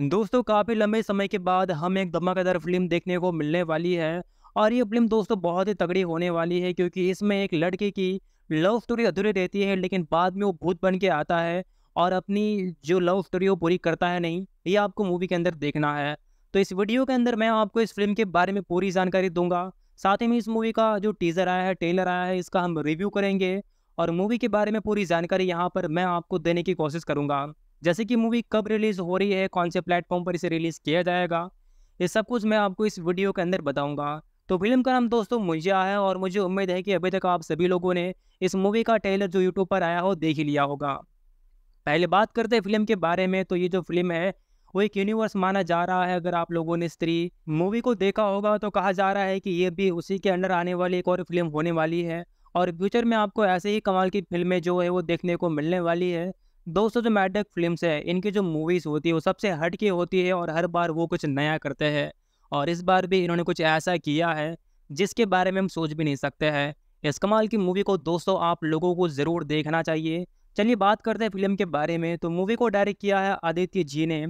दोस्तों काफ़ी लंबे समय के बाद हम एक धमाकेदार फिल्म देखने को मिलने वाली है और ये फिल्म दोस्तों बहुत ही तगड़ी होने वाली है क्योंकि इसमें एक लड़के की लव स्टोरी अधूरी रहती है लेकिन बाद में वो भूत बन के आता है और अपनी जो लव स्टोरी वो पूरी करता है नहीं ये आपको मूवी के अंदर देखना है तो इस वीडियो के अंदर मैं आपको इस फिल्म के बारे में पूरी जानकारी दूंगा साथ ही में इस मूवी का जो टीज़र आया है ट्रेलर आया है इसका हम रिव्यू करेंगे और मूवी के बारे में पूरी जानकारी यहाँ पर मैं आपको देने की कोशिश करूँगा जैसे कि मूवी कब रिलीज़ हो रही है कौन से प्लेटफॉर्म पर इसे रिलीज़ किया जाएगा ये सब कुछ मैं आपको इस वीडियो के अंदर बताऊंगा तो फिल्म का नाम दोस्तों आया है और मुझे उम्मीद है कि अभी तक आप सभी लोगों ने इस मूवी का ट्रेलर जो यूट्यूब पर आया हो देख ही लिया होगा पहले बात करते हैं फिल्म के बारे में तो ये जो फिल्म है वो एक यूनिवर्स माना जा रहा है अगर आप लोगों ने स्त्री मूवी को देखा होगा तो कहा जा रहा है कि ये भी उसी के अंडर आने वाली एक और फिल्म होने वाली है और फ्यूचर में आपको ऐसे ही कमाल की फिल्में जो है वो देखने को मिलने वाली है दोस्तों जो मैडक फिल्म्स है इनकी जो मूवीज़ होती है वो सबसे हट के होती है और हर बार वो कुछ नया करते हैं और इस बार भी इन्होंने कुछ ऐसा किया है जिसके बारे में हम सोच भी नहीं सकते हैं इस कमाल की मूवी को दोस्तों आप लोगों को ज़रूर देखना चाहिए चलिए बात करते हैं फिल्म के बारे में तो मूवी को डायरेक्ट किया है आदित्य जी ने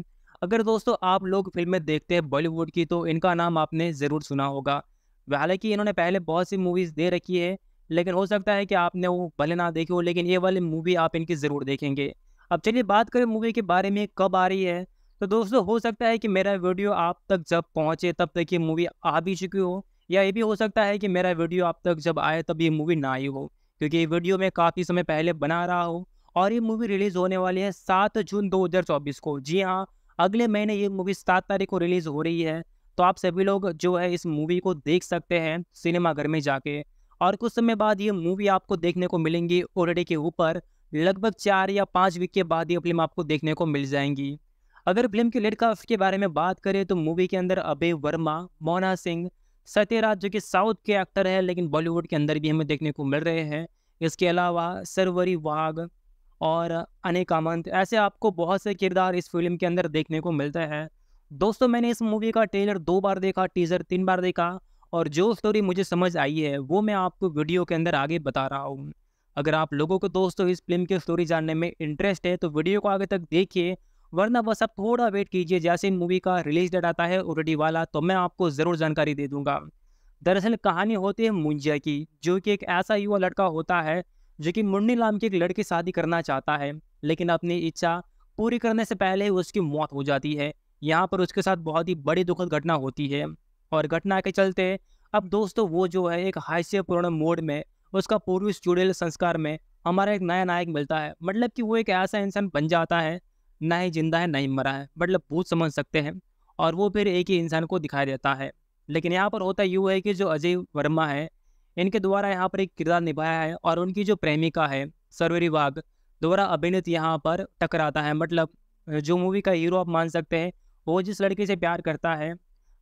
अगर दोस्तों आप लोग फिल्में देखते हैं बॉलीवुड की तो इनका नाम आपने ज़रूर सुना होगा हालांकि इन्होंने पहले बहुत सी मूवीज़ दे रखी है लेकिन हो सकता है कि आपने वो भले ना देखी हो लेकिन ये वाली मूवी आप इनकी ज़रूर देखेंगे अब चलिए बात करें मूवी के बारे में कब आ रही है तो दोस्तों हो सकता है कि मेरा वीडियो आप तक जब पहुंचे तब तक ये मूवी आ भी चुकी हो या ये भी हो सकता है कि मेरा वीडियो आप तक जब आए तब ये मूवी ना आई हो क्योंकि ये वीडियो मैं काफ़ी समय पहले बना रहा हूँ और ये मूवी रिलीज़ होने वाली है सात जून दो को जी हाँ अगले महीने ये मूवी सात तारीख को रिलीज़ हो रही है तो आप सभी लोग जो है इस मूवी को देख सकते हैं सिनेमाघर में जाके और कुछ समय बाद ये मूवी आपको देखने को मिलेंगी ओरडे के ऊपर लगभग चार या पाँच वीक के बाद ये फिल्म आपको देखने को मिल जाएंगी अगर फिल्म के लेट कास्ट के बारे में बात करें तो मूवी के अंदर अभय वर्मा मोना सिंह सत्यराज जो कि साउथ के एक्टर हैं लेकिन बॉलीवुड के अंदर भी हमें देखने को मिल रहे हैं इसके अलावा सरवरी वाघ और अनेकामंत ऐसे आपको बहुत से किरदार इस फिल्म के अंदर देखने को मिलते हैं दोस्तों मैंने इस मूवी का ट्रेलर दो बार देखा टीजर तीन बार देखा और जो स्टोरी मुझे समझ आई है वो मैं आपको वीडियो के अंदर आगे बता रहा हूँ अगर आप लोगों को दोस्तों इस फिल्म की स्टोरी जानने में इंटरेस्ट है तो वीडियो को आगे तक देखिए वरना बस आप थोड़ा वेट कीजिए जैसे मूवी का रिलीज डेट आता है ओरडी वाला तो मैं आपको ज़रूर जानकारी दे दूंगा दरअसल कहानी होती है मुंजिया की जो कि एक ऐसा युवा लड़का होता है जो कि मुन्नी नाम की एक लड़की शादी करना चाहता है लेकिन अपनी इच्छा पूरी करने से पहले ही उसकी मौत हो जाती है यहाँ पर उसके साथ बहुत ही बड़ी दुखद घटना होती है और घटना के चलते अब दोस्तों वो जो है एक हास्यपूर्ण मोड में उसका पूर्व चुड़ैल संस्कार में हमारा एक नया नायक मिलता है मतलब कि वो एक ऐसा इंसान बन जाता है ना ही जिंदा है ना ही मरा है मतलब भूत समझ सकते हैं और वो फिर एक ही इंसान को दिखाई देता है लेकिन यहाँ पर होता यूँ है कि जो अजय वर्मा है इनके द्वारा यहाँ पर एक किरदार निभाया है और उनकी जो प्रेमिका है सरवरी बाघ द्वारा अभिनीत यहाँ पर टकराता है मतलब जो मूवी का हीरो आप मान सकते हैं वो जिस लड़के से प्यार करता है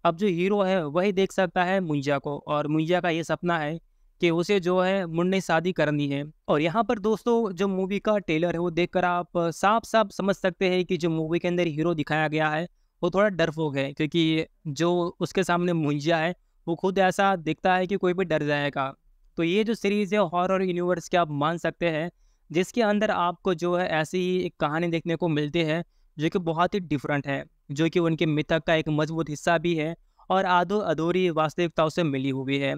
अब जो हीरो है वही देख सकता है मुंजिया को और मुंजिया का ये सपना है कि उसे जो है मुन्नी शादी करनी है और यहाँ पर दोस्तों जो मूवी का ट्रेलर है वो देखकर आप साफ साफ समझ सकते हैं कि जो मूवी के अंदर हीरो दिखाया गया है वो थोड़ा डरपोक है क्योंकि जो उसके सामने मुंजिया है वो खुद ऐसा दिखता है कि कोई भी डर जाएगा तो ये जो सीरीज़ है हॉरर यूनिवर्स के आप मान सकते हैं जिसके अंदर आपको जो है ऐसी ही एक कहानी देखने को मिलती है जो कि बहुत ही डिफरेंट है जो कि उनके मिथक का एक मजबूत हिस्सा भी है और आधो अधूरी वास्तविकताओं से मिली हुई है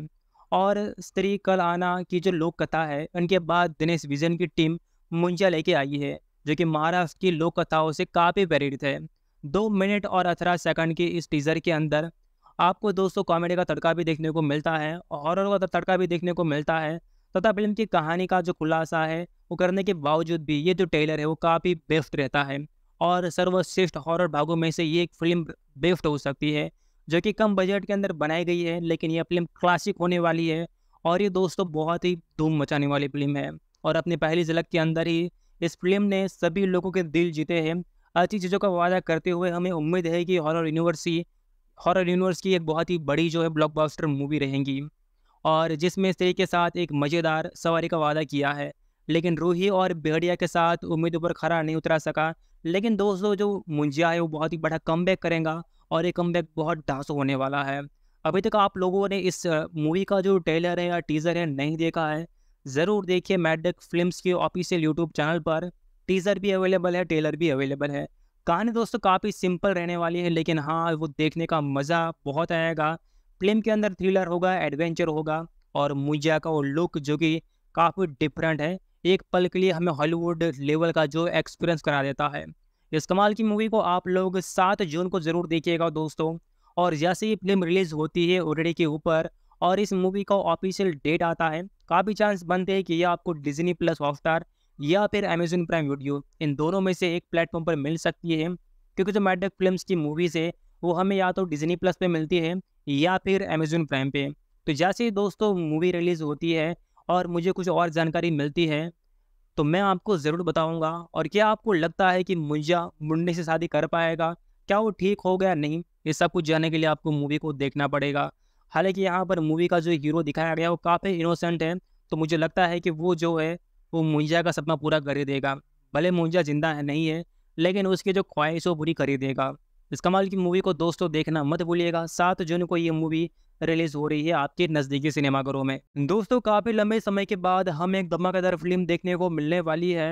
और स्त्री कल आना की जो लोक कथा है उनके बाद दिनेश विजन की टीम मुंजा लेके आई है जो कि महाराष्ट्र की लोक कथाओं से काफ़ी प्रेरित है दो मिनट और अठारह सेकंड के इस टीज़र के अंदर आपको दोस्तों कॉमेडी का तड़का भी देखने को मिलता है हॉरर का तड़का भी देखने को मिलता है तथा फिल्म की कहानी का जो खुलासा है वो करने के बावजूद भी ये जो ट्रेलर है वो काफ़ी बेफ्ट रहता है और सर्वश्रेष्ठ हॉरर भागों में से ये एक फिल्म बेफ्ट हो सकती है जो कि कम बजट के अंदर बनाई गई है लेकिन यह फिल्म क्लासिक होने वाली है और ये दोस्तों बहुत ही धूम मचाने वाली फिल्म है और अपनी पहली झलक के अंदर ही इस फिल्म ने सभी लोगों के दिल जीते हैं अच्छी चीज़ों का वादा करते हुए हमें उम्मीद है कि हॉरर यूनिवर्स ही हॉरर यूनिवर्स की एक बहुत ही बड़ी जो है ब्लॉकबस्टर मूवी रहेंगी और जिसमें स्त्री के साथ एक मज़ेदार सवारी का वादा किया है लेकिन रूही और बेहड़िया के साथ उम्मीद पर खरा नहीं उतरा सका लेकिन दोस्तों जो मुंजिया है वो बहुत ही बड़ा कम करेगा और ये कम बहुत डांस होने वाला है अभी तक आप लोगों ने इस मूवी का जो ट्रेलर है या टीज़र है नहीं देखा है ज़रूर देखिए मैडक फिल्म के ऑफिशियल यूट्यूब चैनल पर टीज़र भी अवेलेबल है ट्रेलर भी अवेलेबल है कहानी दोस्तों काफ़ी सिंपल रहने वाली है लेकिन हाँ वो देखने का मज़ा बहुत आएगा फिल्म के अंदर थ्रिलर होगा एडवेंचर होगा और मुइजा का वो लुक जो कि काफ़ी डिफरेंट है एक पल के लिए हमें हॉलीवुड लेवल का जो एक्सपीरियंस करा देता है इस कमाल की मूवी को आप लोग सात जून को ज़रूर देखिएगा दोस्तों और जैसे ही फिल्म रिलीज़ होती है ओडीडी के ऊपर और इस मूवी का ऑफिशियल डेट आता है काफ़ी चांस बनते हैं कि यह आपको डिजनी प्लस हॉटस्टार या फिर अमेजन प्राइम वीडियो इन दोनों में से एक प्लेटफॉर्म पर मिल सकती है क्योंकि जो मैडक फिल्म की मूवीज़ है वो हमें या तो डिजनी प्लस पे मिलती है या फिर अमेजन प्राइम पे तो जैसे ही दोस्तों मूवी रिलीज़ होती है और मुझे कुछ और जानकारी मिलती है तो मैं आपको ज़रूर बताऊंगा और क्या आपको लगता है कि मुंजा मुंडे से शादी कर पाएगा क्या वो ठीक हो गया नहीं ये सब कुछ जानने के लिए आपको मूवी को देखना पड़ेगा हालांकि यहाँ पर मूवी का जो हीरो दिखाया गया वो काफ़ी इनोसेंट है तो मुझे लगता है कि वो जो है वो मुंजा का सपना पूरा कर देगा भले मुंजा जिंदा है नहीं है लेकिन उसकी जो ख्वाहिश वो पूरी कर देगा इस कमाल की मूवी को दोस्तों देखना मत भूलिएगा सात जून को ये मूवी रिलीज हो रही है आपके नजदीकी सिनेमाघरों में दोस्तों काफी लंबे समय के बाद हम एक धमाकेदार फिल्म देखने को मिलने वाली है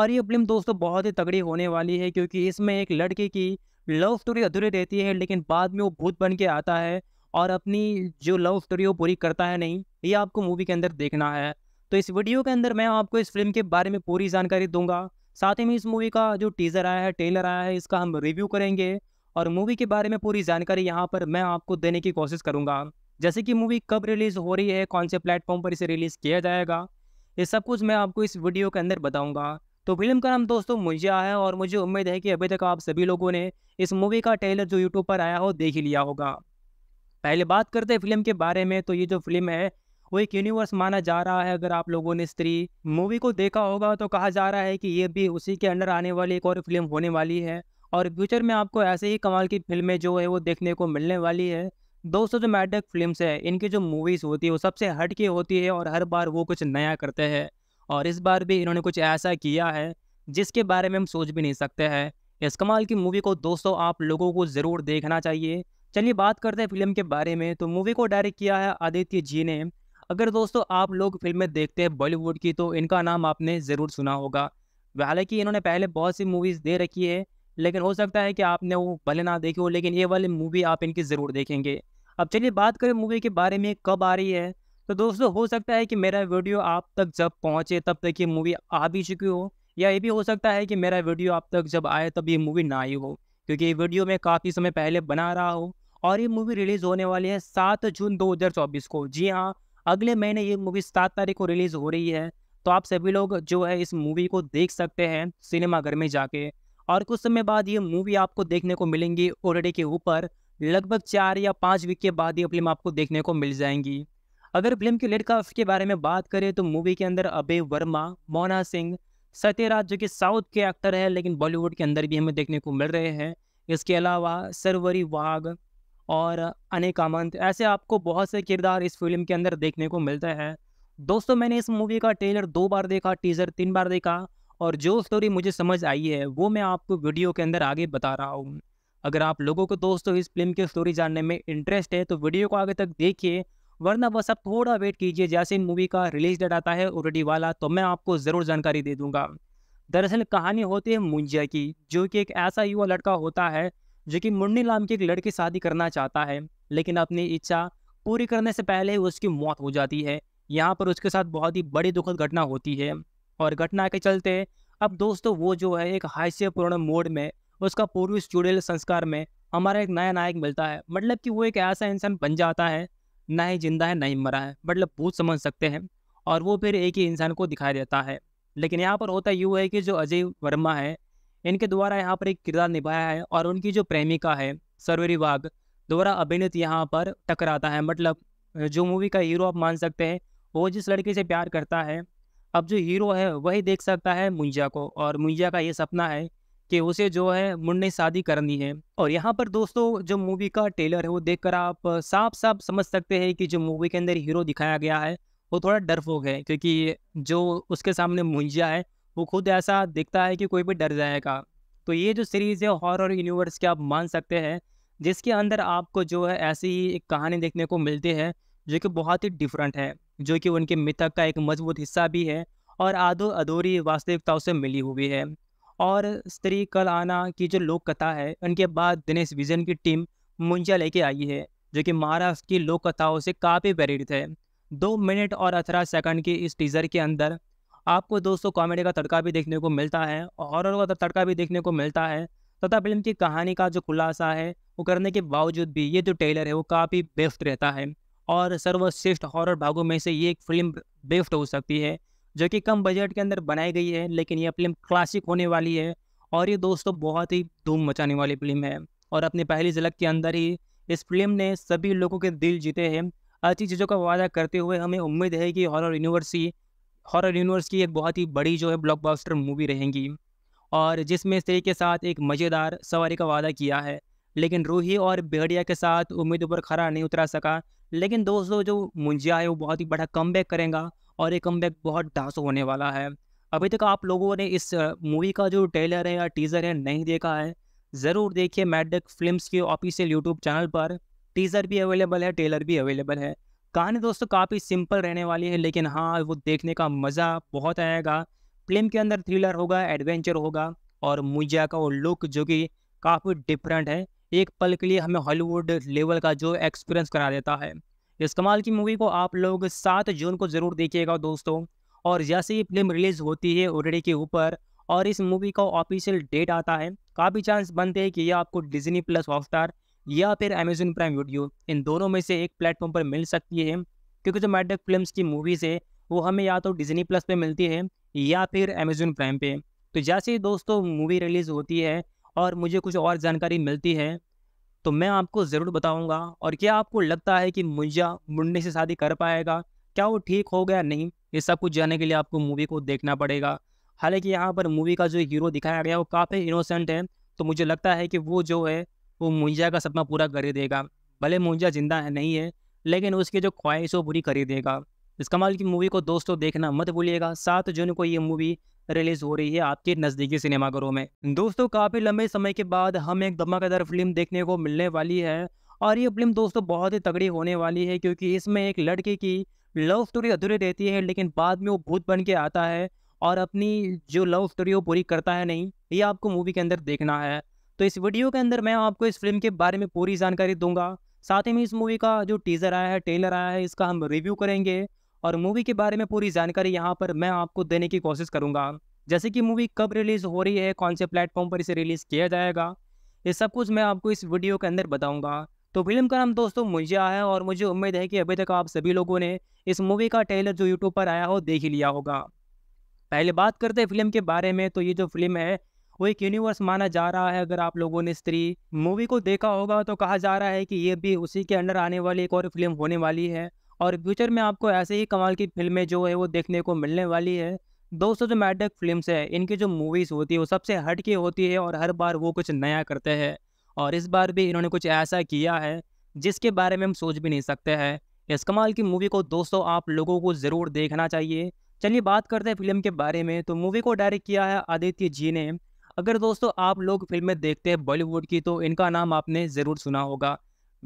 और ये फिल्म दोस्तों बहुत ही तगड़ी होने वाली है क्योंकि इसमें एक लड़के की लव स्टोरी अधूरी रहती है लेकिन बाद में वो भूत बन के आता है और अपनी जो लव स्टोरी वो पूरी करता है नहीं ये आपको मूवी के अंदर देखना है तो इस वीडियो के अंदर मैं आपको इस फिल्म के बारे में पूरी जानकारी दूंगा साथ ही में इस मूवी का जो टीज़र आया है ट्रेलर आया है इसका हम रिव्यू करेंगे और मूवी के बारे में पूरी जानकारी यहाँ पर मैं आपको देने की कोशिश करूँगा जैसे कि मूवी कब रिलीज़ हो रही है कौन से प्लेटफॉर्म पर इसे रिलीज़ किया जाएगा ये सब कुछ मैं आपको इस वीडियो के अंदर बताऊँगा तो फिल्म का नाम दोस्तों मुंजिया है और मुझे उम्मीद है कि अभी तक आप सभी लोगों ने इस मूवी का ट्रेलर जो यूट्यूब पर आया हो देख ही लिया होगा पहले बात करते हैं फिल्म के बारे में तो ये जो फिल्म है वो एक यूनिवर्स माना जा रहा है अगर आप लोगों ने स्त्री मूवी को देखा होगा तो कहा जा रहा है कि ये भी उसी के अंडर आने वाली एक और फिल्म होने वाली है और फ्यूचर में आपको ऐसे ही कमाल की फिल्में जो है वो देखने को मिलने वाली है दोस्तों जो मैडक फिल्म्स है इनकी जो मूवीज़ होती है वो सबसे हट के होती है और हर बार वो कुछ नया करते हैं और इस बार भी इन्होंने कुछ ऐसा किया है जिसके बारे में हम सोच भी नहीं सकते हैं इस कमाल की मूवी को दोस्तों आप लोगों को ज़रूर देखना चाहिए चलिए बात करते हैं फिल्म के बारे में तो मूवी को डायरेक्ट किया है आदित्य जी ने अगर दोस्तों आप लोग फिल्में देखते हैं बॉलीवुड की तो इनका नाम आपने ज़रूर सुना होगा हालांकि इन्होंने पहले बहुत सी मूवीज़ दे रखी है लेकिन हो सकता है कि आपने वो भले ना देखे हो लेकिन ये वाली मूवी आप इनकी ज़रूर देखेंगे अब चलिए बात करें मूवी के बारे में कब आ रही है तो दोस्तों हो सकता है कि मेरा वीडियो आप तक जब पहुँचे तब तक ये मूवी आ भी चुकी हो या ये भी हो सकता है कि मेरा वीडियो आप तक जब आए तब ये मूवी ना आई हो क्योंकि ये वीडियो मैं काफ़ी समय पहले बना रहा हूँ और ये मूवी रिलीज़ होने वाली है सात जून चौबीस को जी हाँ अगले महीने ये मूवी सात तारीख को रिलीज़ हो रही है तो आप सभी लोग जो है इस मूवी को देख सकते हैं सिनेमाघर में जाके और कुछ समय बाद ये मूवी आपको देखने को मिलेंगी ओरडे के ऊपर लगभग चार या पाँच वीक के बाद ये फिल्म आपको देखने को मिल जाएंगी अगर फिल्म के लेट के बारे में बात करें तो मूवी के अंदर अभय वर्मा मोना सिंह सत्यराज जो कि साउथ के एक्टर है लेकिन बॉलीवुड के अंदर भी हमें देखने को मिल रहे हैं इसके अलावा सरवरी वाघ और अनेकामंत ऐसे आपको बहुत से किरदार इस फिल्म के अंदर देखने को मिलते हैं दोस्तों मैंने इस मूवी का ट्रेलर दो बार देखा टीजर तीन बार देखा और जो स्टोरी मुझे समझ आई है वो मैं आपको वीडियो के अंदर आगे बता रहा हूँ अगर आप लोगों को दोस्तों इस फिल्म की स्टोरी जानने में इंटरेस्ट है तो वीडियो को आगे तक देखिए वरना बस आप थोड़ा वेट कीजिए जैसे मूवी का रिलीज डेट आता है ओरडी वाला तो मैं आपको ज़रूर जानकारी दे दूंगा दरअसल कहानी होती है मुंजिया की जो कि एक ऐसा युवा लड़का होता है जो कि मुन्नी नाम की एक लड़की शादी करना चाहता है लेकिन अपनी इच्छा पूरी करने से पहले उसकी मौत हो जाती है यहाँ पर उसके साथ बहुत ही बड़ी दुखद घटना होती है और घटना के चलते अब दोस्तों वो जो है एक हास्यपूर्ण मोड में उसका पूर्व जुड़ेल संस्कार में हमारा एक नया नायक मिलता है मतलब कि वो एक ऐसा इंसान बन जाता है ना ही जिंदा है ना ही मरा है मतलब भूत समझ सकते हैं और वो फिर एक ही इंसान को दिखाई देता है लेकिन यहाँ पर होता यूँ है कि जो अजय वर्मा है इनके द्वारा यहाँ पर एक किरदार निभाया है और उनकी जो प्रेमिका है सरवरी वाघ द्वारा अभिनीत यहाँ पर टकराता है मतलब जो मूवी का हीरो आप मान सकते हैं वो जिस लड़के से प्यार करता है अब जो हीरो है वही देख सकता है मुंजा को और मुंजा का ये सपना है कि उसे जो है मुंडे शादी करनी है और यहाँ पर दोस्तों जो मूवी का ट्रेलर है वो देख आप साफ साफ समझ सकते हैं कि जो मूवी के अंदर हीरो दिखाया गया है वो थोड़ा फोक है क्योंकि जो उसके सामने मुंजा है वो खुद ऐसा दिखता है कि कोई भी डर जाएगा तो ये जो सीरीज़ है हॉरर यूनिवर्स के आप मान सकते हैं जिसके अंदर आपको जो है ऐसी ही एक कहानी देखने को मिलती है जो कि बहुत ही डिफरेंट है जो कि उनके मिथक का एक मजबूत हिस्सा भी है और आधो अधूरी वास्तविकताओं से मिली हुई है और स्त्री कल आना की जो लोक कथा है उनके बाद दिनेश विजन की टीम मुंजा लेके आई है जो कि महाराष्ट्र की लोक कथाओं से काफ़ी प्रेरित है दो मिनट और अठारह सेकंड की इस टीज़र के अंदर आपको दोस्तों कॉमेडी का तड़का भी देखने को मिलता है और हॉरर का तड़का भी देखने को मिलता है तथा फिल्म की कहानी का जो खुलासा है वो करने के बावजूद भी ये जो टेलर है वो काफ़ी बेस्ट रहता है और सर्वश्रेष्ठ हॉरर भागों में से ये एक फिल्म बेस्ट हो सकती है जो कि कम बजट के अंदर बनाई गई है लेकिन यह फिल्म क्लासिक होने वाली है और ये दोस्तों बहुत ही धूम मचाने वाली फिल्म है और अपनी पहली झलक के अंदर ही इस फिल्म ने सभी लोगों के दिल जीते हैं अच्छी चीज़ों का वादा करते हुए हमें उम्मीद है कि हॉरर यूनिवर्सिटी हॉरर यूनिवर्स की एक बहुत ही बड़ी जो है ब्लॉकबस्टर मूवी रहेंगी और जिसमें इस तरीके के साथ एक मज़ेदार सवारी का वादा किया है लेकिन रूही और बेहड़िया के साथ उम्मीद पर खरा नहीं उतरा सका लेकिन दोस्तों जो मुंजिया है वो बहुत ही बड़ा कम करेगा और ये कम बहुत डांस होने वाला है अभी तक आप लोगों ने इस मूवी का जो ट्रेलर है या टीज़र है नहीं देखा है ज़रूर देखिए मैडक फिल्म्स के ऑफिशियल यूट्यूब चैनल पर टीज़र भी अवेलेबल है ट्रेलर भी अवेलेबल है कहानी दोस्तों काफ़ी सिंपल रहने वाली है लेकिन हाँ वो देखने का मज़ा बहुत आएगा फिल्म के अंदर थ्रिलर होगा एडवेंचर होगा और मुंजिया का वो लुक जो कि काफ़ी डिफरेंट है एक पल के लिए हमें हॉलीवुड लेवल का जो एक्सपीरियंस करा देता है इस कमाल की मूवी को आप लोग सात जून को ज़रूर देखिएगा दोस्तों और जैसे ही फिल्म रिलीज़ होती है ओडीडी के ऊपर और इस मूवी का ऑफिशियल डेट आता है काफ़ी चांस बनते हैं कि यह आपको डिजनी प्लस हॉटस्टार या फिर अमेजन प्राइम वीडियो इन दोनों में से एक प्लेटफॉर्म पर मिल सकती है क्योंकि जो मैडक फिल्म की मूवीज़ है वो हमें या तो डिजनी प्लस पे मिलती है या फिर अमेजन प्राइम पे तो जैसे ही दोस्तों मूवी रिलीज़ होती है और मुझे कुछ और जानकारी मिलती है तो मैं आपको ज़रूर बताऊंगा और क्या आपको लगता है कि मुंजा मुंडे से शादी कर पाएगा क्या वो ठीक हो गया नहीं ये सब कुछ जानने के लिए आपको मूवी को देखना पड़ेगा हालांकि यहाँ पर मूवी का जो हीरो दिखाया गया वो काफ़ी इनोसेंट है तो मुझे लगता है कि वो जो है वो मुंजा का सपना पूरा कर ही देगा भले मुंजा जिंदा है नहीं है लेकिन उसकी जो ख्वाहिश वो पूरी कर ही देगा इस कमाल की मूवी को दोस्तों देखना मत भूलिएगा सात जून को ये मूवी रिलीज हो रही है आपके नज़दीकी सिनेमाघरों में दोस्तों काफ़ी लंबे समय के बाद हम एक धमाकेदार फिल्म देखने को मिलने वाली है और ये फिल्म दोस्तों बहुत ही तगड़ी होने वाली है क्योंकि इसमें एक लड़के की लव स्टोरी अधूरी रहती है लेकिन बाद में वो भूत बन के आता है और अपनी जो लव स्टोरी वो पूरी करता है नहीं ये आपको मूवी के अंदर देखना है तो इस वीडियो के अंदर मैं आपको इस फिल्म के बारे में पूरी जानकारी दूंगा साथ ही में इस मूवी का जो टीज़र आया है ट्रेलर आया है इसका हम रिव्यू करेंगे और मूवी के बारे में पूरी जानकारी यहाँ पर मैं आपको देने की कोशिश करूँगा जैसे कि मूवी कब रिलीज़ हो रही है कौन से प्लेटफॉर्म पर इसे रिलीज़ किया जाएगा ये सब कुछ मैं आपको इस वीडियो के अंदर बताऊँगा तो फिल्म का नाम दोस्तों आया है और मुझे उम्मीद है कि अभी तक आप सभी लोगों ने इस मूवी का ट्रेलर जो यूट्यूब पर आया हो देख ही लिया होगा पहले बात करते हैं फिल्म के बारे में तो ये जो फिल्म है वो एक यूनिवर्स माना जा रहा है अगर आप लोगों ने स्त्री मूवी को देखा होगा तो कहा जा रहा है कि ये भी उसी के अंडर आने वाली एक और फिल्म होने वाली है और फ्यूचर में आपको ऐसे ही कमाल की फिल्में जो है वो देखने को मिलने वाली है दोस्तों जो मैडक फिल्म्स है इनकी जो मूवीज़ होती है वो सबसे हट के होती है और हर बार वो कुछ नया करते हैं और इस बार भी इन्होंने कुछ ऐसा किया है जिसके बारे में हम सोच भी नहीं सकते हैं इस कमाल की मूवी को दोस्तों आप लोगों को ज़रूर देखना चाहिए चलिए बात करते हैं फिल्म के बारे में तो मूवी को डायरेक्ट किया है आदित्य जी ने अगर दोस्तों आप लोग फिल्में देखते हैं बॉलीवुड की तो इनका नाम आपने ज़रूर सुना होगा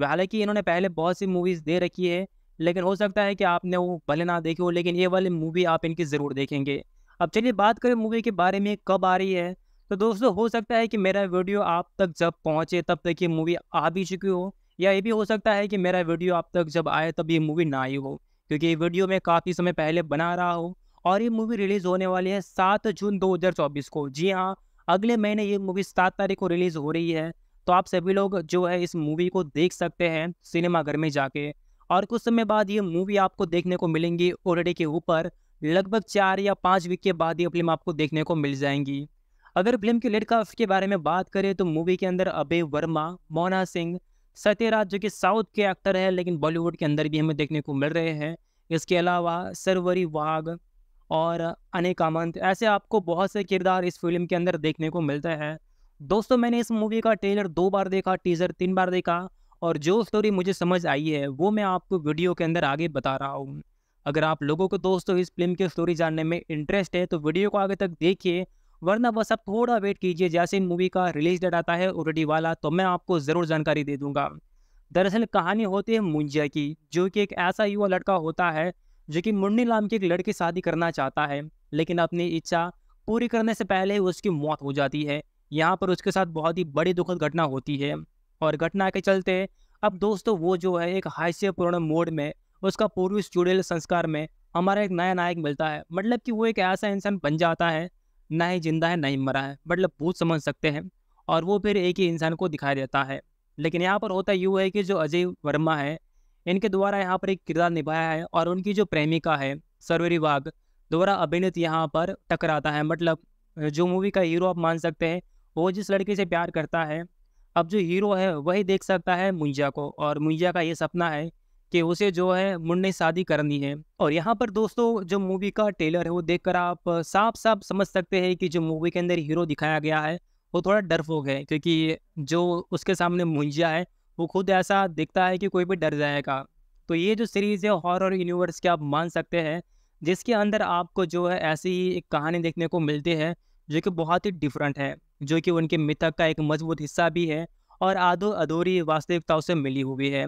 हालांकि इन्होंने पहले बहुत सी मूवीज़ दे रखी है लेकिन हो सकता है कि आपने वो भले ना देखे हो लेकिन ये वाली मूवी आप इनकी ज़रूर देखेंगे अब चलिए बात करें मूवी के बारे में कब आ रही है तो दोस्तों हो सकता है कि मेरा वीडियो आप तक जब पहुँचे तब तक ये मूवी आ भी चुकी हो या ये भी हो सकता है कि मेरा वीडियो आप तक जब आए तब ये मूवी ना आई हो क्योंकि ये वीडियो मैं काफ़ी समय पहले बना रहा हूँ और ये मूवी रिलीज़ होने वाली है सात जून चौबीस को जी हाँ अगले महीने ये मूवी सात तारीख को रिलीज़ हो रही है तो आप सभी लोग जो है इस मूवी को देख सकते हैं सिनेमाघर में जाके और कुछ समय बाद ये मूवी आपको देखने को मिलेंगी ओरडे के ऊपर लगभग चार या पाँच वीक के बाद ये फिल्म आपको देखने को मिल जाएंगी अगर फिल्म के लेट कास्ट के बारे में बात करें तो मूवी के अंदर अभय वर्मा मोना सिंह सत्यराज जो कि साउथ के एक्टर है लेकिन बॉलीवुड के अंदर भी हमें देखने को मिल रहे हैं इसके अलावा सरवरी वाघ और अनेकामंत ऐसे आपको बहुत से किरदार इस फिल्म के अंदर देखने को मिलते हैं दोस्तों मैंने इस मूवी का ट्रेलर दो बार देखा टीजर तीन बार देखा और जो स्टोरी मुझे समझ आई है वो मैं आपको वीडियो के अंदर आगे बता रहा हूँ अगर आप लोगों को दोस्तों इस फिल्म की स्टोरी जानने में इंटरेस्ट है तो वीडियो को आगे तक देखिए वरना बस आप थोड़ा वेट कीजिए जैसे मूवी का रिलीज डेट आता है ओरेडी वाला तो मैं आपको ज़रूर जानकारी दे दूंगा दरअसल कहानी होती है मुंजिया की जो कि एक ऐसा युवा लड़का होता है जो कि मुन्नी नाम की एक लड़की शादी करना चाहता है लेकिन अपनी इच्छा पूरी करने से पहले उसकी मौत हो जाती है यहाँ पर उसके साथ बहुत ही बड़ी दुखद घटना होती है और घटना के चलते अब दोस्तों वो जो है एक हास्यपूर्ण मोड में उसका पूर्वी स्टूडियल संस्कार में हमारा एक नया नायक मिलता है मतलब कि वो एक ऐसा इंसान बन जाता है ना ही जिंदा है ना ही मरा है मतलब भूत समझ सकते हैं और वो फिर एक ही इंसान को दिखाई देता है लेकिन यहाँ पर होता यूँ है कि जो अजय वर्मा है इनके द्वारा यहाँ पर एक किरदार निभाया है और उनकी जो प्रेमिका है सर्वरी बाघ द्वारा अभिनीत यहाँ पर टकराता है मतलब जो मूवी का हीरो आप मान सकते हैं वो जिस लड़के से प्यार करता है अब जो हीरो है वही देख सकता है मुंजा को और मुंजा का ये सपना है कि उसे जो है मुन्ने शादी करनी है और यहाँ पर दोस्तों जो मूवी का ट्रेलर है वो देख आप साफ साफ समझ सकते हैं कि जो मूवी के अंदर हीरो दिखाया गया है वो थोड़ा डरपोक है क्योंकि जो उसके सामने मुंजा है वो खुद ऐसा दिखता है कि कोई भी डर जाएगा तो ये जो सीरीज़ है हॉरर यूनिवर्स के आप मान सकते हैं जिसके अंदर आपको जो है ऐसी ही एक कहानी देखने को मिलती है जो कि बहुत ही डिफरेंट है जो कि उनके मिथक का एक मजबूत हिस्सा भी है और आधो अधूरी वास्तविकताओं से मिली हुई है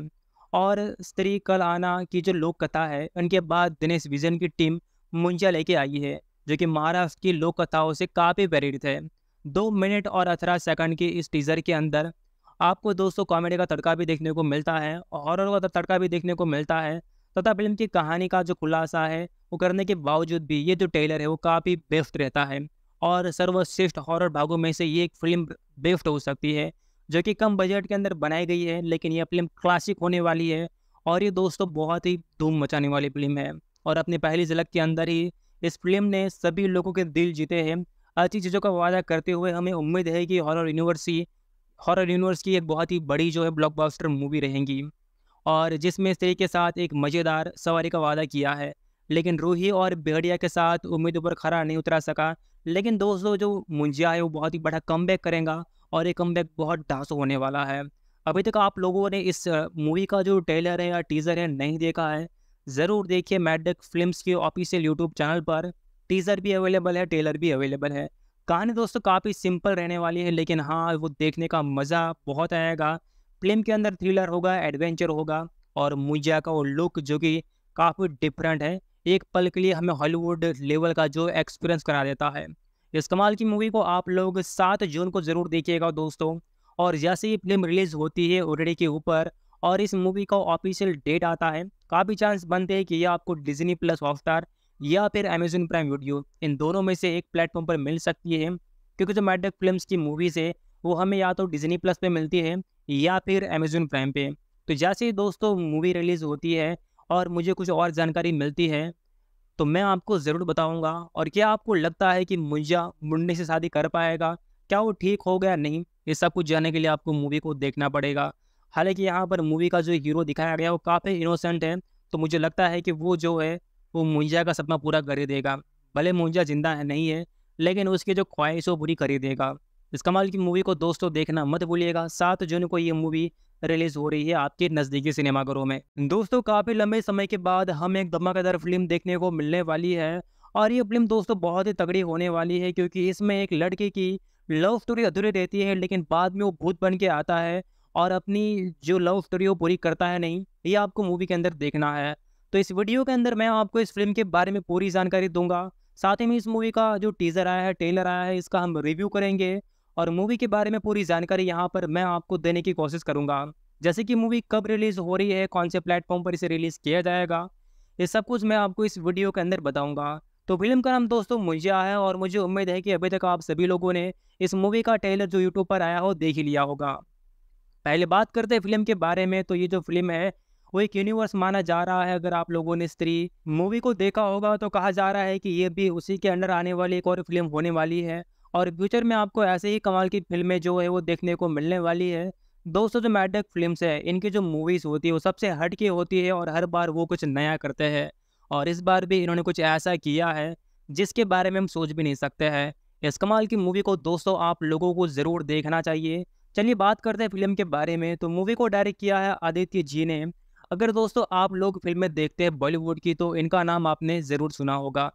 और स्त्री कल आना की जो लोक कथा है उनके बाद दिनेश विजन की टीम मुंजा लेके आई है जो कि महाराष्ट्र की लोक कथाओं से काफ़ी प्रेरित है दो मिनट और अठारह सेकंड के इस टीज़र के अंदर आपको दोस्तों कॉमेडी का तड़का भी देखने को मिलता है हॉरर का तड़का भी देखने को मिलता है तथा फिल्म की कहानी का जो खुलासा है वो करने के बावजूद भी ये जो टेलर है वो काफ़ी बेस्ट रहता है और सर्वश्रेष्ठ हॉरर भागों में से ये एक फिल्म बेस्ट हो सकती है जो कि कम बजट के अंदर बनाई गई है लेकिन यह फिल्म क्लासिक होने वाली है और ये दोस्तों बहुत ही धूम मचाने वाली फिल्म है और अपनी पहली झलक के अंदर ही इस फिल्म ने सभी लोगों के दिल जीते हैं अच्छी चीज़ों का वादा करते हुए हमें उम्मीद है कि हॉरर यूनिवर्स ही हॉरर यूनिवर्स की एक बहुत ही बड़ी जो है ब्लॉकबस्टर मूवी रहेंगी और जिसमें स्त्री के साथ एक मज़ेदार सवारी का वादा किया है लेकिन रूही और बेहड़िया के साथ उम्मीद पर खरा नहीं उतरा सका लेकिन दोस्तों जो मुंजिया है वो बहुत ही बड़ा कम करेगा और ये कम बहुत डांस होने वाला है अभी तक आप लोगों ने इस मूवी का जो ट्रेलर है या टीज़र है नहीं देखा है ज़रूर देखिए मैडक फिल्म के ऑफिशियल यूट्यूब चैनल पर टीज़र भी अवेलेबल है ट्रेलर भी अवेलेबल है कहानी दोस्तों काफ़ी सिंपल रहने वाली है लेकिन हाँ वो देखने का मज़ा बहुत आएगा फिल्म के अंदर थ्रिलर होगा एडवेंचर होगा और मुंजिया का वो लुक जो कि काफ़ी डिफरेंट है एक पल के लिए हमें हॉलीवुड लेवल का जो एक्सपीरियंस करा देता है इस कमाल की मूवी को आप लोग सात जून को ज़रूर देखिएगा दोस्तों और जैसे ही फिल्म रिलीज़ होती है ओडीडी के ऊपर और इस मूवी का ऑफिशियल डेट आता है काफ़ी चांस बनते हैं कि यह आपको डिजनी प्लस हॉटस्टार या फिर अमेजन प्राइम वीडियो इन दोनों में से एक प्लेटफॉर्म पर मिल सकती है क्योंकि जो मैडक फिल्म्स की मूवीज़ है वो हमें या तो डिजनी प्लस पे मिलती है या फिर अमेजन प्राइम पे तो जैसे ही दोस्तों मूवी रिलीज़ होती है और मुझे कुछ और जानकारी मिलती है तो मैं आपको ज़रूर बताऊंगा और क्या आपको लगता है कि मुंजा मुंडे से शादी कर पाएगा क्या वो ठीक हो गया नहीं ये सब कुछ जानने के लिए आपको मूवी को देखना पड़ेगा हालांकि यहाँ पर मूवी का जो हीरो दिखाया गया वो काफ़ी इनोसेंट है तो मुझे लगता है कि वो जो है वो मुंजा का सपना पूरा कर देगा भले मुंजा जिंदा नहीं है लेकिन उसकी जो ख्वाहिश वो पूरी कर देगा इस कमाल की मूवी को दोस्तों देखना मत भूलिएगा सात जून को ये मूवी रिलीज हो रही है आपके नज़दीकी सिनेमाघरों में दोस्तों काफ़ी लंबे समय के बाद हम एक धमाकेदार फिल्म देखने को मिलने वाली है और ये फिल्म दोस्तों बहुत ही तगड़ी होने वाली है क्योंकि इसमें एक लड़के की लव स्टोरी अधूरी रहती है लेकिन बाद में वो भूत बन के आता है और अपनी जो लव स्टोरी वो पूरी करता है नहीं ये आपको मूवी के अंदर देखना है तो इस वीडियो के अंदर मैं आपको इस फिल्म के बारे में पूरी जानकारी दूंगा साथ ही में इस मूवी का जो टीज़र आया है ट्रेलर आया है इसका हम रिव्यू करेंगे और मूवी के बारे में पूरी जानकारी यहाँ पर मैं आपको देने की कोशिश करूँगा जैसे कि मूवी कब रिलीज़ हो रही है कौन से प्लेटफॉर्म पर इसे रिलीज़ किया जाएगा ये सब कुछ मैं आपको इस वीडियो के अंदर बताऊँगा तो फिल्म का नाम दोस्तों मुंजिया है और मुझे उम्मीद है कि अभी तक आप सभी लोगों ने इस मूवी का ट्रेलर जो यूट्यूब पर आया हो देख ही लिया होगा पहले बात करते हैं फिल्म के बारे में तो ये जो फिल्म है वो एक यूनिवर्स माना जा रहा है अगर आप लोगों ने स्त्री मूवी को देखा होगा तो कहा जा रहा है कि ये भी उसी के अंडर आने वाली एक और फिल्म होने वाली है और फ्यूचर में आपको ऐसे ही कमाल की फिल्में जो है वो देखने को मिलने वाली है दोस्तों जो मैडक फिल्म है इनकी जो मूवीज़ होती है वो सबसे हट के होती है और हर बार वो कुछ नया करते हैं और इस बार भी इन्होंने कुछ ऐसा किया है जिसके बारे में हम सोच भी नहीं सकते हैं इस कमाल की मूवी को दोस्तों आप लोगों को ज़रूर देखना चाहिए चलिए बात करते हैं फिल्म के बारे में तो मूवी को डायरेक्ट किया है आदित्य जी ने अगर दोस्तों आप लोग फिल्में देखते हैं बॉलीवुड की तो इनका नाम आपने ज़रूर सुना होगा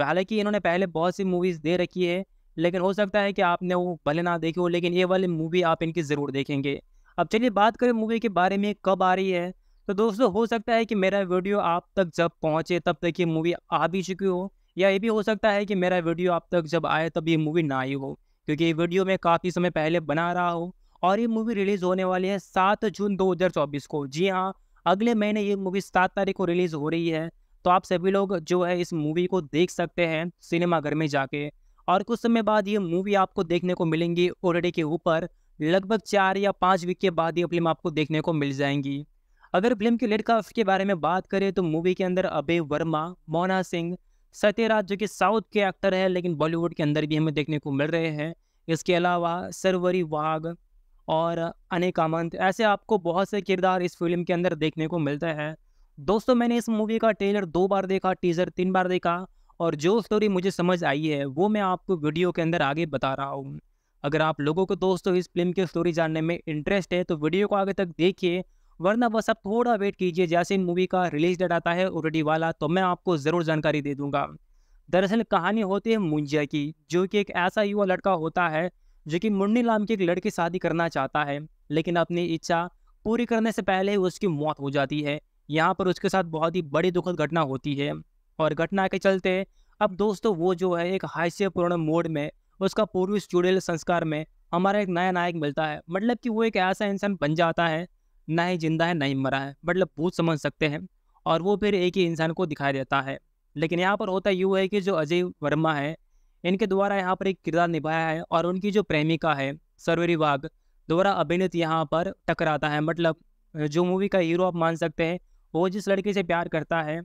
हालांकि इन्होंने पहले बहुत सी मूवीज़ दे रखी है लेकिन हो सकता है कि आपने वो भले ना देखी हो लेकिन ये वाली मूवी आप इनकी ज़रूर देखेंगे अब चलिए बात करें मूवी के बारे में कब आ रही है तो दोस्तों हो सकता है कि मेरा वीडियो आप तक जब पहुँचे तब तक ये मूवी आ भी चुकी हो या ये भी हो सकता है कि मेरा वीडियो आप तक जब आए तब ये मूवी ना आई हो क्योंकि ये वीडियो मैं काफ़ी समय पहले बना रहा हूँ और ये मूवी रिलीज़ होने वाली है सात जून दो को जी हाँ अगले महीने ये मूवी सात तारीख को रिलीज़ हो रही है तो आप सभी लोग जो है इस मूवी को देख सकते हैं सिनेमाघर में जाके और कुछ समय बाद ये मूवी आपको देखने को मिलेंगी ओरडे के ऊपर लगभग चार या पाँच वीक के बाद ये फिल्म आपको देखने को मिल जाएंगी अगर फिल्म के लड़का के बारे में बात करें तो मूवी के अंदर अभय वर्मा मोना सिंह सत्यराज जो कि साउथ के एक्टर है लेकिन बॉलीवुड के अंदर भी हमें देखने को मिल रहे हैं इसके अलावा सरवरी वाघ और अनेक आमंत ऐसे आपको बहुत से किरदार इस फिल्म के अंदर देखने को मिलते हैं दोस्तों मैंने इस मूवी का ट्रेलर दो बार देखा टीज़र तीन बार देखा और जो स्टोरी मुझे समझ आई है वो मैं आपको वीडियो के अंदर आगे बता रहा हूँ अगर आप लोगों को दोस्तों इस फिल्म की स्टोरी जानने में इंटरेस्ट है तो वीडियो को आगे तक देखिए वरना बस आप थोड़ा वेट कीजिए जैसे मूवी का रिलीज डेट आता है ऑलरेडी वाला तो मैं आपको ज़रूर जानकारी दे दूंगा दरअसल कहानी होती है मुंजिया की जो कि एक ऐसा युवा लड़का होता है जो कि मुन्नी नाम की एक लड़की शादी करना चाहता है लेकिन अपनी इच्छा पूरी करने से पहले उसकी मौत हो जाती है यहाँ पर उसके साथ बहुत ही बड़ी दुखद घटना होती है और घटना के चलते अब दोस्तों वो जो है एक हास्यपूर्ण मोड में उसका पूर्वी स्टूडियल संस्कार में हमारा एक नया नायक मिलता है मतलब कि वो एक ऐसा इंसान बन जाता है ना ही जिंदा है ना ही मरा है मतलब भूत समझ सकते हैं और वो फिर एक ही इंसान को दिखाई देता है लेकिन यहाँ पर होता यूँ है कि जो अजय वर्मा है इनके द्वारा यहाँ पर एक किरदार निभाया है और उनकी जो प्रेमिका है सर्वरी बाघ द्वारा अभिनीत यहाँ पर टकराता है मतलब जो मूवी का हीरो आप मान सकते हैं वो जिस लड़के से प्यार करता है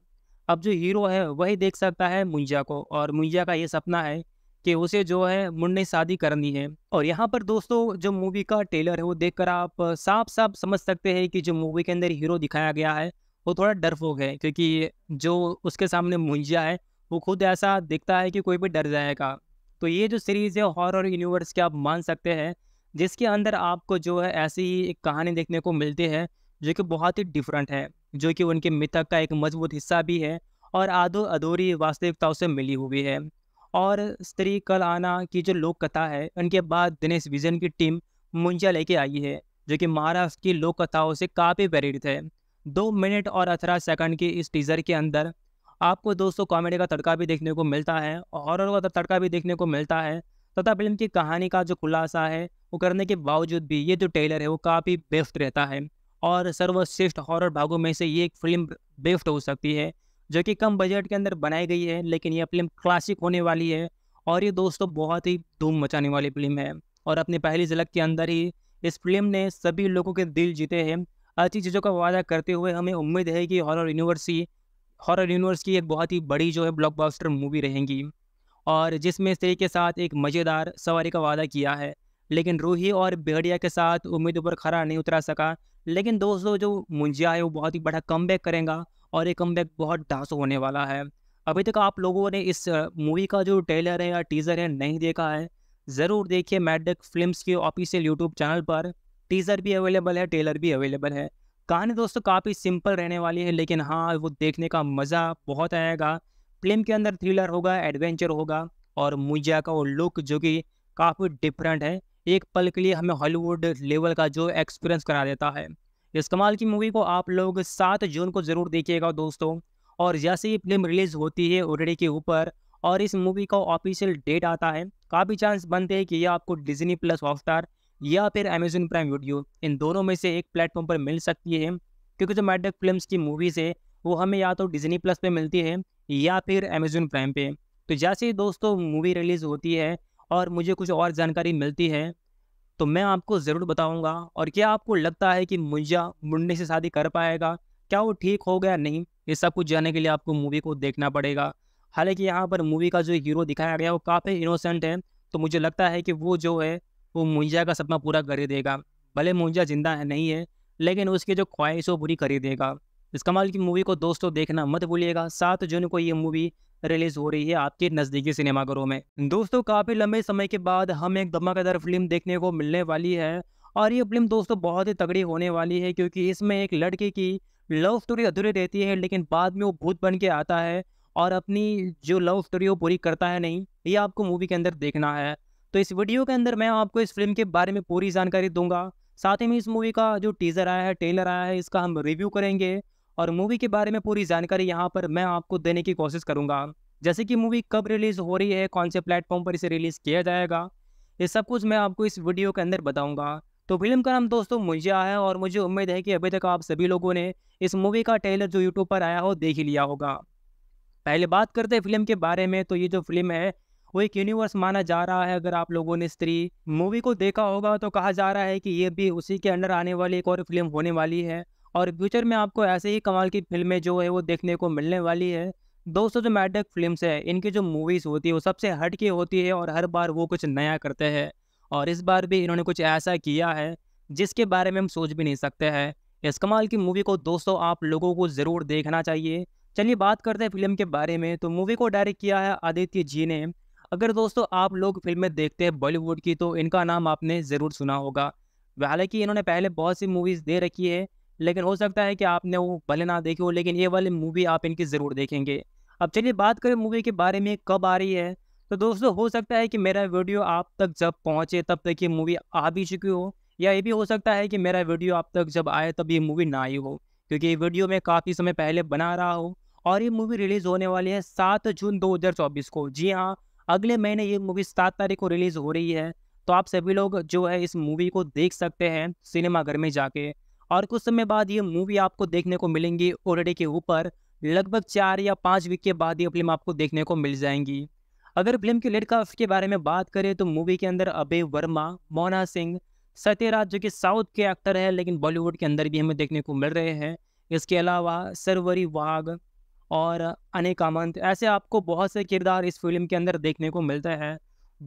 अब जो हीरो है वही देख सकता है मुंजा को और मुंजा का ये सपना है कि उसे जो है मुन्ने शादी करनी है और यहाँ पर दोस्तों जो मूवी का ट्रेलर है वो देखकर आप साफ साफ समझ सकते हैं कि जो मूवी के अंदर हीरो दिखाया गया है वो थोड़ा फोक है क्योंकि जो उसके सामने मुंजा है वो खुद ऐसा दिखता है कि कोई भी डर जाएगा तो ये जो सीरीज़ है हॉरर यूनिवर्स के आप मान सकते हैं जिसके अंदर आपको जो है ऐसी ही एक कहानी देखने को मिलती है जो कि बहुत ही डिफरेंट है जो कि उनके मिथक का एक मजबूत हिस्सा भी है और आधो अधूरी वास्तविकताओं से मिली हुई है और स्त्री कल आना की जो लोक कथा है उनके बाद दिनेश विजन की टीम मुंजा लेके आई है जो कि महाराष्ट्र की लोक कथाओं से काफ़ी प्रेरित है दो मिनट और अठारह सेकंड के इस टीज़र के अंदर आपको दोस्तों कॉमेडी का तड़का भी देखने को मिलता है हॉरर का तड़का भी देखने को मिलता है तथा फिल्म की कहानी का जो खुलासा है वो करने के बावजूद भी ये जो टेलर है वो काफ़ी बेस्ट रहता है और सर्वश्रेष्ठ हॉरर भागों में से ये एक फिल्म बेस्ट हो सकती है जो कि कम बजट के अंदर बनाई गई है लेकिन यह फिल्म क्लासिक होने वाली है और ये दोस्तों बहुत ही धूम मचाने वाली फिल्म है और अपनी पहली झलक के अंदर ही इस फिल्म ने सभी लोगों के दिल जीते हैं अच्छी चीज़ों का वादा करते हुए हमें उम्मीद है कि हॉरर यूनिवर्स ही हॉरर यूनिवर्स की एक बहुत ही बड़ी जो है ब्लॉकबस्टर मूवी रहेंगी और जिसमें स्त्री के साथ एक मज़ेदार सवारी का वादा किया है लेकिन रूही और बेहड़िया के साथ उम्मीद पर खरा नहीं उतरा सका लेकिन दोस्तों जो मुंजिया है वो बहुत ही बड़ा कम करेगा और ये कम बहुत डांस होने वाला है अभी तक आप लोगों ने इस मूवी का जो ट्रेलर है या टीज़र है नहीं देखा है ज़रूर देखिए मैडक फिल्म के ऑफिशियल यूट्यूब चैनल पर टीज़र भी अवेलेबल है ट्रेलर भी अवेलेबल है कहानी दोस्तों काफ़ी सिंपल रहने वाली है लेकिन हाँ वो देखने का मज़ा बहुत आएगा फिल्म के अंदर थ्रिलर होगा एडवेंचर होगा और मुइजा का वो लुक जो कि काफ़ी डिफरेंट है एक पल के लिए हमें हॉलीवुड लेवल का जो एक्सपीरियंस करा देता है इस कमाल की मूवी को आप लोग सात जून को ज़रूर देखिएगा दोस्तों और जैसे ही फिल्म रिलीज़ होती है ओडीडी के ऊपर और इस मूवी का ऑफिशियल डेट आता है काफ़ी चांस बनते हैं कि यह आपको डिजनी प्लस हॉटस्टार या फिर अमेजन प्राइम वीडियो इन दोनों में से एक प्लेटफॉर्म पर मिल सकती है क्योंकि जो मैडक फिल्म की मूवीज़ है वो हमें या तो डिजनी प्लस पे मिलती है या फिर अमेजन प्राइम पे तो जैसे ही दोस्तों मूवी रिलीज़ होती है और मुझे कुछ और जानकारी मिलती है तो मैं आपको ज़रूर बताऊंगा और क्या आपको लगता है कि मुंजा मुंडे से शादी कर पाएगा क्या वो ठीक हो गया नहीं ये सब कुछ जानने के लिए आपको मूवी को देखना पड़ेगा हालांकि यहाँ पर मूवी का जो हीरो दिखाया गया वो काफ़ी इनोसेंट है तो मुझे लगता है कि वो जो है वो मुंजा का सपना पूरा कर ही देगा भले मुंजा जिंदा है नहीं है लेकिन उसकी जो ख्वाहिश वो पूरी कर ही देगा इस कमाल की मूवी को दोस्तों देखना मत भूलिएगा सात जून को ये मूवी रिलीज हो रही है आपके नज़दीकी सिनेमाघरों में दोस्तों काफ़ी लंबे समय के बाद हम एक धमाकेदार फिल्म देखने को मिलने वाली है और ये फिल्म दोस्तों बहुत ही तगड़ी होने वाली है क्योंकि इसमें एक लड़के की लव स्टोरी अधूरी रहती है लेकिन बाद में वो भूत बन के आता है और अपनी जो लव स्टोरी वो पूरी करता है नहीं ये आपको मूवी के अंदर देखना है तो इस वीडियो के अंदर मैं आपको इस फिल्म के बारे में पूरी जानकारी दूंगा साथ ही में इस मूवी का जो टीज़र आया है ट्रेलर आया है इसका हम रिव्यू करेंगे और मूवी के बारे में पूरी जानकारी यहाँ पर मैं आपको देने की कोशिश करूँगा जैसे कि मूवी कब रिलीज़ हो रही है कौन से प्लेटफॉर्म पर इसे रिलीज़ किया जाएगा ये सब कुछ मैं आपको इस वीडियो के अंदर बताऊँगा तो फिल्म का नाम दोस्तों मुंजिया है और मुझे उम्मीद है कि अभी तक आप सभी लोगों ने इस मूवी का ट्रेलर जो यूट्यूब पर आया हो देख ही लिया होगा पहले बात करते हैं फिल्म के बारे में तो ये जो फिल्म है वो एक यूनिवर्स माना जा रहा है अगर आप लोगों ने स्त्री मूवी को देखा होगा तो कहा जा रहा है कि ये भी उसी के अंडर आने वाली एक और फिल्म होने वाली है और फ्यूचर में आपको ऐसे ही कमाल की फिल्में जो है वो देखने को मिलने वाली है दोस्तों जो मैडक फिल्म्स है इनकी जो मूवीज़ होती है वो सबसे हट के होती है और हर बार वो कुछ नया करते हैं और इस बार भी इन्होंने कुछ ऐसा किया है जिसके बारे में हम सोच भी नहीं सकते हैं इस कमाल की मूवी को दोस्तों आप लोगों को ज़रूर देखना चाहिए चलिए बात करते हैं फिल्म के बारे में तो मूवी को डायरेक्ट किया है आदित्य जी ने अगर दोस्तों आप लोग फिल्में देखते हैं बॉलीवुड की तो इनका नाम आपने ज़रूर सुना होगा हालांकि इन्होंने पहले बहुत सी मूवीज़ दे रखी है लेकिन हो सकता है कि आपने वो भले ना देखे हो लेकिन ये वाली मूवी आप इनकी ज़रूर देखेंगे अब चलिए बात करें मूवी के बारे में कब आ रही है तो दोस्तों हो सकता है कि मेरा वीडियो आप तक जब पहुँचे तब तक ये मूवी आ भी चुकी हो या ये भी हो सकता है कि मेरा वीडियो आप तक जब आए तब ये मूवी ना आई हो क्योंकि ये वीडियो मैं काफ़ी समय पहले बना रहा हूँ और ये मूवी रिलीज़ होने वाली है सात जून चौबीस को जी हाँ अगले महीने ये मूवी सात तारीख को रिलीज़ हो रही है तो आप सभी लोग जो है इस मूवी को देख सकते हैं सिनेमाघर में जाके और कुछ समय बाद ये मूवी आपको देखने को मिलेंगी ओरडे के ऊपर लगभग चार या पाँच वीक के बाद ये फिल्म आपको देखने को मिल जाएंगी अगर फिल्म के लेट कास्ट के बारे में बात करें तो मूवी के अंदर अभय वर्मा मोना सिंह सत्यराज जो कि साउथ के एक्टर हैं लेकिन बॉलीवुड के अंदर भी हमें देखने को मिल रहे हैं इसके अलावा सरवरी वाघ और अनेकामंत ऐसे आपको बहुत से किरदार इस फिल्म के अंदर देखने को मिलते हैं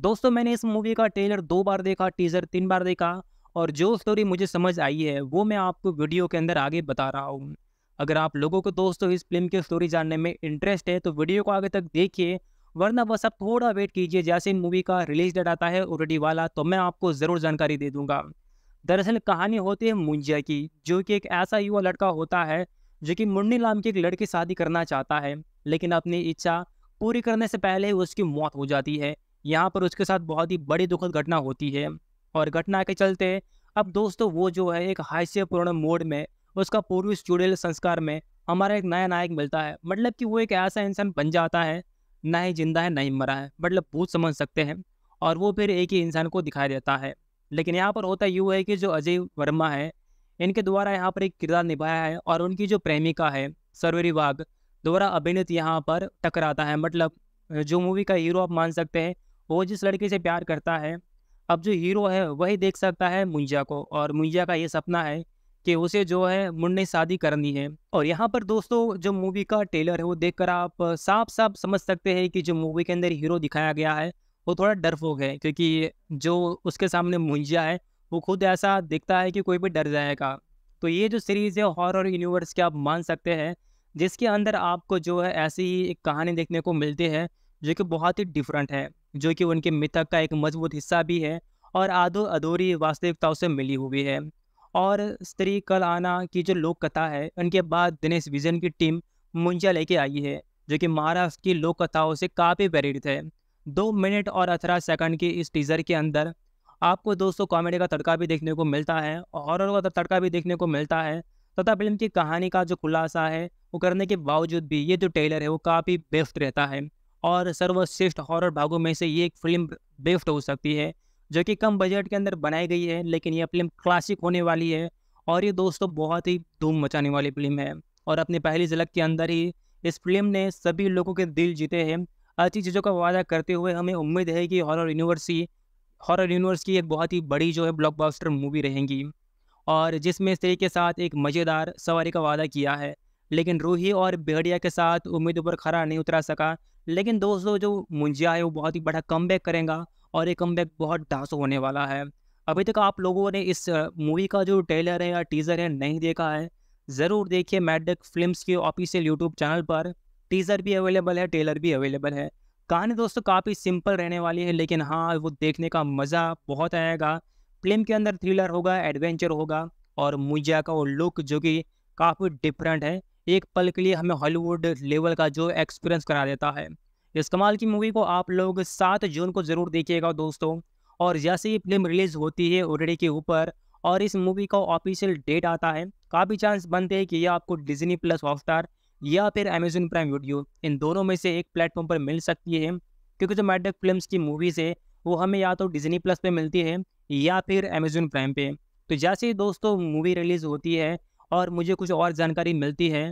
दोस्तों मैंने इस मूवी का ट्रेलर दो बार देखा टीज़र तीन बार देखा और जो स्टोरी मुझे समझ आई है वो मैं आपको वीडियो के अंदर आगे बता रहा हूँ अगर आप लोगों को दोस्तों इस फिल्म की स्टोरी जानने में इंटरेस्ट है तो वीडियो को आगे तक देखिए वरना बस आप थोड़ा वेट कीजिए जैसे मूवी का रिलीज डेट आता है ओरेडी वाला तो मैं आपको ज़रूर जानकारी दे दूंगा दरअसल कहानी होती है मुंजिया की जो कि एक ऐसा युवा लड़का होता है जो कि मुन्नी नाम की एक लड़की शादी करना चाहता है लेकिन अपनी इच्छा पूरी करने से पहले उसकी मौत हो जाती है यहाँ पर उसके साथ बहुत ही बड़ी दुखद घटना होती है और घटना के चलते अब दोस्तों वो जो है एक हास्यपूर्ण मोड में उसका पूर्व जुड़ेल संस्कार में हमारा एक नया नायक मिलता है मतलब कि वो एक ऐसा इंसान बन जाता है ना ही जिंदा है ना ही मरा है मतलब भूत समझ सकते हैं और वो फिर एक ही इंसान को दिखाई देता है लेकिन यहाँ पर होता यूँ है कि जो अजय वर्मा है इनके द्वारा यहाँ पर एक किरदार निभाया है और उनकी जो प्रेमिका है सरवरी वाघ द्वारा अभिनीत यहाँ पर टकराता है मतलब जो मूवी का हीरो आप मान सकते हैं वो जिस लड़के से प्यार करता है अब जो हीरो है वही देख सकता है मुंजा को और मुंजा का ये सपना है कि उसे जो है मुन्ने शादी करनी है और यहाँ पर दोस्तों जो मूवी का ट्रेलर है वो देखकर आप साफ साफ समझ सकते हैं कि जो मूवी के अंदर हीरो दिखाया गया है वो थोड़ा फोक है क्योंकि जो उसके सामने मुंजा है वो खुद ऐसा दिखता है कि कोई भी डर जाएगा तो ये जो सीरीज़ है हॉरर यूनिवर्स के आप मान सकते हैं जिसके अंदर आपको जो है ऐसी ही एक कहानी देखने को मिलती है जो कि बहुत ही डिफरेंट है जो कि उनके मिथक का एक मजबूत हिस्सा भी है और आधो अधूरी वास्तविकताओं से मिली हुई है और स्त्री कल आना की जो लोक कथा है उनके बाद दिनेश विजन की टीम मुंजा लेके आई है जो कि महाराष्ट्र की लोक कथाओं से काफ़ी प्रेरित है दो मिनट और अठारह सेकंड के इस टीज़र के अंदर आपको दोस्तों कॉमेडी का तड़का भी देखने को मिलता है हॉरर का तड़का भी देखने को मिलता है तथा फिल्म की कहानी का जो खुलासा है वो करने के बावजूद भी ये जो टेलर है वो काफ़ी बेस्ट रहता है और सर्वश्रेष्ठ हॉरर भागों में से ये एक फिल्म बेफ्ट हो सकती है जो कि कम बजट के अंदर बनाई गई है लेकिन यह फिल्म क्लासिक होने वाली है और ये दोस्तों बहुत ही धूम मचाने वाली फिल्म है और अपनी पहली झलक के अंदर ही इस फिल्म ने सभी लोगों के दिल जीते हैं अच्छी चीज़ों का वादा करते हुए हमें उम्मीद है कि हॉरर ही हॉरर यूनिवर्स की एक बहुत ही बड़ी जो है ब्लॉकबस्टर मूवी रहेंगी और जिसमें इस तरीके के साथ एक मज़ेदार सवारी का वादा किया है लेकिन रूही और बेहड़िया के साथ उम्मीद पर खरा नहीं उतरा सका लेकिन दोस्तों जो मुंजिया है वो बहुत ही बड़ा कम करेगा और ये कम बहुत धांसू होने वाला है अभी तक आप लोगों ने इस मूवी का जो ट्रेलर है या टीज़र है नहीं देखा है ज़रूर देखिए मैडक फिल्म्स के ऑफिशियल यूट्यूब चैनल पर टीज़र भी अवेलेबल है ट्रेलर भी अवेलेबल है कहानी दोस्तों काफ़ी सिंपल रहने वाली है लेकिन हाँ वो देखने का मज़ा बहुत आएगा फिल्म के अंदर थ्रिलर होगा एडवेंचर होगा और मुंजिया का वो लुक जो कि काफ़ी डिफरेंट है एक पल के लिए हमें हॉलीवुड लेवल का जो एक्सपीरियंस करा देता है इस कमाल की मूवी को आप लोग सात जून को ज़रूर देखिएगा दोस्तों और जैसे ही फिल्म रिलीज़ होती है ओडीडी के ऊपर और इस मूवी का ऑफिशियल डेट आता है काफ़ी चांस बनते हैं कि यह आपको डिजनी प्लस हॉटस्टार या फिर अमेजन प्राइम वीडियो इन दोनों में से एक प्लेटफॉर्म पर मिल सकती है क्योंकि जो मैडक फिल्म की मूवीज़ है वो हमें या तो डिजनी प्लस पे मिलती है या फिर अमेजन प्राइम पे तो जैसे ही दोस्तों मूवी रिलीज़ होती है और मुझे कुछ और जानकारी मिलती है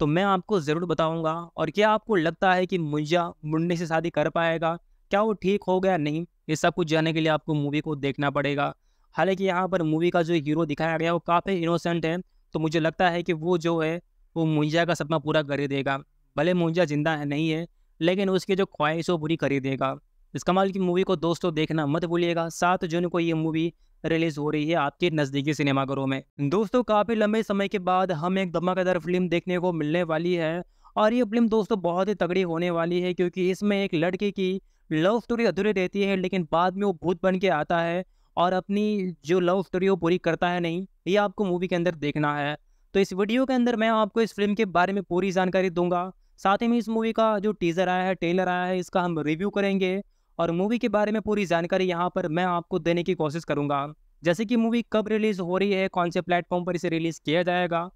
तो मैं आपको ज़रूर बताऊंगा और क्या आपको लगता है कि मुंजा मुंडी से शादी कर पाएगा क्या वो ठीक हो गया नहीं ये सब कुछ जानने के लिए आपको मूवी को देखना पड़ेगा हालांकि यहाँ पर मूवी का जो हीरो दिखाया गया वो काफ़ी इनोसेंट है तो मुझे लगता है कि वो जो है वो मुंजा का सपना पूरा कर देगा भले मुंजा जिंदा है नहीं है लेकिन उसकी जो ख्वाहिश वो पूरी कर देगा इस कमाल की मूवी को दोस्तों देखना मत भूलिएगा सात जून को ये मूवी रिलीज हो रही है आपके नज़दीकी सिनेमाघरों में दोस्तों काफ़ी लंबे समय के बाद हम एक धमाकेदार फिल्म देखने को मिलने वाली है और ये फिल्म दोस्तों बहुत ही तगड़ी होने वाली है क्योंकि इसमें एक लड़के की लव स्टोरी अधूरी रहती है लेकिन बाद में वो भूत बन के आता है और अपनी जो लव स्टोरी वो पूरी करता है नहीं ये आपको मूवी के अंदर देखना है तो इस वीडियो के अंदर मैं आपको इस फिल्म के बारे में पूरी जानकारी दूंगा साथ ही में इस मूवी का जो टीज़र आया है ट्रेलर आया है इसका हम रिव्यू करेंगे और मूवी के बारे में पूरी जानकारी यहाँ पर मैं आपको देने की कोशिश करूँगा जैसे कि मूवी कब रिलीज़ हो रही है कौन से प्लेटफॉर्म पर इसे रिलीज़ किया जाएगा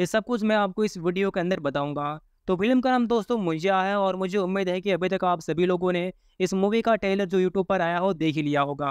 ये सब कुछ मैं आपको इस वीडियो के अंदर बताऊँगा तो फिल्म का नाम दोस्तों मुंजिया है और मुझे उम्मीद है कि अभी तक आप सभी लोगों ने इस मूवी का ट्रेलर जो यूट्यूब पर आया हो देख ही लिया होगा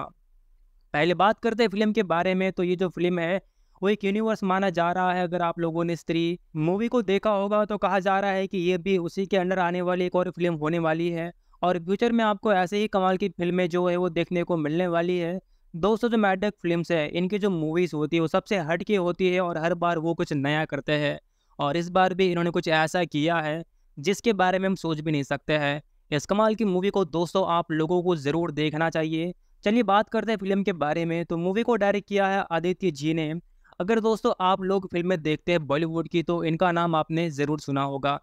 पहले बात करते हैं फिल्म के बारे में तो ये जो फिल्म है वो एक यूनिवर्स माना जा रहा है अगर आप लोगों ने स्त्री मूवी को देखा होगा तो कहा जा रहा है कि ये भी उसी के अंडर आने वाली एक और फिल्म होने वाली है और फ्यूचर में आपको ऐसे ही कमाल की फिल्में जो है वो देखने को मिलने वाली है दोस्तों जो मैडक फिल्म्स है इनकी जो मूवीज़ होती है वो सबसे हट के होती है और हर बार वो कुछ नया करते हैं और इस बार भी इन्होंने कुछ ऐसा किया है जिसके बारे में हम सोच भी नहीं सकते हैं इस कमाल की मूवी को दोस्तों आप लोगों को ज़रूर देखना चाहिए चलिए बात करते हैं फिल्म के बारे में तो मूवी को डायरेक्ट किया है आदित्य जी ने अगर दोस्तों आप लोग फिल्में देखते हैं बॉलीवुड की तो इनका नाम आपने ज़रूर सुना होगा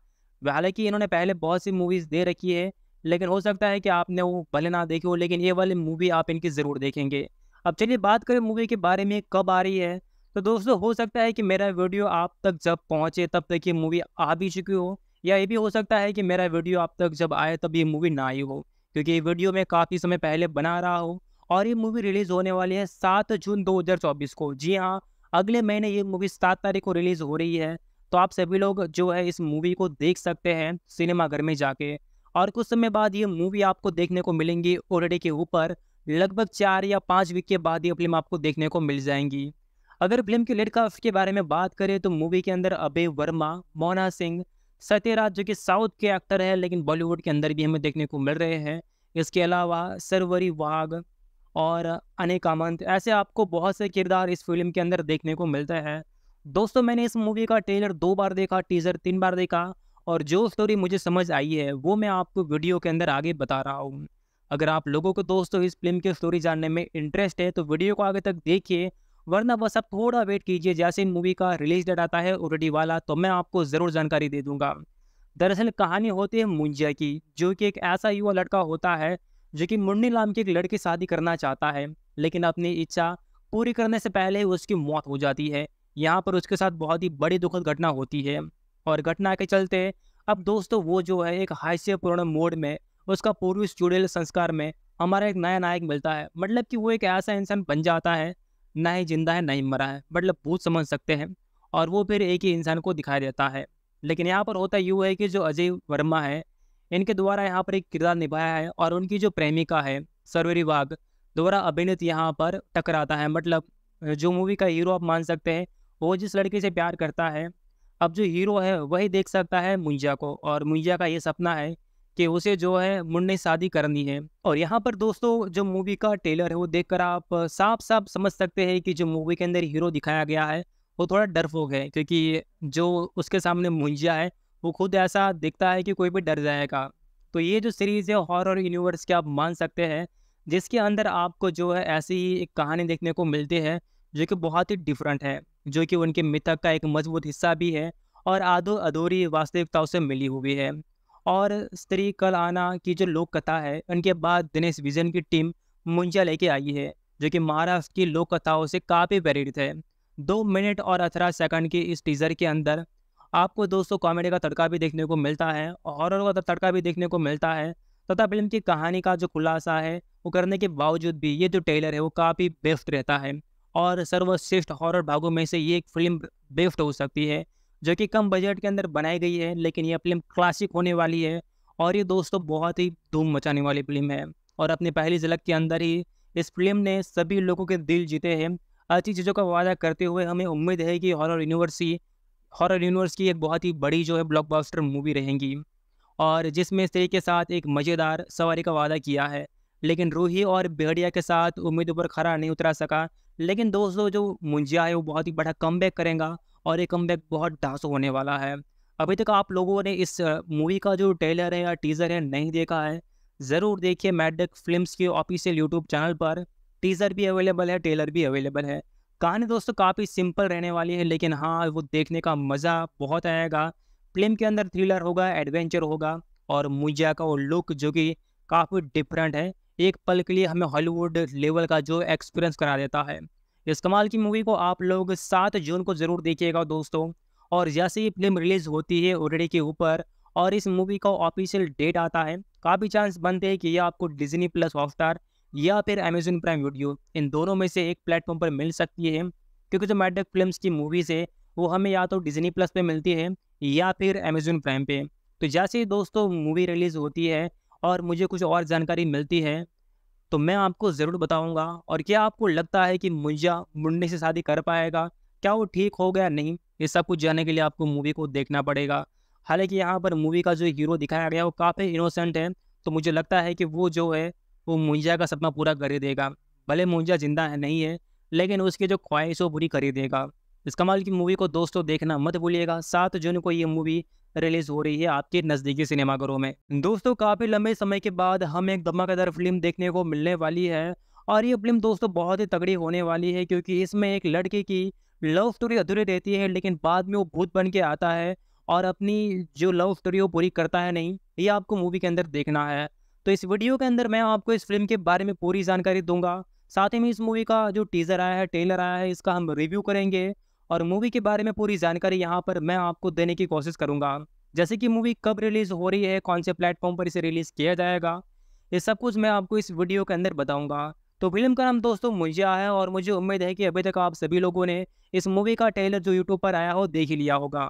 हालांकि इन्होंने पहले बहुत सी मूवीज़ दे रखी है लेकिन हो सकता है कि आपने वो भले ना देखे हो लेकिन ये वाली मूवी आप इनकी ज़रूर देखेंगे अब चलिए बात करें मूवी के बारे में कब आ रही है तो दोस्तों हो सकता है कि मेरा वीडियो आप तक जब पहुँचे तब तक ये मूवी आ भी चुकी हो या ये भी हो सकता है कि मेरा वीडियो आप तक जब आए तब ये मूवी ना आई हो क्योंकि ये वीडियो मैं काफ़ी समय पहले बना रहा हूँ और ये मूवी रिलीज़ होने वाली है सात जून 2024 को जी हाँ अगले महीने ये मूवी सात तारीख को रिलीज़ हो रही है तो आप सभी लोग जो है इस मूवी को देख सकते हैं सिनेमाघर में जाके और कुछ समय बाद ये मूवी आपको देखने को मिलेंगी ओरडे के ऊपर लगभग चार या पाँच वीक के बाद ये फिल्म आपको देखने को मिल जाएंगी अगर फिल्म के लेट कास्ट के बारे में बात करें तो मूवी के अंदर अभय वर्मा मोना सिंह सत्यराज जो कि साउथ के एक्टर हैं लेकिन बॉलीवुड के अंदर भी हमें देखने को मिल रहे हैं इसके अलावा सरवरी वाघ और अनेकामंत ऐसे आपको बहुत से किरदार इस फिल्म के अंदर देखने को मिलते हैं दोस्तों मैंने इस मूवी का ट्रेलर दो बार देखा टीजर तीन बार देखा और जो स्टोरी मुझे समझ आई है वो मैं आपको वीडियो के अंदर आगे बता रहा हूँ अगर आप लोगों को दोस्तों इस फिल्म की स्टोरी जानने में इंटरेस्ट है तो वीडियो को आगे तक देखिए वरना बस आप थोड़ा वेट कीजिए जैसे मूवी का रिलीज डेट आता है ओटीटी वाला तो मैं आपको ज़रूर जानकारी दे दूंगा दरअसल कहानी होती है मुंजिया की जो कि एक ऐसा युवा लड़का होता है जो कि मुन्नी नाम की एक लड़की शादी करना चाहता है लेकिन अपनी इच्छा पूरी करने से पहले उसकी मौत हो जाती है यहाँ पर उसके साथ बहुत ही बड़ी दुखद घटना होती है और घटना के चलते अब दोस्तों वो जो है एक हास्यपूर्ण मोड में उसका पूर्व जुड़ेल संस्कार में हमारा एक नया नायक मिलता है मतलब कि वो एक ऐसा इंसान बन जाता है ना ही जिंदा है ना ही मरा है मतलब भूत समझ सकते हैं और वो फिर एक ही इंसान को दिखाई देता है लेकिन यहाँ पर होता यूँ है कि जो अजय वर्मा है इनके द्वारा यहाँ पर एक किरदार निभाया है और उनकी जो प्रेमिका है सरवरी वाघ द्वारा अभिनीत यहाँ पर टकराता है मतलब जो मूवी का हीरो आप मान सकते हैं वो जिस लड़के से प्यार करता है अब जो हीरो है वही देख सकता है मुंजा को और मुंजा का ये सपना है कि उसे जो है मुंडे शादी करनी है और यहाँ पर दोस्तों जो मूवी का ट्रेलर है वो देख आप साफ साफ समझ सकते हैं कि जो मूवी के अंदर हीरो दिखाया गया है वो थोड़ा फोक है क्योंकि जो उसके सामने मुंजा है वो खुद ऐसा दिखता है कि कोई भी डर जाएगा तो ये जो सीरीज़ है हॉरर यूनिवर्स के आप मान सकते हैं जिसके अंदर आपको जो है ऐसी एक कहानी देखने को मिलती है जो कि बहुत ही डिफरेंट है जो कि उनके मिथक का एक मजबूत हिस्सा भी है और आधो अधूरी वास्तविकताओं से मिली हुई है और स्त्री कल आना की जो लोक कथा है उनके बाद दिनेश विजन की टीम मुंजा लेके आई है जो कि महाराष्ट्र की लोक कथाओं से काफ़ी प्रेरित है दो मिनट और अठारह सेकंड की इस टीज़र के अंदर आपको दोस्तों कॉमेडी का तड़का भी देखने को मिलता है हॉरर का तड़का भी देखने को मिलता है तथा फिल्म की कहानी का जो खुलासा है वो करने के बावजूद भी ये जो टेलर है वो काफ़ी बेस्ट रहता है और सर्वश्रेष्ठ हॉरर भागों में से ये एक फिल्म बेस्ट हो सकती है जो कि कम बजट के अंदर बनाई गई है लेकिन यह फिल्म क्लासिक होने वाली है और ये दोस्तों बहुत ही धूम मचाने वाली फिल्म है और अपनी पहली झलक के अंदर ही इस फिल्म ने सभी लोगों के दिल जीते हैं अच्छी चीज़ों का वादा करते हुए हमें उम्मीद है कि हॉरर ही हॉरर यूनिवर्स की एक बहुत ही बड़ी जो है ब्लॉकबस्टर मूवी रहेंगी और जिसमें स्त्री के साथ एक मज़ेदार सवारी का वादा किया है लेकिन रूही और बेहड़िया के साथ उम्मीद पर खरा नहीं उतरा सका लेकिन दोस्तों जो मुंजिया है वो बहुत ही बड़ा कम करेगा और ये कम बहुत डांस होने वाला है अभी तक आप लोगों ने इस मूवी का जो ट्रेलर है या टीज़र है नहीं देखा है ज़रूर देखिए मैडक फिल्म्स के ऑफिशियल यूट्यूब चैनल पर टीज़र भी अवेलेबल है ट्रेलर भी अवेलेबल है कहानी दोस्तों काफ़ी सिंपल रहने वाली है लेकिन हाँ वो देखने का मज़ा बहुत आएगा फिल्म के अंदर थ्रिलर होगा एडवेंचर होगा और मुंजिया का वो लुक जो कि काफ़ी डिफरेंट है एक पल के लिए हमें हॉलीवुड लेवल का जो एक्सपीरियंस करा देता है इस कमाल की मूवी को आप लोग सात जून को ज़रूर देखिएगा दोस्तों और जैसे ही फिल्म रिलीज़ होती है ओडीडी के ऊपर और इस मूवी का ऑफिशियल डेट आता है काफ़ी चांस बनते हैं कि यह आपको डिजनी प्लस हॉटस्टार या फिर अमेजन प्राइम वीडियो इन दोनों में से एक प्लेटफॉर्म पर मिल सकती है क्योंकि जो मैडक फिल्म की मूवीज़ है वो हमें या तो डिजनी प्लस पे मिलती है या फिर अमेजन प्राइम पे तो जैसे ही दोस्तों मूवी रिलीज़ होती है और मुझे कुछ और जानकारी मिलती है तो मैं आपको ज़रूर बताऊंगा और क्या आपको लगता है कि मुंजा मुंडे से शादी कर पाएगा क्या वो ठीक हो गया नहीं ये सब कुछ जानने के लिए आपको मूवी को देखना पड़ेगा हालांकि यहाँ पर मूवी का जो हीरो दिखाया गया वो काफ़ी इनोसेंट है तो मुझे लगता है कि वो जो है वो मुंजा का सपना पूरा कर ही देगा भले मुंजा जिंदा है नहीं है लेकिन उसकी जो ख्वाहिश वो पूरी कर ही देगा इस कमाल की मूवी को दोस्तों देखना मत भूलिएगा सात जून को ये मूवी रिलीज हो रही है आपके नज़दीकी सिनेमाघरों में दोस्तों काफ़ी लंबे समय के बाद हम एक धमाकेदार फिल्म देखने को मिलने वाली है और ये फिल्म दोस्तों बहुत ही तगड़ी होने वाली है क्योंकि इसमें एक लड़के की लव स्टोरी अधूरी रहती है लेकिन बाद में वो भूत बन के आता है और अपनी जो लव स्टोरी वो पूरी करता है नहीं ये आपको मूवी के अंदर देखना है तो इस वीडियो के अंदर मैं आपको इस फिल्म के बारे में पूरी जानकारी दूंगा साथ ही में इस मूवी का जो टीज़र आया है ट्रेलर आया है इसका हम रिव्यू करेंगे और मूवी के बारे में पूरी जानकारी यहाँ पर मैं आपको देने की कोशिश करूँगा जैसे कि मूवी कब रिलीज़ हो रही है कौन से प्लेटफॉर्म पर इसे रिलीज़ किया जाएगा ये सब कुछ मैं आपको इस वीडियो के अंदर बताऊँगा तो फिल्म का नाम दोस्तों आया है और मुझे उम्मीद है कि अभी तक आप सभी लोगों ने इस मूवी का ट्रेलर जो यूट्यूब पर आया हो देख ही लिया होगा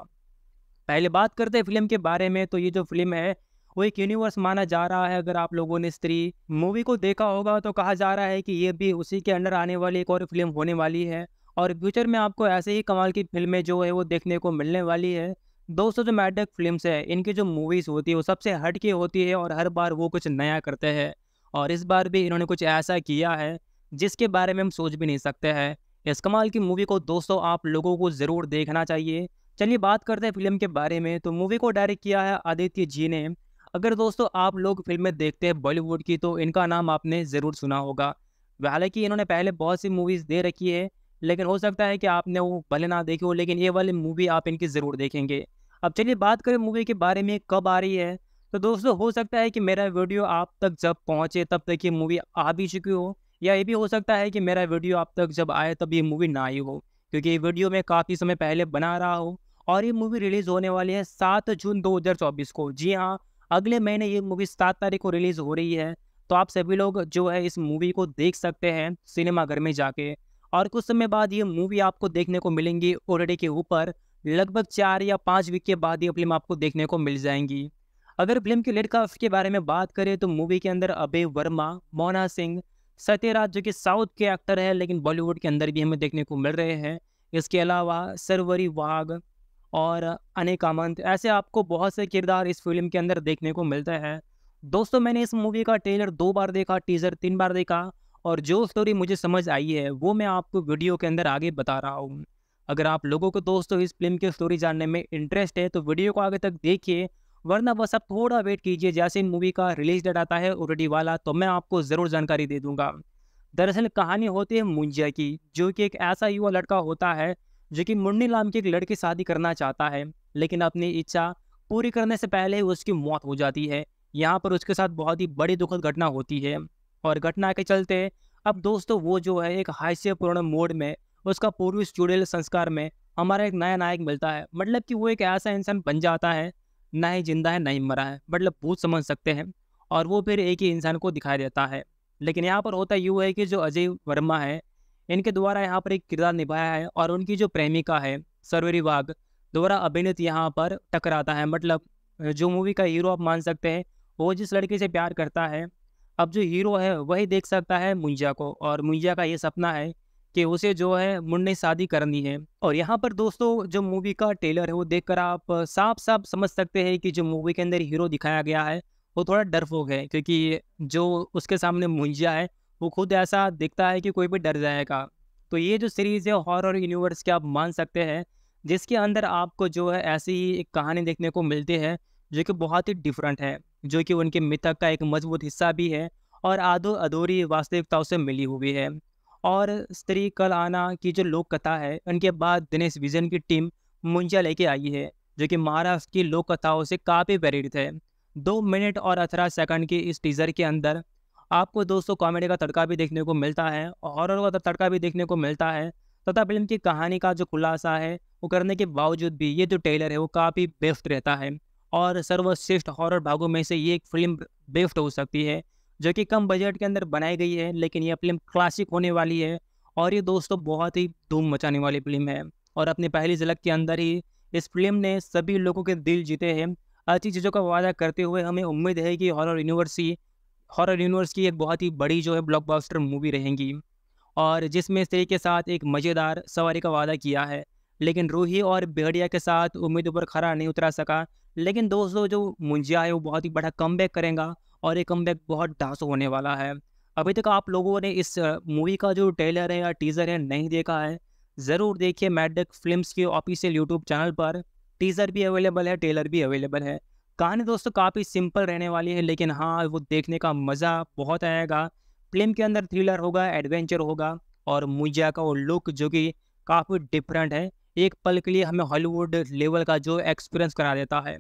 पहले बात करते हैं फिल्म के बारे में तो ये जो फिल्म है वो एक यूनिवर्स माना जा रहा है अगर आप लोगों ने स्त्री मूवी को देखा होगा तो कहा जा रहा है कि ये भी उसी के अंडर आने वाली एक और फिल्म होने वाली है और फ्यूचर में आपको ऐसे ही कमाल की फिल्में जो है वो देखने को मिलने वाली है दोस्तों जो मैडक फिल्म्स है इनकी जो मूवीज़ होती है वो सबसे हट के होती है और हर बार वो कुछ नया करते हैं और इस बार भी इन्होंने कुछ ऐसा किया है जिसके बारे में हम सोच भी नहीं सकते हैं इस कमाल की मूवी को दोस्तों आप लोगों को ज़रूर देखना चाहिए चलिए बात करते हैं फिल्म के बारे में तो मूवी को डायरेक्ट किया है आदित्य जी ने अगर दोस्तों आप लोग फिल्में देखते हैं बॉलीवुड की तो इनका नाम आपने ज़रूर सुना होगा हालांकि इन्होंने पहले बहुत सी मूवीज़ दे रखी है लेकिन हो सकता है कि आपने वो भले ना देखे हो लेकिन ये वाली मूवी आप इनकी ज़रूर देखेंगे अब चलिए बात करें मूवी के बारे में कब आ रही है तो दोस्तों हो सकता है कि मेरा वीडियो आप तक जब पहुँचे तब तक ये मूवी आ भी चुकी हो या ये भी हो सकता है कि मेरा वीडियो आप तक जब आए तब ये मूवी ना आई हो क्योंकि ये वीडियो मैं काफ़ी समय पहले बना रहा हूँ और ये मूवी रिलीज़ होने वाली है सात जून दो को जी हाँ अगले महीने ये मूवी सात तारीख को रिलीज़ हो रही है तो आप सभी लोग जो है इस मूवी को देख सकते हैं सिनेमाघर में जाके और कुछ समय बाद ये मूवी आपको देखने को मिलेंगी ओरडे के ऊपर लगभग चार या पाँच वीक के बाद ये फिल्म आपको देखने को मिल जाएंगी अगर फिल्म के लेट कास्ट के बारे में बात करें तो मूवी के अंदर अभय वर्मा मोना सिंह सत्यराज जो कि साउथ के एक्टर है लेकिन बॉलीवुड के अंदर भी हमें देखने को मिल रहे हैं इसके अलावा सरवरी वाघ और अनेकामंत ऐसे आपको बहुत से किरदार इस फिल्म के अंदर देखने को मिलते हैं दोस्तों मैंने इस मूवी का ट्रेलर दो बार देखा टीजर तीन बार देखा और जो स्टोरी मुझे समझ आई है वो मैं आपको वीडियो के अंदर आगे बता रहा हूँ अगर आप लोगों को दोस्तों इस फिल्म की स्टोरी जानने में इंटरेस्ट है तो वीडियो को आगे तक देखिए वरना बस आप थोड़ा वेट कीजिए जैसे मूवी का रिलीज डेट आता है ओरेडी वाला तो मैं आपको ज़रूर जानकारी दे दूंगा दरअसल कहानी होती है मुंजिया की जो कि एक ऐसा युवा लड़का होता है जो कि मुन्नी नाम की एक लड़की शादी करना चाहता है लेकिन अपनी इच्छा पूरी करने से पहले उसकी मौत हो जाती है यहाँ पर उसके साथ बहुत ही बड़ी दुखद घटना होती है और घटना के चलते अब दोस्तों वो जो है एक हास्यपूर्ण मोड में उसका पूर्वी जुड़ेल संस्कार में हमारा एक नया नायक मिलता है मतलब कि वो एक ऐसा इंसान बन जाता है ना ही जिंदा है ना ही मरा है मतलब भूत समझ सकते हैं और वो फिर एक ही इंसान को दिखाई देता है लेकिन यहाँ पर होता यूँ है कि जो अजय वर्मा है इनके द्वारा यहाँ पर एक किरदार निभाया है और उनकी जो प्रेमिका है सरवरी बाघ द्वारा अभिनीत यहाँ पर टकराता है मतलब जो मूवी का हीरो आप मान सकते हैं वो जिस लड़के से प्यार करता है अब जो हीरो है वही देख सकता है मुंजा को और मुंजा का ये सपना है कि उसे जो है मुन्ने शादी करनी है और यहाँ पर दोस्तों जो मूवी का ट्रेलर है वो देख आप साफ साफ समझ सकते हैं कि जो मूवी के अंदर हीरो दिखाया गया है वो थोड़ा डरपोक है क्योंकि जो उसके सामने मुंजा है वो खुद ऐसा दिखता है कि कोई भी डर जाएगा तो ये जो सीरीज़ है हॉरर यूनिवर्स के आप मान सकते हैं जिसके अंदर आपको जो है ऐसी ही एक कहानी देखने को मिलती है जो कि बहुत ही डिफरेंट है जो कि उनके मिथक का एक मजबूत हिस्सा भी है और आधो अधूरी वास्तविकताओं से मिली हुई है और स्त्री कल आना की जो लोक कथा है उनके बाद दिनेश विजन की टीम मुंजा लेके आई है जो कि महाराष्ट्र की लोक कथाओं से काफ़ी प्रेरित है दो मिनट और अठारह सेकंड के इस टीज़र के अंदर आपको दोस्तों कॉमेडी का तड़का भी देखने को मिलता है हॉरर का तड़का भी देखने को मिलता है तथा फिल्म की कहानी का जो खुलासा है वो करने के बावजूद भी ये जो टेलर है वो काफ़ी बेस्ट रहता है और सर्वश्रेष्ठ हॉरर भागों में से ये एक फिल्म बेफ्ट हो सकती है जो कि कम बजट के अंदर बनाई गई है लेकिन यह फिल्म क्लासिक होने वाली है और ये दोस्तों बहुत ही धूम मचाने वाली फिल्म है और अपनी पहली झलक के अंदर ही इस फिल्म ने सभी लोगों के दिल जीते हैं अच्छी चीज़ों का वादा करते हुए हमें उम्मीद है कि हॉरर यूनिवर्स ही हॉरर यूनिवर्स की एक बहुत ही बड़ी जो है ब्लॉकबस्टर मूवी रहेंगी और जिसमें स्त्री के साथ एक मज़ेदार सवारी का वादा किया है लेकिन रूही और बेहड़िया के साथ उम्मीद पर खरा नहीं उतरा सका लेकिन दोस्तों जो मुंजिया है वो बहुत ही बड़ा कम करेगा और ये कम बहुत डांस होने वाला है अभी तक आप लोगों ने इस मूवी का जो ट्रेलर है या टीज़र है नहीं देखा है ज़रूर देखिए मैडक फिल्म के ऑफिशियल यूट्यूब चैनल पर टीज़र भी अवेलेबल है ट्रेलर भी अवेलेबल है कहानी दोस्तों काफ़ी सिंपल रहने वाली है लेकिन हाँ वो देखने का मज़ा बहुत आएगा फिल्म के अंदर थ्रिलर होगा एडवेंचर होगा और मुंजिया का वो लुक जो कि काफ़ी डिफरेंट है एक पल के लिए हमें हॉलीवुड लेवल का जो एक्सपीरियंस करा देता है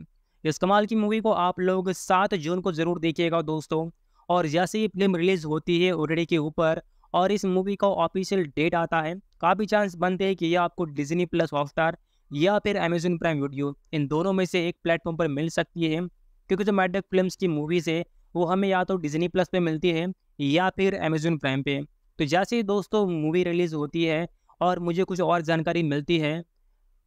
इस कमाल की मूवी को आप लोग सात जून को ज़रूर देखिएगा दोस्तों और जैसे ही फिल्म रिलीज़ होती है ओरडी के ऊपर और इस मूवी का ऑफिशियल डेट आता है काफ़ी चांस बनते हैं कि यह आपको डिजनी प्लस हॉटस्टार या फिर अमेजन प्राइम वीडियो इन दोनों में से एक प्लेटफॉर्म पर मिल सकती है क्योंकि जो मैडक फिल्म्स की मूवीज़ है वो हमें या तो डिजनी प्लस पे मिलती है या फिर अमेजन प्राइम पे तो जैसे ही दोस्तों मूवी रिलीज़ होती है और मुझे कुछ और जानकारी मिलती है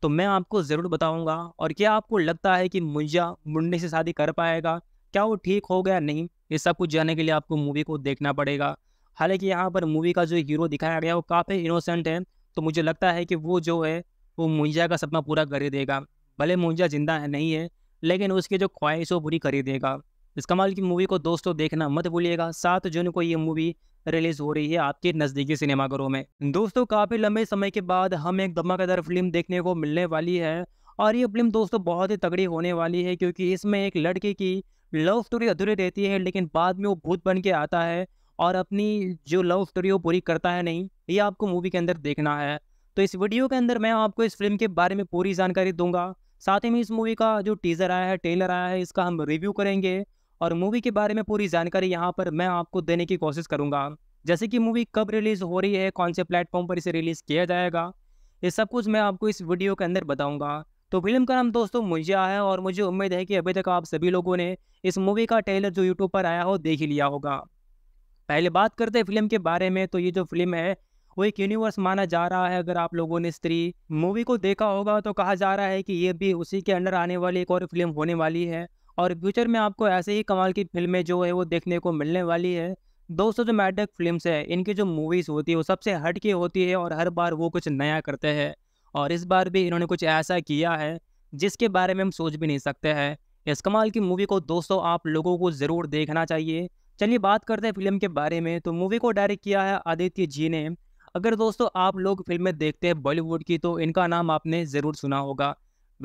तो मैं आपको ज़रूर बताऊंगा और क्या आपको लगता है कि मुंजा मुंडे से शादी कर पाएगा क्या वो ठीक हो गया नहीं ये सब कुछ जानने के लिए आपको मूवी को देखना पड़ेगा हालांकि यहाँ पर मूवी का जो हीरो दिखाया गया वो काफ़ी इनोसेंट है तो मुझे लगता है कि वो जो है वो मुंजा का सपना पूरा कर ही देगा भले मुंजा जिंदा है नहीं है लेकिन उसकी जो ख्वाहिश वो पूरी कर ही देगा इस कमाल की मूवी को दोस्तों देखना मत भूलिएगा सात जून को ये मूवी रिलीज हो रही है आपके नज़दीकी सिनेमाघरों में दोस्तों काफ़ी लंबे समय के बाद हम एक धमाकेदार फिल्म देखने को मिलने वाली है और ये फिल्म दोस्तों बहुत ही तगड़ी होने वाली है क्योंकि इसमें एक लड़के की लव स्टोरी अधूरी रहती है लेकिन बाद में वो भूत बन के आता है और अपनी जो लव स्टोरी वो पूरी करता है नहीं ये आपको मूवी के अंदर देखना है तो इस वीडियो के अंदर मैं आपको इस फिल्म के बारे में पूरी जानकारी दूंगा साथ ही में इस मूवी का जो टीज़र आया है ट्रेलर आया है इसका हम रिव्यू करेंगे और मूवी के बारे में पूरी जानकारी यहाँ पर मैं आपको देने की कोशिश करूँगा जैसे कि मूवी कब रिलीज़ हो रही है कौन से प्लेटफॉर्म पर इसे रिलीज़ किया जाएगा ये सब कुछ मैं आपको इस वीडियो के अंदर बताऊँगा तो फिल्म का नाम दोस्तों मुझे आया और मुझे उम्मीद है कि अभी तक आप सभी लोगों ने इस मूवी का ट्रेलर जो यूट्यूब पर आया हो देख ही लिया होगा पहले बात करते हैं फिल्म के बारे में तो ये जो फिल्म है वो एक यूनिवर्स माना जा रहा है अगर आप लोगों ने स्त्री मूवी को देखा होगा तो कहा जा रहा है कि ये भी उसी के अंडर आने वाली एक और फिल्म होने वाली है और फ्यूचर में आपको ऐसे ही कमाल की फिल्में जो है वो देखने को मिलने वाली है दोस्तों जो मैडक फिल्म्स है इनकी जो मूवीज़ होती है वो सबसे हट के होती है और हर बार वो कुछ नया करते हैं और इस बार भी इन्होंने कुछ ऐसा किया है जिसके बारे में हम सोच भी नहीं सकते हैं इस कमाल की मूवी को दोस्तों आप लोगों को ज़रूर देखना चाहिए चलिए बात करते हैं फिल्म के बारे में तो मूवी को डायरेक्ट किया है आदित्य जी ने अगर दोस्तों आप लोग फिल्में देखते हैं बॉलीवुड की तो इनका नाम आपने ज़रूर सुना होगा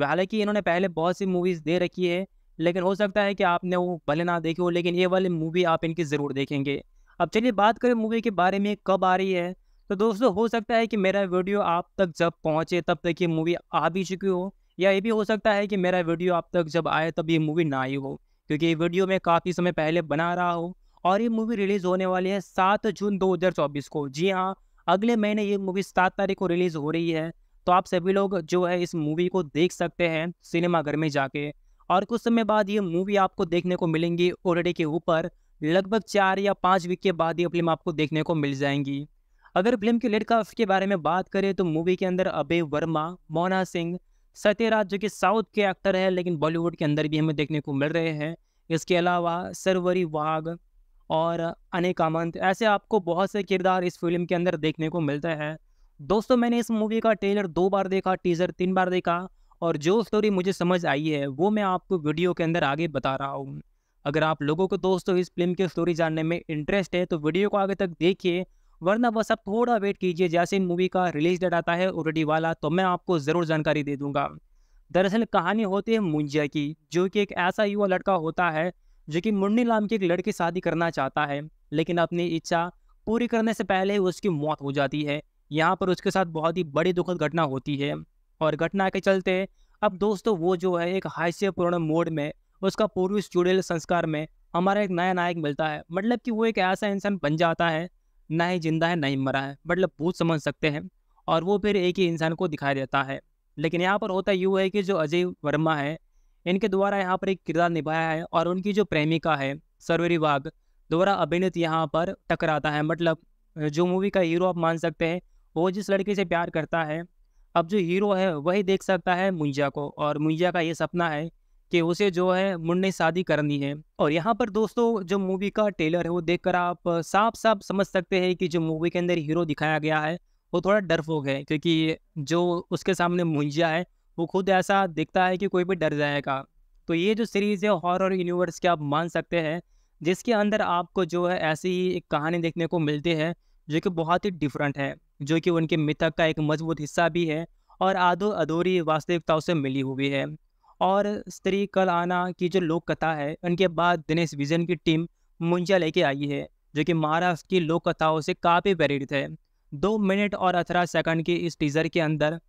हालांकि इन्होंने पहले बहुत सी मूवीज़ दे रखी है लेकिन हो सकता है कि आपने वो भले ना देखे हो लेकिन ये वाली मूवी आप इनकी ज़रूर देखेंगे अब चलिए बात करें मूवी के बारे में कब आ रही है तो दोस्तों हो सकता है कि मेरा वीडियो आप तक जब पहुँचे तब तक ये मूवी आ भी चुकी हो या ये भी हो सकता है कि मेरा वीडियो आप तक जब आए तब ये मूवी ना आई हो क्योंकि ये वीडियो मैं काफ़ी समय पहले बना रहा हूँ और ये मूवी रिलीज़ होने वाली है सात जून दो को जी हाँ अगले महीने ये मूवी सात तारीख को रिलीज़ हो रही है तो आप सभी लोग जो है इस मूवी को देख सकते हैं सिनेमाघर में जाके और कुछ समय बाद ये मूवी आपको देखने को मिलेंगी ओरडी के ऊपर लगभग चार या पाँच वीक के बाद ये फिल्म आपको देखने को मिल जाएंगी अगर फिल्म के लड़का के बारे में बात करें तो मूवी के अंदर अभय वर्मा मोना सिंह सत्यराज जो कि साउथ के एक्टर है लेकिन बॉलीवुड के अंदर भी हमें देखने को मिल रहे हैं इसके अलावा सरवरी वाघ और अनेक आमंत ऐसे आपको बहुत से किरदार इस फिल्म के अंदर देखने को मिलते हैं दोस्तों मैंने इस मूवी का ट्रेलर दो बार देखा टीजर तीन बार देखा और जो स्टोरी मुझे समझ आई है वो मैं आपको वीडियो के अंदर आगे बता रहा हूँ अगर आप लोगों को दोस्तों इस फिल्म की स्टोरी जानने में इंटरेस्ट है तो वीडियो को आगे तक देखिए वरना बस आप थोड़ा वेट कीजिए जैसे मूवी का रिलीज डेट आता है ऑलरेडी वाला तो मैं आपको ज़रूर जानकारी दे दूंगा दरअसल कहानी होती है मुंजिया की जो कि एक ऐसा युवा लड़का होता है जो कि मुन्नी नाम की एक लड़की शादी करना चाहता है लेकिन अपनी इच्छा पूरी करने से पहले उसकी मौत हो जाती है यहाँ पर उसके साथ बहुत ही बड़ी दुखद घटना होती है और घटना के चलते अब दोस्तों वो जो है एक हास्यपूर्ण मोड में उसका पूर्वी चुड़ैल संस्कार में हमारा एक नया नायक मिलता है मतलब कि वो एक ऐसा इंसान बन जाता है ना ही जिंदा है ना ही मरा है मतलब भूत समझ सकते हैं और वो फिर एक ही इंसान को दिखाई देता है लेकिन यहाँ पर होता यूँ है कि जो अजय वर्मा है इनके द्वारा यहाँ पर एक किरदार निभाया है और उनकी जो प्रेमिका है सरवरी बाघ द्वारा अभिनीत यहाँ पर टकराता है मतलब जो मूवी का हीरो आप मान सकते हैं वो जिस लड़के से प्यार करता है अब जो हीरो है वही देख सकता है मुंजा को और मुंजा का ये सपना है कि उसे जो है मुन्ने शादी करनी है और यहाँ पर दोस्तों जो मूवी का ट्रेलर है वो देखकर आप साफ साफ समझ सकते हैं कि जो मूवी के अंदर हीरो दिखाया गया है वो थोड़ा डरपोक है क्योंकि जो उसके सामने मुंजिया है वो खुद ऐसा दिखता है कि कोई भी डर जाएगा तो ये जो सीरीज़ है हॉरर यूनिवर्स की आप मान सकते हैं जिसके अंदर आपको जो है ऐसी ही एक कहानी देखने को मिलती है जो कि बहुत ही डिफरेंट है जो कि उनके मिथक का एक मजबूत हिस्सा भी है और आधो अधूरी वास्तविकताओं से मिली हुई है और स्त्री कल आना की जो लोक कथा है उनके बाद दिनेश विजन की टीम मुंजा लेके आई है जो कि महाराष्ट्र की लोक कथाओं से काफ़ी प्रेरित है दो मिनट और अठारह सेकंड के इस टीज़र के अंदर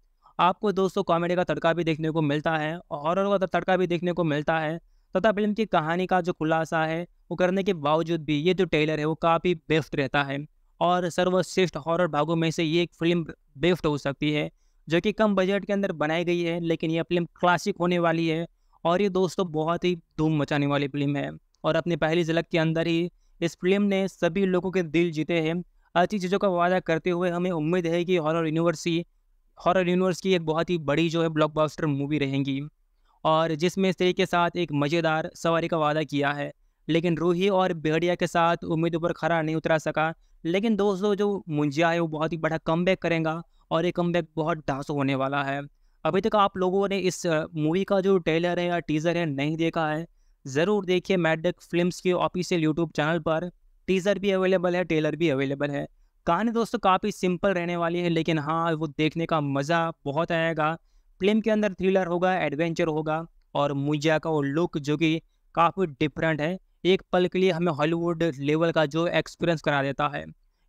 आपको दोस्तों कॉमेडी का तड़का भी देखने को मिलता है हॉरर का तड़का भी देखने को मिलता है तथा फिल्म की कहानी का जो खुलासा है वो करने के बावजूद भी ये जो टेलर है वो काफ़ी बेस्ट रहता है और सर्वश्रेष्ठ हॉरर भागों में से ये एक फिल्म बेस्ट हो सकती है जो कि कम बजट के अंदर बनाई गई है लेकिन यह फिल्म क्लासिक होने वाली है और ये दोस्तों बहुत ही धूम मचाने वाली फिल्म है और अपनी पहली झलक के अंदर ही इस फिल्म ने सभी लोगों के दिल जीते हैं अच्छी चीज़ों का वादा करते हुए हमें उम्मीद है कि हॉरर यूनिवर्सिटी हॉरर यूनिवर्स की एक बहुत ही बड़ी जो है ब्लॉकबस्टर मूवी रहेंगी और जिसमें स्त्री के साथ एक मज़ेदार सवारी का वादा किया है लेकिन रूही और बेहड़िया के साथ उम्मीद पर खरा नहीं उतरा सका लेकिन दोस्तों जो मुंजिया है वो बहुत ही बड़ा कम करेगा और ये कम बहुत डांस होने वाला है अभी तक आप लोगों ने इस मूवी का जो ट्रेलर है या टीज़र है नहीं देखा है ज़रूर देखिए मैडक फिल्म के ऑफिशियल यूट्यूब चैनल पर टीज़र भी अवेलेबल है ट्रेलर भी अवेलेबल है कहानी दोस्तों काफ़ी सिंपल रहने वाली है लेकिन हाँ वो देखने का मज़ा बहुत आएगा फिल्म के अंदर थ्रिलर होगा एडवेंचर होगा और मुजिया का वो लुक जो कि काफ़ी डिफरेंट है एक पल के लिए हमें हॉलीवुड लेवल का जो एक्सपीरियंस करा देता है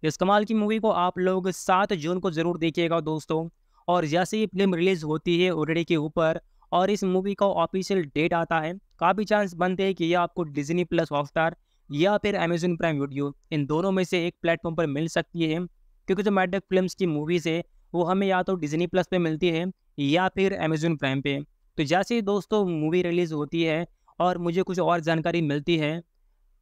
इस कमाल की मूवी को आप लोग सात जून को ज़रूर देखिएगा दोस्तों और जैसे ही फिल्म रिलीज़ होती है ओडीडी के ऊपर और इस मूवी का ऑफिशियल डेट आता है काफ़ी चांस बनते हैं कि यह आपको डिजनी प्लस हॉटस्टार या फिर अमेजन प्राइम वीडियो इन दोनों में से एक प्लेटफॉर्म पर मिल सकती है क्योंकि जो मैडक फिल्म की मूवीज़ है वो हमें या तो डिजनी प्लस पे मिलती है या फिर अमेजन प्राइम पे तो जैसे ही दोस्तों मूवी रिलीज़ होती है और मुझे कुछ और जानकारी मिलती है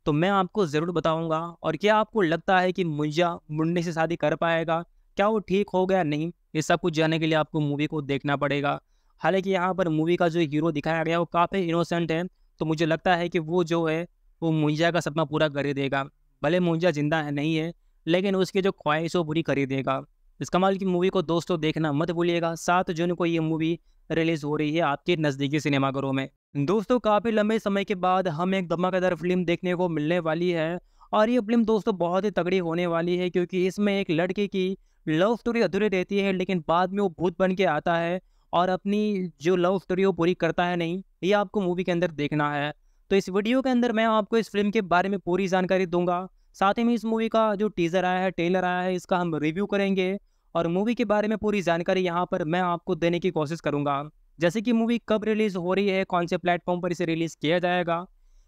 तो मैं आपको ज़रूर बताऊंगा और क्या आपको लगता है कि मुंजा मुंडे से शादी कर पाएगा क्या वो ठीक हो गया नहीं ये सब कुछ जानने के लिए आपको मूवी को देखना पड़ेगा हालांकि यहाँ पर मूवी का जो हीरो दिखाया गया वो काफ़ी इनोसेंट है तो मुझे लगता है कि वो जो है वो मुंजा का सपना पूरा कर ही देगा भले मुंजा जिंदा है नहीं है लेकिन उसकी जो ख्वाहिश वो पूरी कर ही देगा इस कमाल की मूवी को दोस्तों देखना मत भूलिएगा सात जून को ये मूवी रिलीज़ हो रही है आपके नज़दीकी सिनेमाघरों में दोस्तों काफ़ी लंबे समय के बाद हम एक धमाकेदार फिल्म देखने को मिलने वाली है और ये फिल्म दोस्तों बहुत ही तगड़ी होने वाली है क्योंकि इसमें एक लड़के की लव स्टोरी अधूरी रहती है लेकिन बाद में वो भूत बन के आता है और अपनी जो लव स्टोरी वो पूरी करता है नहीं ये आपको मूवी के अंदर देखना है तो इस वीडियो के अंदर मैं आपको इस फिल्म के बारे में पूरी जानकारी दूंगा साथ ही में इस मूवी का जो टीज़र आया है ट्रेलर आया है इसका हम रिव्यू करेंगे और मूवी के बारे में पूरी जानकारी यहाँ पर मैं आपको देने की कोशिश करूँगा जैसे कि मूवी कब रिलीज़ हो रही है कौन से प्लेटफॉर्म पर इसे रिलीज़ किया जाएगा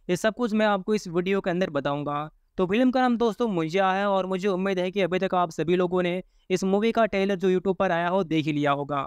ये सब कुछ मैं आपको इस वीडियो के अंदर बताऊंगा तो फिल्म का नाम दोस्तों मुझे आया है और मुझे उम्मीद है कि अभी तक आप सभी लोगों ने इस मूवी का ट्रेलर जो यूट्यूब पर आया हो देख ही लिया होगा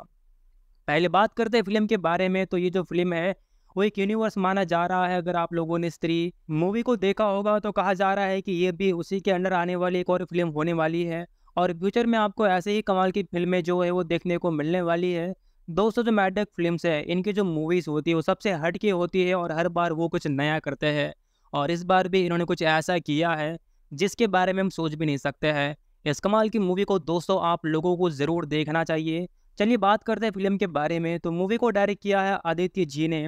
पहले बात करते हैं फिल्म के बारे में तो ये जो फिल्म है वो एक यूनिवर्स माना जा रहा है अगर आप लोगों ने स्त्री मूवी को देखा होगा तो कहा जा रहा है कि ये भी उसी के अंडर आने वाली एक और फिल्म होने वाली है और फ्यूचर में आपको ऐसे ही कमाल की फिल्में जो है वो देखने को मिलने वाली है दोस्तों जो मैडक फिल्म्स है इनकी जो मूवीज़ होती है वो सबसे हट के होती है और हर बार वो कुछ नया करते हैं और इस बार भी इन्होंने कुछ ऐसा किया है जिसके बारे में हम सोच भी नहीं सकते हैं इस कमाल की मूवी को दोस्तों आप लोगों को ज़रूर देखना चाहिए चलिए बात करते हैं फिल्म के बारे में तो मूवी को डायरेक्ट किया है आदित्य जी ने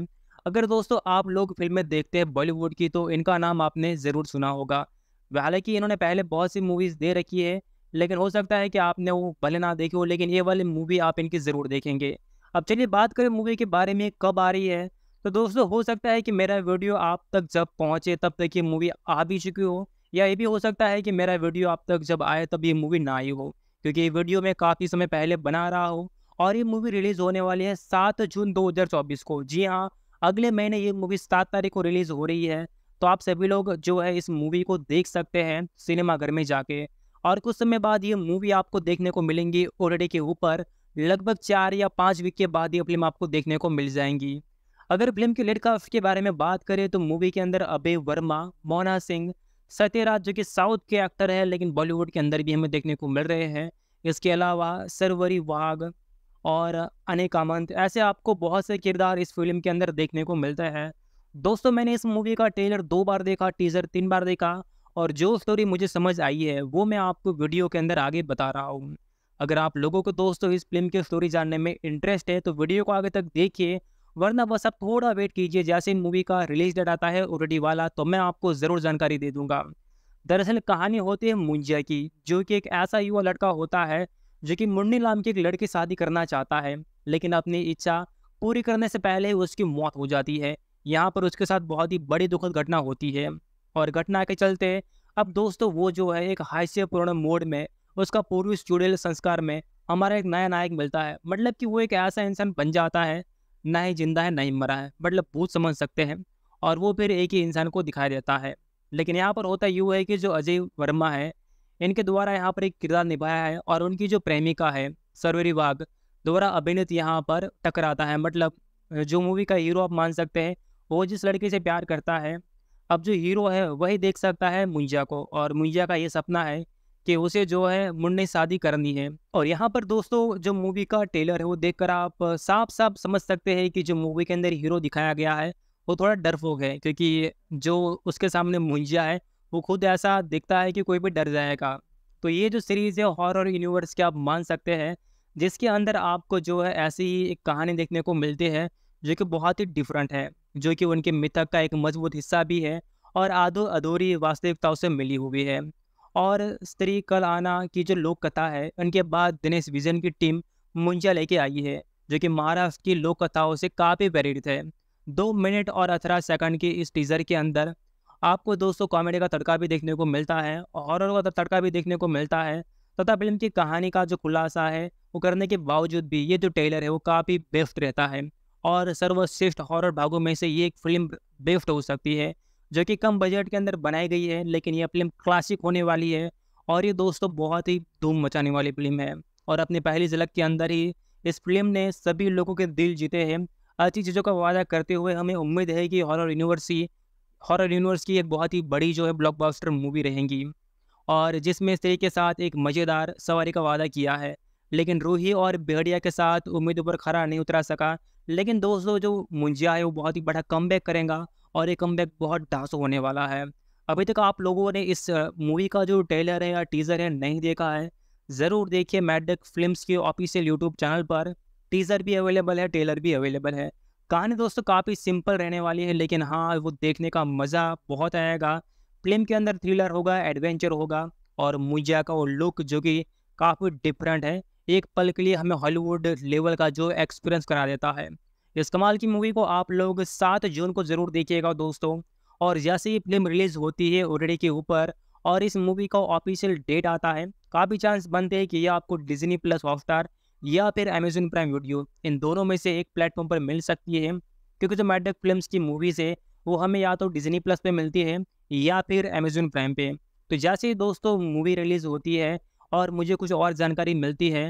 अगर दोस्तों आप लोग फिल्में देखते हैं बॉलीवुड की तो इनका नाम आपने ज़रूर सुना होगा हालांकि इन्होंने पहले बहुत सी मूवीज़ दे रखी है लेकिन हो सकता है कि आपने वो भले ना देखी हो लेकिन ये वाली मूवी आप इनकी ज़रूर देखेंगे अब चलिए बात करें मूवी के बारे में कब आ रही है तो दोस्तों हो सकता है कि मेरा वीडियो आप तक जब पहुँचे तब तक ये मूवी आ भी चुकी हो या ये भी हो सकता है कि मेरा वीडियो आप तक जब आए तब ये मूवी ना आई हो क्योंकि ये वीडियो मैं काफ़ी समय पहले बना रहा हूँ और ये मूवी रिलीज़ होने वाली है सात जून चौबीस को जी हाँ अगले महीने ये मूवी सात तारीख को रिलीज़ हो रही है तो आप सभी लोग जो है इस मूवी को देख सकते हैं सिनेमाघर में जाके और कुछ समय बाद ये मूवी आपको देखने को मिलेंगी ओरडे के ऊपर लगभग चार या पाँच वीक के बाद ये फिल्म आपको देखने को मिल जाएंगी अगर फिल्म के लेट कास्ट के बारे में बात करें तो मूवी के अंदर अभय वर्मा मोना सिंह सत्यराज जो कि साउथ के एक्टर हैं लेकिन बॉलीवुड के अंदर भी हमें देखने को मिल रहे हैं इसके अलावा सरवरी वाघ और अनेकामंत ऐसे आपको बहुत से किरदार इस फिल्म के अंदर देखने को मिलते हैं दोस्तों मैंने इस मूवी का ट्रेलर दो बार देखा टीज़र तीन बार देखा और जो स्टोरी मुझे समझ आई है वो मैं आपको वीडियो के अंदर आगे बता रहा हूँ अगर आप लोगों को दोस्तों इस फिल्म की स्टोरी जानने में इंटरेस्ट है तो वीडियो को आगे तक देखिए वरना बस आप थोड़ा वेट कीजिए जैसे मूवी का रिलीज डेट आता है ओरेडी वाला तो मैं आपको ज़रूर जानकारी दे दूंगा दरअसल कहानी होती है मुंजिया की जो कि एक ऐसा युवा लड़का होता है जो कि मुन्नी नाम की एक लड़की शादी करना चाहता है लेकिन अपनी इच्छा पूरी करने से पहले ही उसकी मौत हो जाती है यहाँ पर उसके साथ बहुत ही बड़ी दुखद घटना होती है और घटना के चलते अब दोस्तों वो जो है एक हास्यपूर्ण मोड में उसका पूर्व चुड़ैल संस्कार में हमारा एक नया नायक मिलता है मतलब कि वो एक ऐसा इंसान बन जाता है ना ही जिंदा है ना ही मरा है मतलब भूत समझ सकते हैं और वो फिर एक ही इंसान को दिखाई देता है लेकिन यहाँ पर होता यूँ है कि जो अजय वर्मा है इनके द्वारा यहाँ पर एक किरदार निभाया है और उनकी जो प्रेमिका है सरवरी बाघ द्वारा अभिनीत यहाँ पर टकराता है मतलब जो मूवी का हीरो आप मान सकते हैं वो जिस लड़के से प्यार करता है अब जो हीरो है वही देख सकता है मुंजा को और मुंजा का ये सपना है कि उसे जो है मुन्ने शादी करनी है और यहाँ पर दोस्तों जो मूवी का ट्रेलर है वो देख आप साफ साफ समझ सकते हैं कि जो मूवी के अंदर हीरो दिखाया गया है वो थोड़ा डरपोक है क्योंकि जो उसके सामने मुंजिया है वो खुद ऐसा दिखता है कि कोई भी डर जाएगा तो ये जो सीरीज़ है हॉरर यूनिवर्स के आप मान सकते हैं जिसके अंदर आपको जो है ऐसी ही एक कहानी देखने को मिलती है जो कि बहुत ही डिफरेंट है जो कि उनके मिथक का एक मजबूत हिस्सा भी है और आधो अधूरी वास्तविकताओं से मिली हुई है और स्त्री कल आना की जो लोक कथा है उनके बाद दिनेश विजन की टीम मुंजा लेके आई है जो कि महाराष्ट्र की लोक कथाओं से काफ़ी प्रेरित है दो मिनट और अठारह सेकंड के इस टीज़र के अंदर आपको दोस्तों कॉमेडी का तड़का भी देखने को मिलता है हॉरर का तड़का भी देखने को मिलता है तथा फिल्म की कहानी का जो खुलासा है वो करने के बावजूद भी ये जो टेलर है वो काफ़ी बेस्ट रहता है और सर्वश्रेष्ठ हॉरर भागों में से ये एक फिल्म बेस्ट हो सकती है जो कि कम बजट के अंदर बनाई गई है लेकिन यह फिल्म क्लासिक होने वाली है और ये दोस्तों बहुत ही धूम मचाने वाली फिल्म है और अपनी पहली झलक के अंदर ही इस फिल्म ने सभी लोगों के दिल जीते हैं अच्छी चीज़ों का वादा करते हुए हमें उम्मीद है कि हॉरर ही हॉरर यूनिवर्स की एक बहुत ही बड़ी जो है ब्लॉकबस्टर मूवी रहेंगी और जिसमें इस तरीके के साथ एक मज़ेदार सवारी का वादा किया है लेकिन रूही और बेहड़िया के साथ उम्मीद पर खरा नहीं उतरा सका लेकिन दोस्तों जो मुंजिया है वो बहुत ही बड़ा कम करेगा और ये कम बहुत डांस होने वाला है अभी तक आप लोगों ने इस मूवी का जो ट्रेलर है या टीज़र है नहीं देखा है ज़रूर देखिए मैडक फिल्म के ऑफिशियल यूट्यूब चैनल पर टीज़र भी अवेलेबल है ट्रेलर भी अवेलेबल है कहानी दोस्तों काफ़ी सिंपल रहने वाली है लेकिन हाँ वो देखने का मज़ा बहुत आएगा फिल्म के अंदर थ्रिलर होगा एडवेंचर होगा और मुंजिया का वो लुक जो कि काफ़ी डिफरेंट है एक पल के लिए हमें हॉलीवुड लेवल का जो एक्सपीरियंस करा देता है इस कमाल की मूवी को आप लोग सात जून को ज़रूर देखिएगा दोस्तों और जैसे ही फिल्म रिलीज़ होती है ओडीडी के ऊपर और इस मूवी का ऑफिशियल डेट आता है काफ़ी चांस बनते हैं कि यह आपको डिजनी प्लस हॉटस्टार या फिर अमेजन प्राइम वीडियो इन दोनों में से एक प्लेटफॉर्म पर मिल सकती है क्योंकि जो मैडक फिल्म की मूवीज़ है वो हमें या तो डिजनी प्लस पे मिलती है या फिर अमेजन प्राइम पे तो जैसे ही दोस्तों मूवी रिलीज़ होती है और मुझे कुछ और जानकारी मिलती है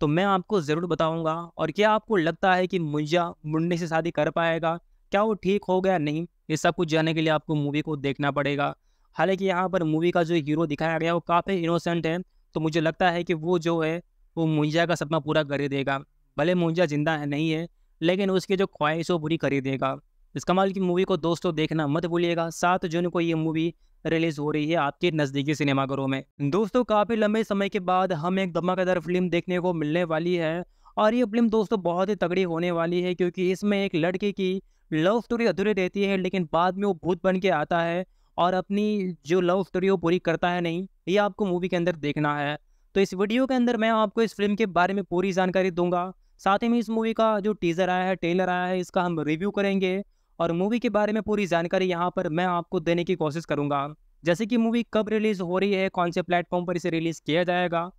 तो मैं आपको ज़रूर बताऊंगा और क्या आपको लगता है कि मुंजा मुंडी से शादी कर पाएगा क्या वो ठीक हो गया नहीं ये सब कुछ जानने के लिए आपको मूवी को देखना पड़ेगा हालांकि यहाँ पर मूवी का जो हीरो दिखाया गया वो काफ़ी इनोसेंट है तो मुझे लगता है कि वो जो है वो मुंजा का सपना पूरा कर देगा भले मुंजा जिंदा है नहीं है लेकिन उसकी जो ख्वाहिश वो पूरी कर देगा इस कमाल की मूवी को दोस्तों देखना मत भूलिएगा सात जून को ये मूवी रिलीज हो रही है आपके नज़दीकी सिनेमाघरों में दोस्तों काफ़ी लंबे समय के बाद हम एक धमाकेदार फिल्म देखने को मिलने वाली है और ये फिल्म दोस्तों बहुत ही तगड़ी होने वाली है क्योंकि इसमें एक लड़के की लव स्टोरी अधूरी रहती है लेकिन बाद में वो भूत बन के आता है और अपनी जो लव स्टोरी वो पूरी करता है नहीं ये आपको मूवी के अंदर देखना है तो इस वीडियो के अंदर मैं आपको इस फिल्म के बारे में पूरी जानकारी दूंगा साथ ही में इस मूवी का जो टीज़र आया है ट्रेलर आया है इसका हम रिव्यू करेंगे और मूवी के बारे में पूरी जानकारी यहाँ पर मैं आपको देने की कोशिश करूँगा जैसे कि मूवी कब रिलीज़ हो रही है कौन से प्लेटफॉर्म पर इसे रिलीज़ किया जाएगा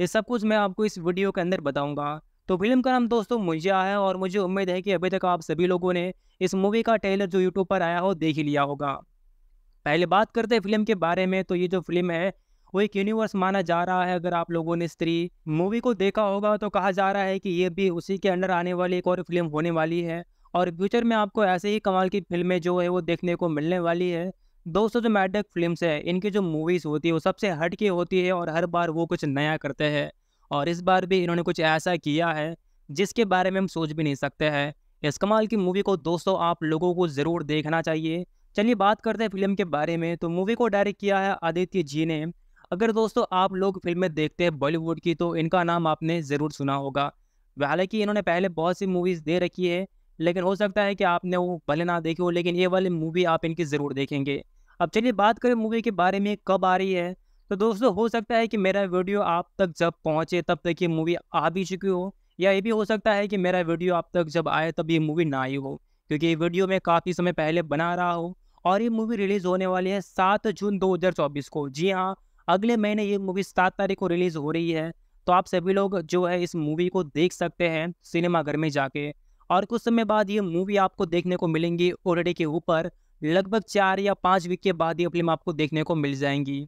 ये सब कुछ मैं आपको इस वीडियो के अंदर बताऊँगा तो फिल्म का नाम दोस्तों मुंजिया है और मुझे उम्मीद है कि अभी तक आप सभी लोगों ने इस मूवी का ट्रेलर जो यूट्यूब पर आया हो देख ही लिया होगा पहले बात करते हैं फिल्म के बारे में तो ये जो फिल्म है वो एक यूनिवर्स माना जा रहा है अगर आप लोगों ने स्त्री मूवी को देखा होगा तो कहा जा रहा है कि ये भी उसी के अंडर आने वाली एक और फिल्म होने वाली है और फ्यूचर में आपको ऐसे ही कमाल की फिल्में जो है वो देखने को मिलने वाली है दोस्तों जो मैडक फिल्म्स है इनकी जो मूवीज़ होती है वो सबसे हट के होती है और हर बार वो कुछ नया करते हैं और इस बार भी इन्होंने कुछ ऐसा किया है जिसके बारे में हम सोच भी नहीं सकते हैं इस कमाल की मूवी को दोस्तों आप लोगों को ज़रूर देखना चाहिए चलिए बात करते हैं फिल्म के बारे में तो मूवी को डायरेक्ट किया है आदित्य जी ने अगर दोस्तों आप लोग फिल्में देखते हैं बॉलीवुड की तो इनका नाम आपने ज़रूर सुना होगा हालांकि इन्होंने पहले बहुत सी मूवीज़ दे रखी है लेकिन हो सकता है कि आपने वो भले ना देखी हो लेकिन ये वाली मूवी आप इनकी ज़रूर देखेंगे अब चलिए बात करें मूवी के बारे में कब आ रही है तो दोस्तों हो सकता है कि मेरा वीडियो आप तक जब पहुँचे तब तक ये मूवी आ भी चुकी हो या ये भी हो सकता है कि मेरा वीडियो आप तक जब आए तब ये मूवी ना आई हो क्योंकि ये वीडियो मैं काफ़ी समय पहले बना रहा हूँ और ये मूवी रिलीज़ होने वाली है सात जून 2024 को जी हाँ अगले महीने ये मूवी सात तारीख को रिलीज़ हो रही है तो आप सभी लोग जो है इस मूवी को देख सकते हैं सिनेमाघर में जाके और कुछ समय बाद ये मूवी आपको देखने को मिलेंगी ओरडे के ऊपर लगभग चार या पाँच वीक के बाद ये फिल्म आपको देखने को मिल जाएंगी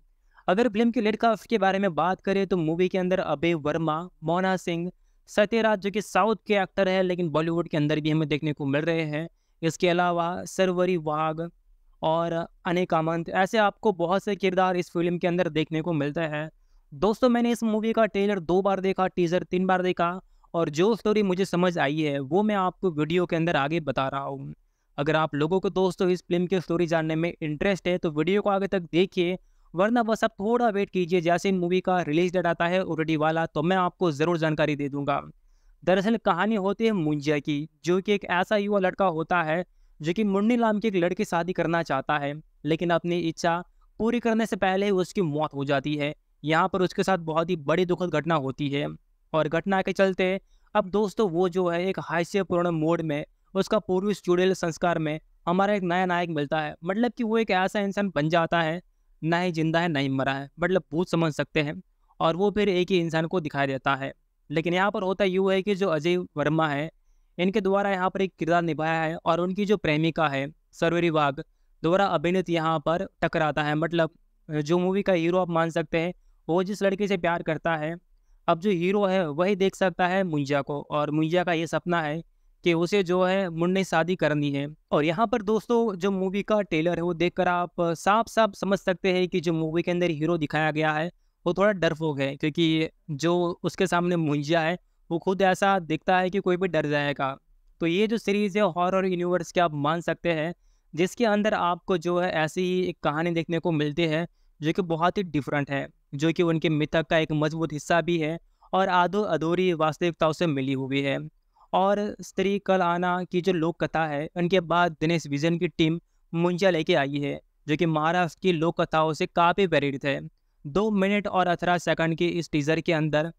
अगर फिल्म के लेट कास्ट के बारे में बात करें तो मूवी के अंदर अभय वर्मा मोना सिंह सत्यराज जो कि साउथ के एक्टर है लेकिन बॉलीवुड के अंदर भी हमें देखने को मिल रहे हैं इसके अलावा सरवरी वाघ और अनेकामंत ऐसे आपको बहुत से किरदार इस फिल्म के अंदर देखने को मिलते हैं दोस्तों मैंने इस मूवी का ट्रेलर दो बार देखा टीजर तीन बार देखा और जो स्टोरी मुझे समझ आई है वो मैं आपको वीडियो के अंदर आगे बता रहा हूँ अगर आप लोगों को दोस्तों इस फिल्म की स्टोरी जानने में इंटरेस्ट है तो वीडियो को आगे तक देखिए वरना बस आप थोड़ा वेट कीजिए जैसे मूवी का रिलीज डेट आता है ओरेडी वाला तो मैं आपको ज़रूर जानकारी दे दूंगा दरअसल कहानी होती है मुंजिया की जो कि एक ऐसा युवा लड़का होता है जो कि मुन्नी नाम की एक लड़की शादी करना चाहता है लेकिन अपनी इच्छा पूरी करने से पहले उसकी मौत हो जाती है यहाँ पर उसके साथ बहुत ही बड़ी दुखद घटना होती है और घटना के चलते अब दोस्तों वो जो है एक हास्यपूर्ण मोड में उसका पूर्व जुड़ेल संस्कार में हमारा एक नया नायक मिलता है मतलब कि वो एक ऐसा इंसान बन जाता है ना ही जिंदा है ना ही मरा है मतलब भूत समझ सकते हैं और वो फिर एक ही इंसान को दिखाई देता है लेकिन यहाँ पर होता यूँ है कि जो अजय वर्मा है इनके द्वारा यहाँ पर एक किरदार निभाया है और उनकी जो प्रेमिका है सरवरी वाघ द्वारा अभिनीत यहाँ पर टकराता है मतलब जो मूवी का हीरो आप मान सकते हैं वो जिस लड़के से प्यार करता है अब जो हीरो है वही देख सकता है मुंजा को और मुंजा का ये सपना है कि उसे जो है मुन्ने शादी करनी है और यहाँ पर दोस्तों जो मूवी का ट्रेलर है वो देखकर आप साफ साफ समझ सकते हैं कि जो मूवी के अंदर हीरो दिखाया गया है वो थोड़ा फोक है क्योंकि जो उसके सामने मुंजा है वो खुद ऐसा दिखता है कि कोई भी डर जाएगा तो ये जो सीरीज़ है हॉरर यूनिवर्स के आप मान सकते हैं जिसके अंदर आपको जो है ऐसी ही एक कहानी देखने को मिलती है जो कि बहुत ही डिफरेंट है जो कि उनके मिथक का एक मजबूत हिस्सा भी है और आधो अधूरी वास्तविकताओं से मिली हुई है और स्त्री कल आना की जो लोक कथा है उनके बाद दिनेश विजन की टीम मुंजा लेके आई है जो कि महाराष्ट्र की लोक कथाओं से काफ़ी प्रेरित है दो मिनट और अठारह सेकंड के इस टीज़र के अंदर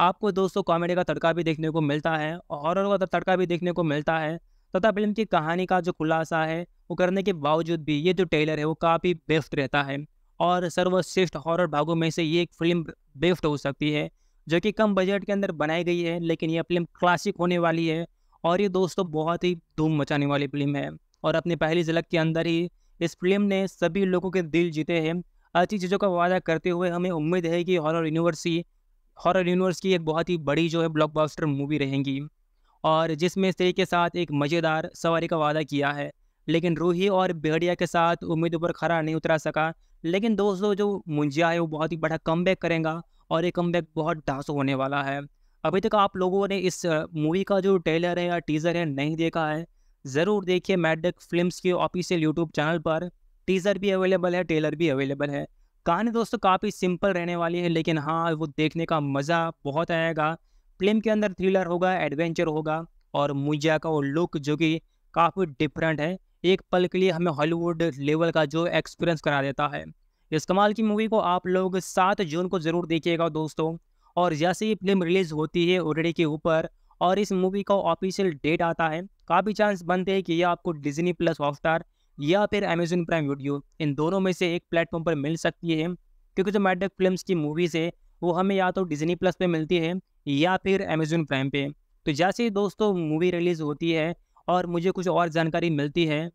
आपको दोस्तों कॉमेडी का तड़का भी देखने को मिलता है हॉरर का तड़का भी देखने को मिलता है तथा फिल्म की कहानी का जो खुलासा है वो करने के बावजूद भी ये जो टेलर है वो काफ़ी बेस्ट रहता है और सर्वश्रेष्ठ हॉरर भागों में से ये एक फिल्म बेस्ट हो सकती है जो कि कम बजट के अंदर बनाई गई है लेकिन यह फिल्म क्लासिक होने वाली है और ये दोस्तों बहुत ही धूम मचाने वाली फिल्म है और अपनी पहली झलक के अंदर ही इस फिल्म ने सभी लोगों के दिल जीते हैं अच्छी चीज़ों का वादा करते हुए हमें उम्मीद है कि हॉरर ही हॉरर यूनिवर्स की एक बहुत ही बड़ी जो है ब्लॉकबस्टर मूवी रहेंगी और जिसमें स्त्री के साथ एक मज़ेदार सवारी का वादा किया है लेकिन रूही और बेहड़िया के साथ उम्मीद पर खरा नहीं उतरा सका लेकिन दोस्तों जो मुंजिया है वो बहुत ही बड़ा कम करेगा और ये कम बहुत डांस होने वाला है अभी तक आप लोगों ने इस मूवी का जो ट्रेलर है या टीज़र है नहीं देखा है ज़रूर देखिए मैडक फिल्म्स के ऑफिशियल यूट्यूब चैनल पर टीज़र भी अवेलेबल है ट्रेलर भी अवेलेबल है कहानी दोस्तों काफ़ी सिंपल रहने वाली है लेकिन हाँ वो देखने का मज़ा बहुत आएगा फिल्म के अंदर थ्रिलर होगा एडवेंचर होगा और मुंजिया का वो लुक जो कि काफ़ी डिफरेंट है एक पल के लिए हमें हॉलीवुड लेवल का जो एक्सपीरियंस करा देता है इस कमाल की मूवी को आप लोग सात जून को ज़रूर देखिएगा दोस्तों और जैसे ही फिल्म रिलीज़ होती है ओडीडी के ऊपर और इस मूवी का ऑफिशियल डेट आता है काफ़ी चांस बनते हैं कि यह आपको डिजनी प्लस हॉटस्टार या फिर अमेजन प्राइम वीडियो इन दोनों में से एक प्लेटफॉर्म पर मिल सकती है क्योंकि जो मैडक फिल्म की मूवीज़ है वो हमें या तो डिजनी प्लस पे मिलती है या फिर अमेजन प्राइम पे तो जैसे ही दोस्तों मूवी रिलीज़ होती है और मुझे कुछ और जानकारी मिलती है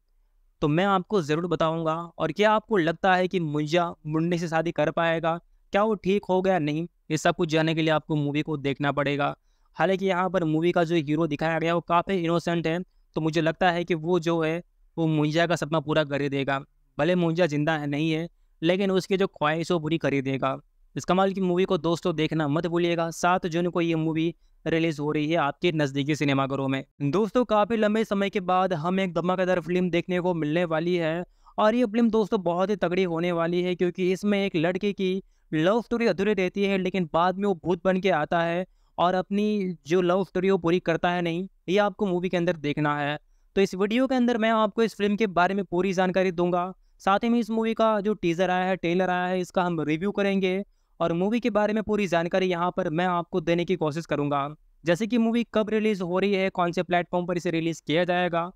तो मैं आपको ज़रूर बताऊंगा और क्या आपको लगता है कि मुंजा मुंडे से शादी कर पाएगा क्या वो ठीक हो गया नहीं ये सब कुछ जानने के लिए आपको मूवी को देखना पड़ेगा हालांकि यहाँ पर मूवी का जो हीरो दिखाया गया वो काफ़ी इनोसेंट है तो मुझे लगता है कि वो जो है वो मुंजा का सपना पूरा कर ही देगा भले मुंजा जिंदा है नहीं है लेकिन उसकी जो ख्वाहिश वो पूरी कर ही देगा इस कमाल की मूवी को दोस्तों देखना मत भूलिएगा सात जून को ये मूवी रिलीज हो रही है आपके नज़दीकी सिनेमाघरों में दोस्तों काफ़ी लंबे समय के बाद हम एक धमाकेदार फिल्म देखने को मिलने वाली है और ये फिल्म दोस्तों बहुत ही तगड़ी होने वाली है क्योंकि इसमें एक लड़के की लव स्टोरी अधूरी रहती है लेकिन बाद में वो भूत बन के आता है और अपनी जो लव स्टोरी वो पूरी करता है नहीं ये आपको मूवी के अंदर देखना है तो इस वीडियो के अंदर मैं आपको इस फिल्म के बारे में पूरी जानकारी दूंगा साथ ही में इस मूवी का जो टीज़र आया है ट्रेलर आया है इसका हम रिव्यू करेंगे और मूवी के बारे में पूरी जानकारी यहाँ पर मैं आपको देने की कोशिश करूँगा जैसे कि मूवी कब रिलीज़ हो रही है कौन से प्लेटफॉर्म पर इसे रिलीज़ किया जाएगा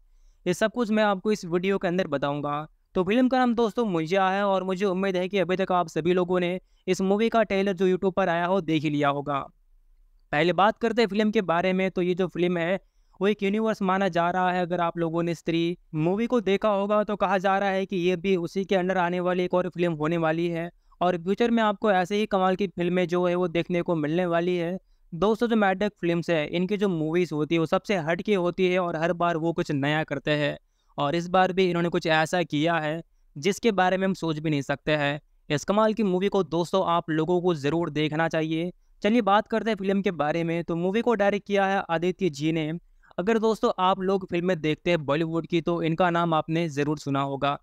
ये सब कुछ मैं आपको इस वीडियो के अंदर बताऊँगा तो फिल्म का नाम दोस्तों आया है और मुझे उम्मीद है कि अभी तक आप सभी लोगों ने इस मूवी का ट्रेलर जो यूट्यूब पर आया हो देख ही लिया होगा पहले बात करते हैं फिल्म के बारे में तो ये जो फिल्म है वो एक यूनिवर्स माना जा रहा है अगर आप लोगों ने स्त्री मूवी को देखा होगा तो कहा जा रहा है कि ये भी उसी के अंडर आने वाली एक और फिल्म होने वाली है और फ्यूचर में आपको ऐसे ही कमाल की फिल्में जो है वो देखने को मिलने वाली है दोस्तों जो मैडक फिल्म्स है इनकी जो मूवीज़ होती है वो सबसे हट के होती है और हर बार वो कुछ नया करते हैं और इस बार भी इन्होंने कुछ ऐसा किया है जिसके बारे में हम सोच भी नहीं सकते हैं इस कमाल की मूवी को दोस्तों आप लोगों को ज़रूर देखना चाहिए चलिए बात करते हैं फिल्म के बारे में तो मूवी को डायरेक्ट किया है आदित्य जी ने अगर दोस्तों आप लोग फिल्में देखते हैं बॉलीवुड की तो इनका नाम आपने ज़रूर सुना होगा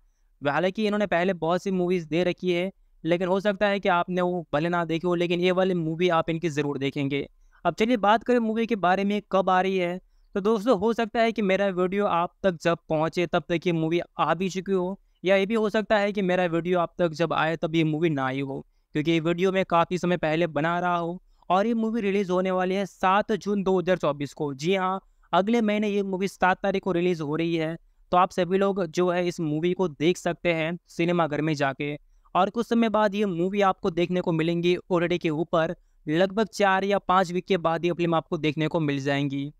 हालांकि इन्होंने पहले बहुत सी मूवीज़ दे रखी है लेकिन हो सकता है कि आपने वो भले ना देखे हो लेकिन ये वाली मूवी आप इनकी ज़रूर देखेंगे अब चलिए बात करें मूवी के बारे में कब आ रही है तो दोस्तों हो सकता है कि मेरा वीडियो आप तक जब पहुँचे तब तक ये मूवी आ भी चुकी हो या ये भी हो सकता है कि मेरा वीडियो आप तक जब आए तब ये मूवी ना आई हो क्योंकि ये वीडियो मैं काफ़ी समय पहले बना रहा हूँ और ये मूवी रिलीज़ होने वाली है सात जून दो को जी हाँ अगले महीने ये मूवी सात तारीख को रिलीज़ हो रही है तो आप सभी लोग जो है इस मूवी को देख सकते हैं सिनेमाघर में जाके और कुछ समय बाद ये मूवी आपको देखने को मिलेंगी ओरडे के ऊपर लगभग चार या पाँच वीक के बाद ये फिल्म आपको देखने को मिल जाएंगी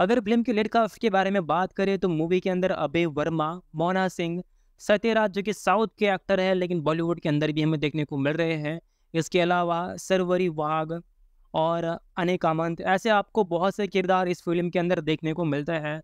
अगर फिल्म के लेट के बारे में बात करें तो मूवी के अंदर अभय वर्मा मोना सिंह सत्यराज जो कि साउथ के एक्टर है लेकिन बॉलीवुड के अंदर भी हमें देखने को मिल रहे हैं इसके अलावा सरवरी वाघ और अनेकामंत ऐसे आपको बहुत से किरदार इस फिल्म के अंदर देखने को मिलते हैं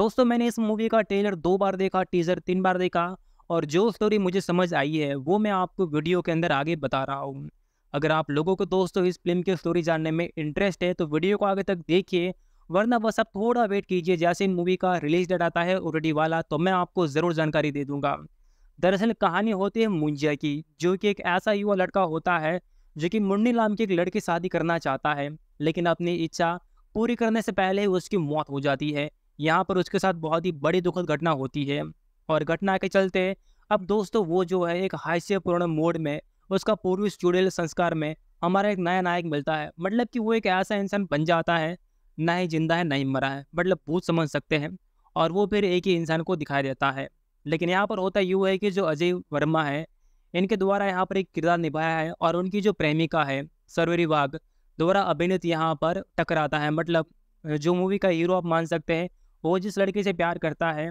दोस्तों मैंने इस मूवी का ट्रेलर दो बार देखा टीजर तीन बार देखा और जो स्टोरी मुझे समझ आई है वो मैं आपको वीडियो के अंदर आगे बता रहा हूँ अगर आप लोगों को दोस्तों इस फिल्म की स्टोरी जानने में इंटरेस्ट है तो वीडियो को आगे तक देखिए वरना बस आप थोड़ा वेट कीजिए जैसे मूवी का रिलीज डेट आता है ओरेडी वाला तो मैं आपको ज़रूर जानकारी दे दूंगा दरअसल कहानी होती है मुंजिया की जो कि एक ऐसा युवा लड़का होता है जो कि मुन्नी नाम की एक लड़की शादी करना चाहता है लेकिन अपनी इच्छा पूरी करने से पहले उसकी मौत हो जाती है यहाँ पर उसके साथ बहुत ही बड़ी दुखद घटना होती है और घटना के चलते अब दोस्तों वो जो है एक हास्यपूर्ण मोड में उसका पूर्वी जुड़ेल संस्कार में हमारा एक नया नायक मिलता है मतलब कि वो एक ऐसा इंसान बन जाता है ना ही जिंदा है ना ही मरा है मतलब भूत समझ सकते हैं और वो फिर एक ही इंसान को दिखाई देता है लेकिन यहाँ पर होता यूँ है कि जो अजय वर्मा है इनके द्वारा यहाँ पर एक किरदार निभाया है और उनकी जो प्रेमिका है सरवरी बाघ द्वारा अभिनीत यहाँ पर टकराता है मतलब जो मूवी का हीरो आप मान सकते हैं वो जिस लड़के से प्यार करता है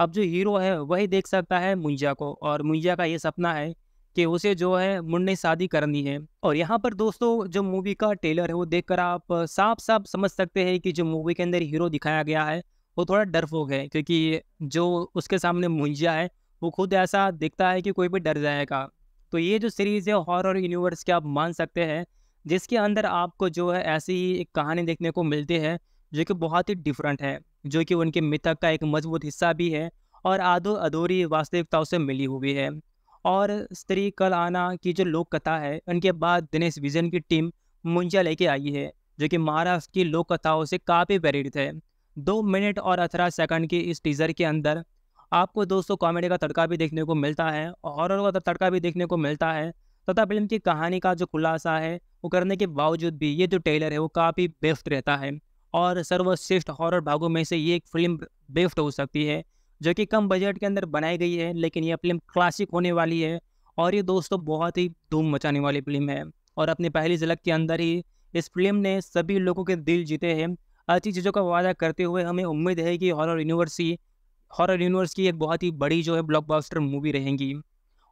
अब जो हीरो है वही देख सकता है मुंजा को और मुंजा का ये सपना है कि उसे जो है मुन्ने शादी करनी है और यहाँ पर दोस्तों जो मूवी का ट्रेलर है वो देख आप साफ साफ समझ सकते हैं कि जो मूवी के अंदर हीरो दिखाया गया है वो थोड़ा फोक है क्योंकि जो उसके सामने मुंजा है वो खुद ऐसा दिखता है कि कोई भी डर जाएगा तो ये जो सीरीज़ है हॉरर यूनिवर्स के आप मान सकते हैं जिसके अंदर आपको जो है ऐसी ही एक कहानी देखने को मिलती है जो कि बहुत ही डिफरेंट है जो कि उनके मिथक का एक मजबूत हिस्सा भी है और आधो अधूरी वास्तविकताओं से मिली हुई है और स्त्री कल आना की जो लोक कथा है उनके बाद दिनेश विजन की टीम मुंजा लेके आई है जो कि महाराष्ट्र की लोक कथाओं से काफ़ी प्रेरित है दो मिनट और अठारह सेकंड के इस टीज़र के अंदर आपको दोस्तों कॉमेडी का तड़का भी देखने को मिलता है हॉरर का तड़का भी देखने को मिलता है तथा फिल्म की कहानी का जो खुलासा है वो करने के बावजूद भी ये जो टेलर है वो काफ़ी बेस्ट रहता है और सर्वश्रेष्ठ हॉरर भागों में से ये एक फिल्म बेफ्ट हो सकती है जो कि कम बजट के अंदर बनाई गई है लेकिन यह फिल्म क्लासिक होने वाली है और ये दोस्तों बहुत ही धूम मचाने वाली फिल्म है और अपनी पहली झलक के अंदर ही इस फिल्म ने सभी लोगों के दिल जीते हैं अच्छी चीज़ों का वादा करते हुए हमें उम्मीद है कि हॉरर ही हॉरर यूनिवर्स की एक बहुत ही बड़ी जो है ब्लॉकबस्टर मूवी रहेंगी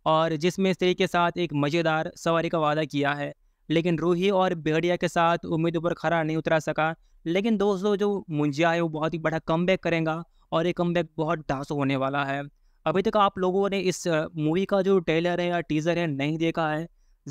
और जिसमें स्त्री के साथ एक मज़ेदार सवारी का वादा किया है लेकिन रूही और बेहड़िया के साथ उम्मीद पर खड़ा नहीं उतरा सका लेकिन दोस्तों जो मुंजिया है वो बहुत ही बड़ा कम करेगा और ये कम बहुत डांस होने वाला है अभी तक आप लोगों ने इस मूवी का जो ट्रेलर है या टीज़र है नहीं देखा है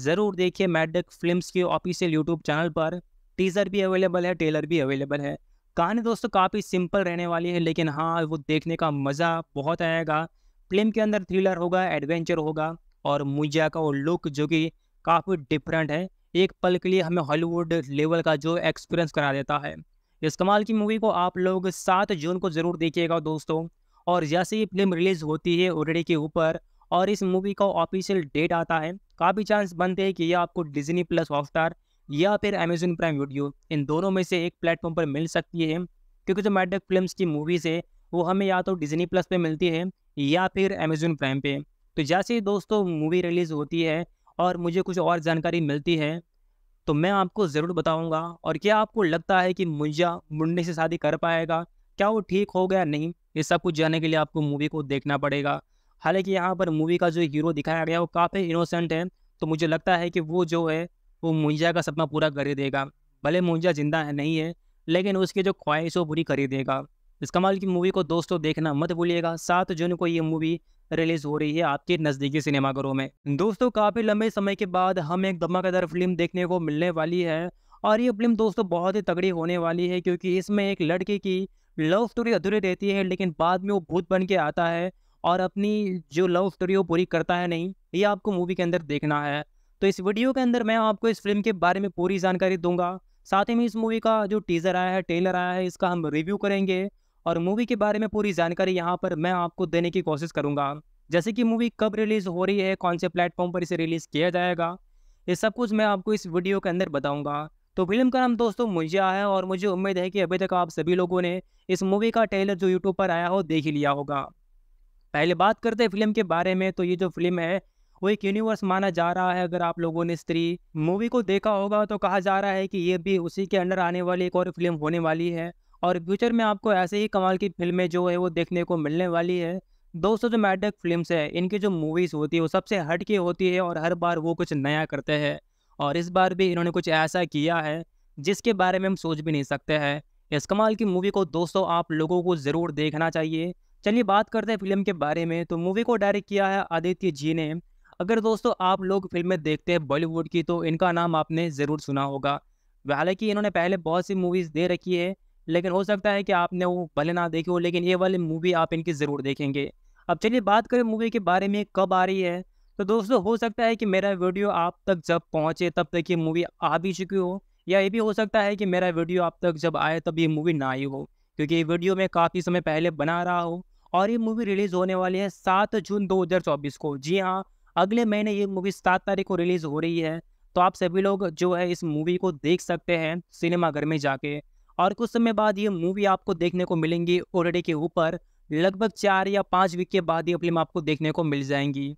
ज़रूर देखिए मैडक फिल्म्स के ऑफिशियल यूट्यूब चैनल पर टीज़र भी अवेलेबल है ट्रेलर भी अवेलेबल है कहानी दोस्तों काफ़ी सिंपल रहने वाली है लेकिन हाँ वो देखने का मज़ा बहुत आएगा फिल्म के अंदर थ्रिलर होगा एडवेंचर होगा और मुंजिया का वो लुक जो कि काफ़ी डिफरेंट है एक पल के लिए हमें हॉलीवुड लेवल का जो एक्सपीरियंस करा देता है इस कमाल की मूवी को आप लोग सात जून को ज़रूर देखिएगा दोस्तों और जैसे ही फिल्म रिलीज़ होती है ओरडी के ऊपर और इस मूवी का ऑफिशियल डेट आता है काफ़ी चांस बनते हैं कि यह आपको डिजनी प्लस हॉटस्टार या फिर अमेजन प्राइम वीडियो इन दोनों में से एक प्लेटफॉर्म पर मिल सकती है क्योंकि जो मैडक फिल्म्स की मूवीज़ है वो हमें या तो डिजनी प्लस पे मिलती है या फिर अमेजन प्राइम पे तो जैसे ही दोस्तों मूवी रिलीज़ होती है और मुझे कुछ और जानकारी मिलती है तो मैं आपको ज़रूर बताऊंगा और क्या आपको लगता है कि मुंजा मुंडे से शादी कर पाएगा क्या वो ठीक हो गया नहीं ये सब कुछ जानने के लिए आपको मूवी को देखना पड़ेगा हालांकि यहाँ पर मूवी का जो हीरो दिखाया गया वो काफ़ी इनोसेंट है तो मुझे लगता है कि वो जो है वो मुंजा का सपना पूरा कर ही देगा भले मुंजा जिंदा है नहीं है लेकिन उसकी जो ख्वाहिश वो पूरी कर ही देगा इस कमाल की मूवी को दोस्तों देखना मत भूलिएगा सात जून को ये मूवी रिलीज हो रही है आपके नज़दीकी सिनेमाघरों में दोस्तों काफ़ी लंबे समय के बाद हम एक धमाकेदार फिल्म देखने को मिलने वाली है और ये फिल्म दोस्तों बहुत ही तगड़ी होने वाली है क्योंकि इसमें एक लड़के की लव स्टोरी अधूरी रहती है लेकिन बाद में वो भूत बन के आता है और अपनी जो लव स्टोरी वो पूरी करता है नहीं ये आपको मूवी के अंदर देखना है तो इस वीडियो के अंदर मैं आपको इस फिल्म के बारे में पूरी जानकारी दूंगा साथ ही में इस मूवी का जो टीज़र आया है ट्रेलर आया है इसका हम रिव्यू करेंगे और मूवी के बारे में पूरी जानकारी यहाँ पर मैं आपको देने की कोशिश करूँगा जैसे कि मूवी कब रिलीज़ हो रही है कौन से प्लेटफॉर्म पर इसे रिलीज़ किया जाएगा ये सब कुछ मैं आपको इस वीडियो के अंदर बताऊँगा तो फिल्म का नाम दोस्तों आया है और मुझे उम्मीद है कि अभी तक आप सभी लोगों ने इस मूवी का ट्रेलर जो यूट्यूब पर आया हो देख ही लिया होगा पहले बात करते हैं फिल्म के बारे में तो ये जो फिल्म है वो एक यूनिवर्स माना जा रहा है अगर आप लोगों ने स्त्री मूवी को देखा होगा तो कहा जा रहा है कि ये भी उसी के अंडर आने वाली एक और फिल्म होने वाली है और फ्यूचर में आपको ऐसे ही कमाल की फिल्में जो है वो देखने को मिलने वाली है दोस्तों जो मैडक फिल्म्स है इनकी जो मूवीज़ होती है वो सबसे हट के होती है और हर बार वो कुछ नया करते हैं और इस बार भी इन्होंने कुछ ऐसा किया है जिसके बारे में हम सोच भी नहीं सकते हैं इस कमाल की मूवी को दोस्तों आप लोगों को ज़रूर देखना चाहिए चलिए बात करते हैं फिल्म के बारे में तो मूवी को डायरेक्ट किया है आदित्य जी ने अगर दोस्तों आप लोग फिल्में देखते हैं बॉलीवुड की तो इनका नाम आपने ज़रूर सुना होगा हालांकि इन्होंने पहले बहुत सी मूवीज़ दे रखी है लेकिन हो सकता है कि आपने वो भले ना देखे हो लेकिन ये वाली मूवी आप इनकी ज़रूर देखेंगे अब चलिए बात करें मूवी के बारे में कब आ रही है तो दोस्तों हो सकता है कि मेरा वीडियो आप तक जब पहुँचे तब तक ये मूवी आ भी चुकी हो या ये भी हो सकता है कि मेरा वीडियो आप तक जब आए तब ये मूवी ना आई हो क्योंकि ये वीडियो मैं काफ़ी समय पहले बना रहा हूँ और ये मूवी रिलीज़ होने वाली है सात जून दो को जी हाँ अगले महीने ये मूवी सात तारीख को रिलीज़ हो रही है तो आप सभी लोग जो है इस मूवी को देख सकते हैं सिनेमाघर में जाके और कुछ समय बाद ये मूवी आपको देखने को मिलेंगी ओरडे के ऊपर लगभग चार या पाँच वीक के बाद ये फिल्म आपको देखने को मिल जाएंगी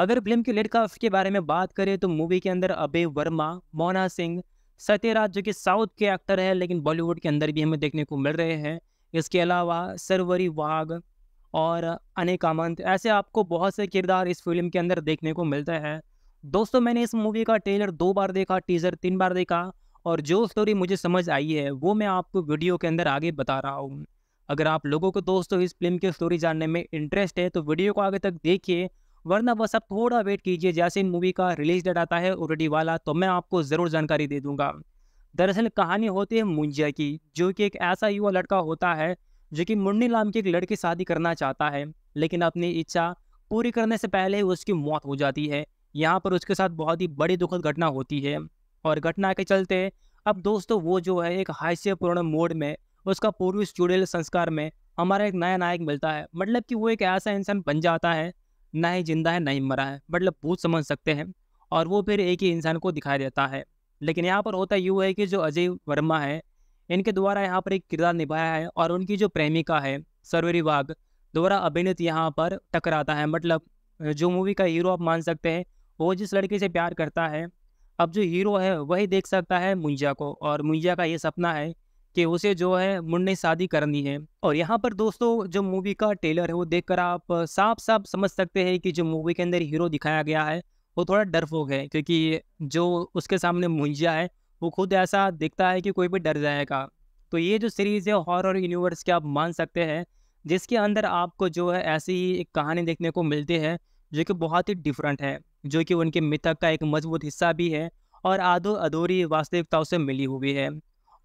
अगर फिल्म के लड़का के बारे में बात करें तो मूवी के अंदर अभय वर्मा मोना सिंह सत्यराज जो कि साउथ के एक्टर है लेकिन बॉलीवुड के अंदर भी हमें देखने को मिल रहे हैं इसके अलावा सरवरी वाघ और अनेक आमंत ऐसे आपको बहुत से किरदार इस फिल्म के अंदर देखने को मिलते हैं दोस्तों मैंने इस मूवी का ट्रेलर दो बार देखा टीज़र तीन बार देखा और जो स्टोरी मुझे समझ आई है वो मैं आपको वीडियो के अंदर आगे बता रहा हूँ अगर आप लोगों को दोस्तों इस फिल्म की स्टोरी जानने में इंटरेस्ट है तो वीडियो को आगे तक देखिए वरना बस आप थोड़ा वेट कीजिए जैसे मूवी का रिलीज डेट आता है ऑलरेडी वाला तो मैं आपको ज़रूर जानकारी दे दूंगा दरअसल कहानी होती है मुंजिया की जो कि एक ऐसा युवा लड़का होता है जो कि मुन्नी नाम की एक लड़की शादी करना चाहता है लेकिन अपनी इच्छा पूरी करने से पहले उसकी मौत हो जाती है यहाँ पर उसके साथ बहुत ही बड़ी दुखद घटना होती है और घटना के चलते अब दोस्तों वो जो है एक हास्यपूर्ण मोड में उसका पूर्वी स्टूडियल संस्कार में हमारा एक नया नायक मिलता है मतलब कि वो एक ऐसा इंसान बन जाता है ना ही जिंदा है ना ही मरा है मतलब भूत समझ सकते हैं और वो फिर एक ही इंसान को दिखाई देता है लेकिन यहाँ पर होता यूँ है कि जो अजय वर्मा है इनके द्वारा यहाँ पर एक किरदार निभाया है और उनकी जो प्रेमिका है सर्वरी बाघ द्वारा अभिनीत यहाँ पर टकराता है मतलब जो मूवी का हीरो आप मान सकते हैं वो जिस लड़के से प्यार करता है अब जो हीरो है वही देख सकता है मुंजा को और मुंजा का ये सपना है कि उसे जो है मुन्ने शादी करनी है और यहाँ पर दोस्तों जो मूवी का ट्रेलर है वो देख आप साफ साफ समझ सकते हैं कि जो मूवी के अंदर हीरो दिखाया गया है वो थोड़ा डरपोक है क्योंकि जो उसके सामने मुंजिया है वो खुद ऐसा दिखता है कि कोई भी डर जाएगा तो ये जो सीरीज़ है हॉरर यूनिवर्स के आप मान सकते हैं जिसके अंदर आपको जो है ऐसी ही एक कहानी देखने को मिलती है जो कि बहुत ही डिफरेंट है जो कि उनके मिथक का एक मजबूत हिस्सा भी है और आधो अधूरी वास्तविकताओं से मिली हुई है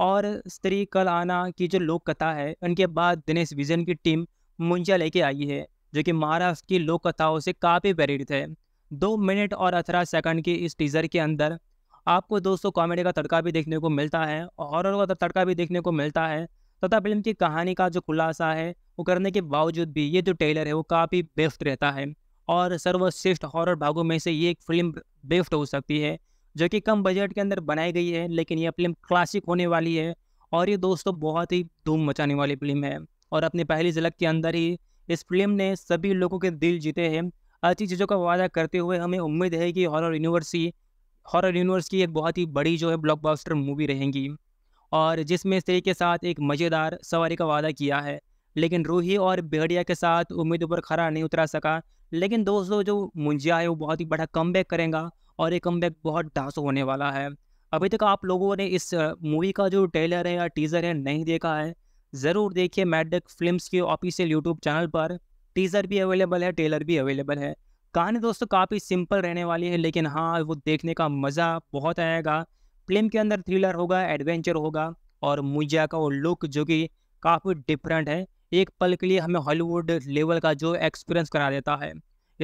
और स्त्री कल आना की जो लोक कथा है उनके बाद दिनेश विजन की टीम मुंजा लेके आई है जो कि महाराष्ट्र की लोक कथाओं से काफ़ी प्रेरित है दो मिनट और अठारह सेकंड के इस टीज़र के अंदर आपको दोस्तों कॉमेडी का तड़का भी देखने को मिलता है हॉरर का तड़का भी देखने को मिलता है तथा फिल्म की कहानी का जो खुलासा है वो करने के बावजूद भी ये जो टेलर है वो काफ़ी बेस्ट रहता है और सर्वश्रेष्ठ हॉरर भागों में से ये एक फिल्म बेस्ट हो सकती है जो कि कम बजट के अंदर बनाई गई है लेकिन यह फिल्म क्लासिक होने वाली है और ये दोस्तों बहुत ही धूम मचाने वाली फिल्म है और अपनी पहली झलक के अंदर ही इस फिल्म ने सभी लोगों के दिल जीते हैं अच्छी चीज़ों का वादा करते हुए हमें उम्मीद है कि हॉरर यूनिवर्स ही हॉरर यूनिवर्स की एक बहुत ही बड़ी जो है ब्लॉकबस्टर मूवी रहेंगी और जिसमें स्त्री के साथ एक मज़ेदार सवारी का वादा किया है लेकिन रूही और बेहड़िया के साथ उम्मीद पर खरा नहीं उतरा सका लेकिन दोस्तों जो मुंजिया है वो बहुत ही बड़ा कम करेगा और ये कम बहुत डांस होने वाला है अभी तक आप लोगों ने इस मूवी का जो ट्रेलर है या टीज़र है नहीं देखा है ज़रूर देखिए मैडक फिल्म के ऑफिशियल यूट्यूब चैनल पर टीज़र भी अवेलेबल है ट्रेलर भी अवेलेबल है कहानी दोस्तों काफ़ी सिंपल रहने वाली है लेकिन हाँ वो देखने का मज़ा बहुत आएगा फिल्म के अंदर थ्रिलर होगा एडवेंचर होगा और मुजिया का वो लुक जो कि काफ़ी डिफरेंट है एक पल के लिए हमें हॉलीवुड लेवल का जो एक्सपीरियंस करा देता है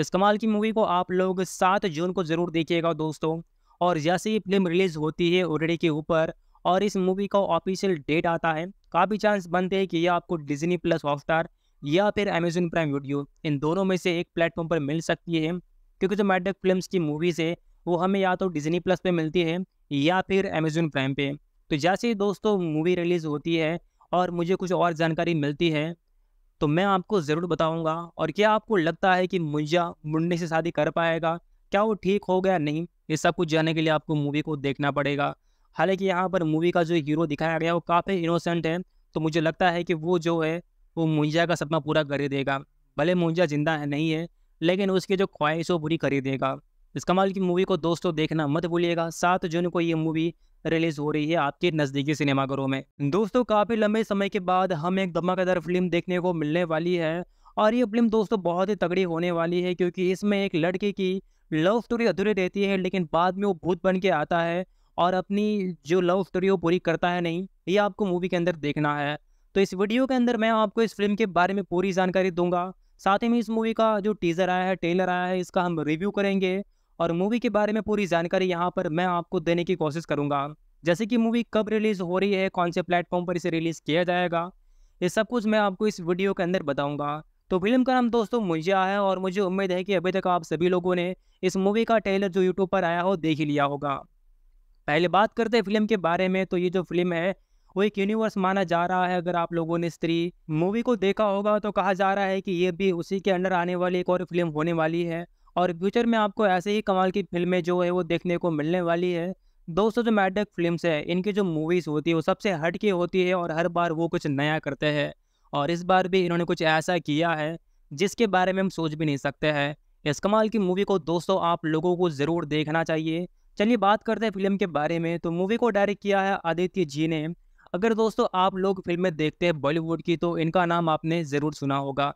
इस कमाल की मूवी को आप लोग सात जून को ज़रूर देखिएगा दोस्तों और जैसे ही फिल्म रिलीज़ होती है ओडीडी के ऊपर और इस मूवी का ऑफिशियल डेट आता है काफ़ी चांस बनते हैं कि यह आपको डिजनी प्लस हॉटस्टार या फिर अमेजन प्राइम वीडियो इन दोनों में से एक प्लेटफॉर्म पर मिल सकती है क्योंकि जो मैडक फिल्म्स की मूवीज़ है वो हमें या तो डिजनी प्लस पे मिलती है या फिर अमेजन प्राइम पे तो जैसे ही दोस्तों मूवी रिलीज़ होती है और मुझे कुछ और जानकारी मिलती है तो मैं आपको ज़रूर बताऊंगा और क्या आपको लगता है कि मुंजा मुंडे से शादी कर पाएगा क्या वो ठीक हो गया नहीं ये सब कुछ जानने के लिए आपको मूवी को देखना पड़ेगा हालांकि यहाँ पर मूवी का जो हीरो दिखाया गया वो काफ़ी इनोसेंट है तो मुझे लगता है कि वो जो है वो मुंजा का सपना पूरा कर देगा भले मुंजा जिंदा है नहीं है लेकिन उसकी जो ख्वाहिश वो पूरी कर देगा इस कमाल की मूवी को दोस्तों देखना मत भूलिएगा सात जून को ये मूवी रिलीज हो रही है आपके नज़दीकी सिनेमाघरों में दोस्तों काफ़ी लंबे समय के बाद हम एक धमाकेदार फिल्म देखने को मिलने वाली है और ये फिल्म दोस्तों बहुत ही तगड़ी होने वाली है क्योंकि इसमें एक लड़के की लव स्टोरी अधूरी रहती है लेकिन बाद में वो भूत बन के आता है और अपनी जो लव स्टोरी वो पूरी करता है नहीं ये आपको मूवी के अंदर देखना है तो इस वीडियो के अंदर मैं आपको इस फिल्म के बारे में पूरी जानकारी दूंगा साथ ही में इस मूवी का जो टीज़र आया है ट्रेलर आया है इसका हम रिव्यू करेंगे और मूवी के बारे में पूरी जानकारी यहाँ पर मैं आपको देने की कोशिश करूँगा जैसे कि मूवी कब रिलीज़ हो रही है कौन से प्लेटफॉर्म पर इसे रिलीज़ किया जाएगा ये सब कुछ मैं आपको इस वीडियो के अंदर बताऊँगा तो फिल्म का नाम दोस्तों मुंजिया है और मुझे उम्मीद है कि अभी तक आप सभी लोगों ने इस मूवी का ट्रेलर जो यूट्यूब पर आया हो देख ही लिया होगा पहले बात करते हैं फिल्म के बारे में तो ये जो फिल्म है वो एक यूनिवर्स माना जा रहा है अगर आप लोगों ने स्त्री मूवी को देखा होगा तो कहा जा रहा है कि ये भी उसी के अंडर आने वाली एक और फिल्म होने वाली है और फ्यूचर में आपको ऐसे ही कमाल की फिल्में जो है वो देखने को मिलने वाली है दोस्तों जो मैडक फिल्म है इनकी जो मूवीज़ होती है वो सबसे हट के होती है और हर बार वो कुछ नया करते हैं और इस बार भी इन्होंने कुछ ऐसा किया है जिसके बारे में हम सोच भी नहीं सकते हैं इस कमाल की मूवी को दोस्तों आप लोगों को ज़रूर देखना चाहिए चलिए बात करते हैं फिल्म के बारे में तो मूवी को डायरेक्ट किया है आदित्य जी ने अगर दोस्तों आप लोग फिल्में देखते हैं बॉलीवुड की तो इनका नाम आपने ज़रूर सुना होगा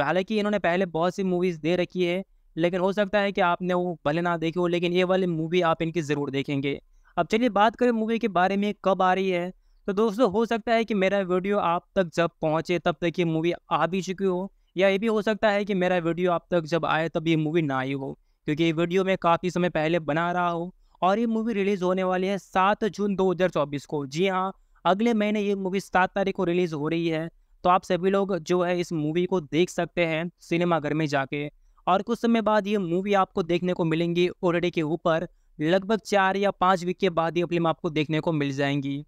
हालांकि इन्होंने पहले बहुत सी मूवीज़ दे रखी है लेकिन हो सकता है कि आपने वो भले ना देखे हो लेकिन ये वाली मूवी आप इनकी ज़रूर देखेंगे अब चलिए बात करें मूवी के बारे में कब आ रही है तो दोस्तों हो सकता है कि मेरा वीडियो आप तक जब पहुँचे तब तक ये मूवी आ भी चुकी हो या ये भी हो सकता है कि मेरा वीडियो आप तक जब आए तब ये मूवी ना आई हो क्योंकि ये वीडियो मैं काफ़ी समय पहले बना रहा हूँ और ये मूवी रिलीज़ होने वाली है सात जून चौबीस को जी हाँ अगले महीने ये मूवी सात तारीख को रिलीज़ हो रही है तो आप सभी लोग जो है इस मूवी को देख सकते हैं सिनेमाघर में जाके और कुछ समय बाद ये मूवी आपको देखने को मिलेंगी ओरडे के ऊपर लगभग चार या पाँच वीक के बाद ये फिल्म आपको देखने को मिल जाएंगी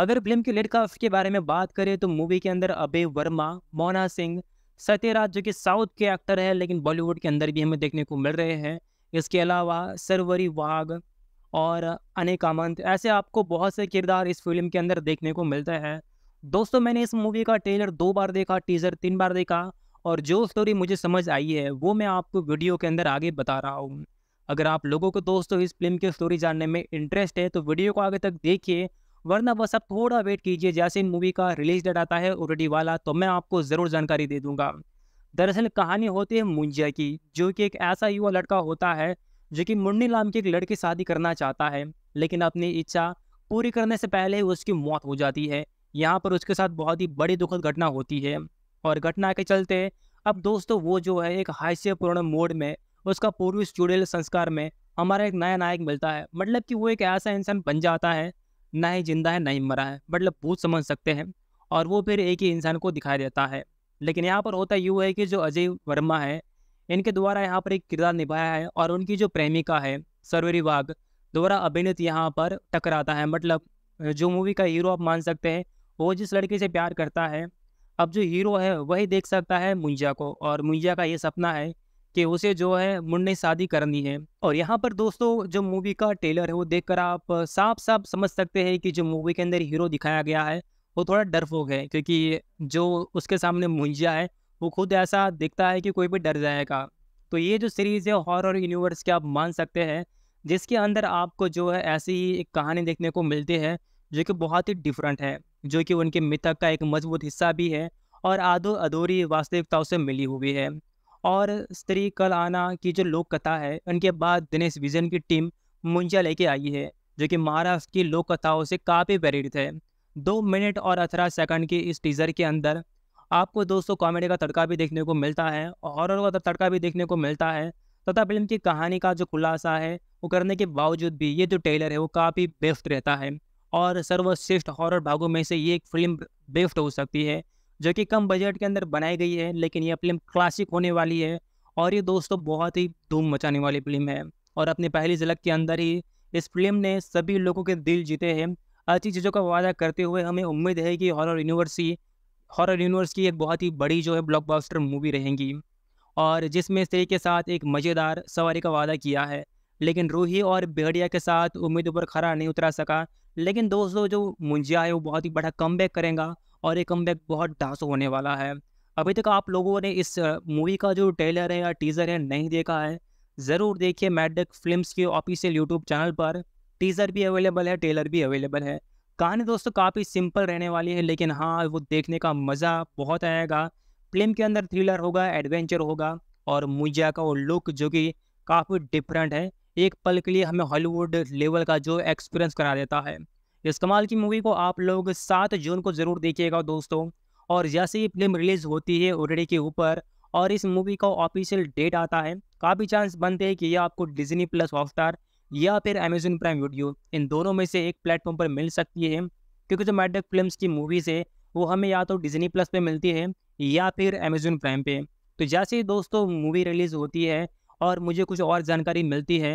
अगर फिल्म के लेट कास्ट के बारे में बात करें तो मूवी के अंदर अभय वर्मा मोना सिंह सत्यराज जो कि साउथ के एक्टर है लेकिन बॉलीवुड के अंदर भी हमें देखने को मिल रहे हैं इसके अलावा सरवरी वाघ और अनेक मंत ऐसे आपको बहुत से किरदार इस फिल्म के अंदर देखने को मिलते हैं दोस्तों मैंने इस मूवी का ट्रेलर दो बार देखा टीज़र तीन बार देखा और जो स्टोरी मुझे समझ आई है वो मैं आपको वीडियो के अंदर आगे बता रहा हूँ अगर आप लोगों को दोस्तों इस फिल्म की स्टोरी जानने में इंटरेस्ट है तो वीडियो को आगे तक देखिए वरना बस आप थोड़ा वेट कीजिए जैसे मूवी का रिलीज डेट आता है उर्डी वाला तो मैं आपको ज़रूर जानकारी दे दूंगा दरअसल कहानी होती है मुंजिया की जो कि एक ऐसा युवा लड़का होता है जो कि मुन्नी नाम की एक लड़की शादी करना चाहता है लेकिन अपनी इच्छा पूरी करने से पहले ही उसकी मौत हो जाती है यहाँ पर उसके साथ बहुत ही बड़ी दुखद घटना होती है और घटना के चलते अब दोस्तों वो जो है एक हास्यपूर्ण मोड में उसका पूर्वी चुड़ैल संस्कार में हमारा एक नया नायक मिलता है मतलब कि वो एक ऐसा इंसान बन जाता है ना ही जिंदा है ना ही मरा है मतलब भूत समझ सकते हैं और वो फिर एक ही इंसान को दिखाई देता है लेकिन यहाँ पर होता यूँ है कि जो अजय वर्मा है इनके द्वारा यहाँ पर एक किरदार निभाया है और उनकी जो प्रेमिका है सरवरी बाघ द्वारा अभिनीत यहाँ पर टकराता है मतलब जो मूवी का हीरो आप मान सकते हैं वो जिस लड़के से प्यार करता है अब जो हीरो है वही देख सकता है मुंजा को और मुंजा का ये सपना है कि उसे जो है मुन्ने शादी करनी है और यहाँ पर दोस्तों जो मूवी का ट्रेलर है वो देखकर आप साफ साफ समझ सकते हैं कि जो मूवी के अंदर हीरो दिखाया गया है वो थोड़ा डरपोक है क्योंकि जो उसके सामने मुंजिया है वो खुद ऐसा दिखता है कि कोई भी डर जाएगा तो ये जो सीरीज़ है हॉरर यूनिवर्स के आप मान सकते हैं जिसके अंदर आपको जो है ऐसी ही एक कहानी देखने को मिलती है जो कि बहुत ही डिफरेंट है जो कि उनके मिथक का एक मजबूत हिस्सा भी है और आधो अधूरी वास्तविकताओं से मिली हुई है और स्त्री कल आना की जो लोक कथा है उनके बाद दिनेश विजन की टीम मुंजा लेके आई है जो कि महाराष्ट्र की लोक कथाओं से काफ़ी प्रेरित है दो मिनट और अठारह सेकंड के इस टीज़र के अंदर आपको दोस्तों कॉमेडी का तड़का भी देखने को मिलता है हॉरर का तड़का भी देखने को मिलता है तथा फिल्म की कहानी का जो खुलासा है वो करने के बावजूद भी ये जो टेलर है वो काफ़ी बेस्ट रहता है और सर्वश्रेष्ठ हॉरर भागों में से ये एक फिल्म बेस्ट हो सकती है जो कि कम बजट के अंदर बनाई गई है लेकिन यह फिल्म क्लासिक होने वाली है और ये दोस्तों बहुत ही धूम मचाने वाली फिल्म है और अपनी पहली झलक के अंदर ही इस फिल्म ने सभी लोगों के दिल जीते हैं अच्छी चीज़ों का वादा करते हुए हमें उम्मीद है कि हॉरर ही हॉरर यूनिवर्स की एक बहुत ही बड़ी जो है ब्लॉकबस्टर मूवी रहेंगी और जिसमें स्त्री के साथ एक मज़ेदार सवारी का वादा किया है लेकिन रूही और बेहड़िया के साथ उम्मीद पर खरा नहीं उतरा सका लेकिन दोस्तों जो मुंजिया है वो बहुत ही बड़ा कम करेगा और ये कम बहुत डांस होने वाला है अभी तक आप लोगों ने इस मूवी का जो ट्रेलर है या टीज़र है नहीं देखा है ज़रूर देखिए मैडक फिल्म के ऑफिशियल यूट्यूब चैनल पर टीज़र भी अवेलेबल है ट्रेलर भी अवेलेबल है कहानी दोस्तों काफ़ी सिंपल रहने वाली है लेकिन हाँ वो देखने का मज़ा बहुत आएगा फिल्म के अंदर थ्रिलर होगा एडवेंचर होगा और मुइजा का वो लुक जो कि काफ़ी डिफरेंट है एक पल के लिए हमें हॉलीवुड लेवल का जो एक्सपीरियंस करा देता है इस कमाल की मूवी को आप लोग सात जून को ज़रूर देखिएगा दोस्तों और जैसे ही फिल्म रिलीज़ होती है ओरडी के ऊपर और इस मूवी का ऑफिशियल डेट आता है काफ़ी चांस बनते हैं कि यह आपको डिजनी प्लस हॉटस्टार या फिर अमेजन प्राइम वीडियो इन दोनों में से एक प्लेटफॉर्म पर मिल सकती है क्योंकि जो मैडक फिल्म की मूवीज़ है वो हमें या तो डिजनी प्लस पे मिलती है या फिर अमेजन प्राइम पे तो जैसे ही दोस्तों मूवी रिलीज़ होती है और मुझे कुछ और जानकारी मिलती है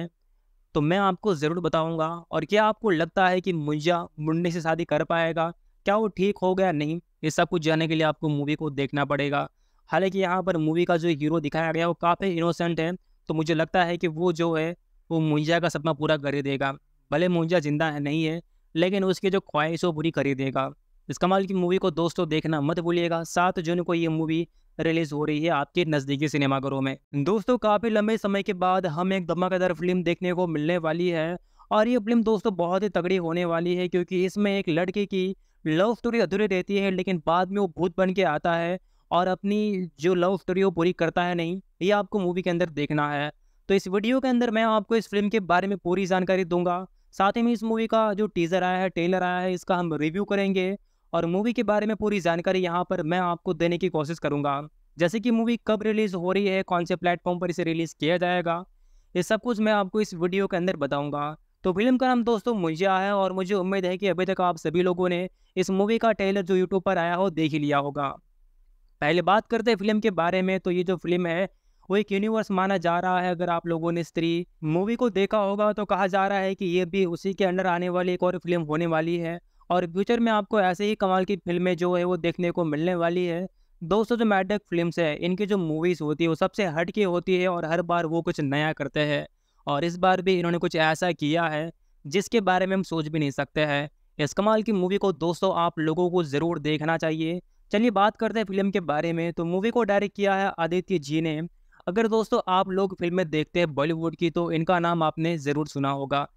तो मैं आपको ज़रूर बताऊंगा और क्या आपको लगता है कि मुंजा मुंडे से शादी कर पाएगा क्या वो ठीक हो गया नहीं ये सब कुछ जानने के लिए आपको मूवी को देखना पड़ेगा हालांकि यहाँ पर मूवी का जो हीरो दिखाया गया वो काफ़ी इनोसेंट है तो मुझे लगता है कि वो जो है वो मुंजा का सपना पूरा कर देगा भले मुंजा जिंदा है नहीं है लेकिन उसकी जो ख्वाहिश वो पूरी कर देगा इस कमाल की मूवी को दोस्तों देखना मत भूलिएगा सात जून को ये मूवी रिलीज हो रही है आपके नज़दीकी सिनेमाघरों में दोस्तों काफ़ी लंबे समय के बाद हम एक धमाकेदार फिल्म देखने को मिलने वाली है और ये फिल्म दोस्तों बहुत ही तगड़ी होने वाली है क्योंकि इसमें एक लड़के की लव स्टोरी अधूरी रहती है लेकिन बाद में वो भूत बन के आता है और अपनी जो लव स्टोरी वो पूरी करता है नहीं ये आपको मूवी के अंदर देखना है तो इस वीडियो के अंदर मैं आपको इस फिल्म के बारे में पूरी जानकारी दूंगा साथ ही में इस मूवी का जो टीज़र आया है ट्रेलर आया है इसका हम रिव्यू करेंगे और मूवी के बारे में पूरी जानकारी यहाँ पर मैं आपको देने की कोशिश करूँगा जैसे कि मूवी कब रिलीज़ हो रही है कौन से प्लेटफॉर्म पर इसे रिलीज़ किया जाएगा ये सब कुछ मैं आपको इस वीडियो के अंदर बताऊँगा तो फिल्म का नाम दोस्तों मुंजिया है और मुझे उम्मीद है कि अभी तक आप सभी लोगों ने इस मूवी का ट्रेलर जो यूट्यूब पर आया हो देख ही लिया होगा पहले बात करते हैं फिल्म के बारे में तो ये जो फिल्म है वो एक यूनिवर्स माना जा रहा है अगर आप लोगों ने स्त्री मूवी को देखा होगा तो कहा जा रहा है कि ये भी उसी के अंडर आने वाली एक और फिल्म होने वाली है और फ्यूचर में आपको ऐसे ही कमाल की फिल्में जो है वो देखने को मिलने वाली है दोस्तों जो मैडक फिल्म्स है इनकी जो मूवीज़ होती है वो सबसे हट के होती है और हर बार वो कुछ नया करते हैं और इस बार भी इन्होंने कुछ ऐसा किया है जिसके बारे में हम सोच भी नहीं सकते हैं इस कमाल की मूवी को दोस्तों आप लोगों को ज़रूर देखना चाहिए चलिए बात करते हैं फिल्म के बारे में तो मूवी को डायरेक्ट किया है आदित्य जी ने अगर दोस्तों आप लोग फिल्में देखते हैं बॉलीवुड की तो इनका नाम आपने ज़रूर सुना होगा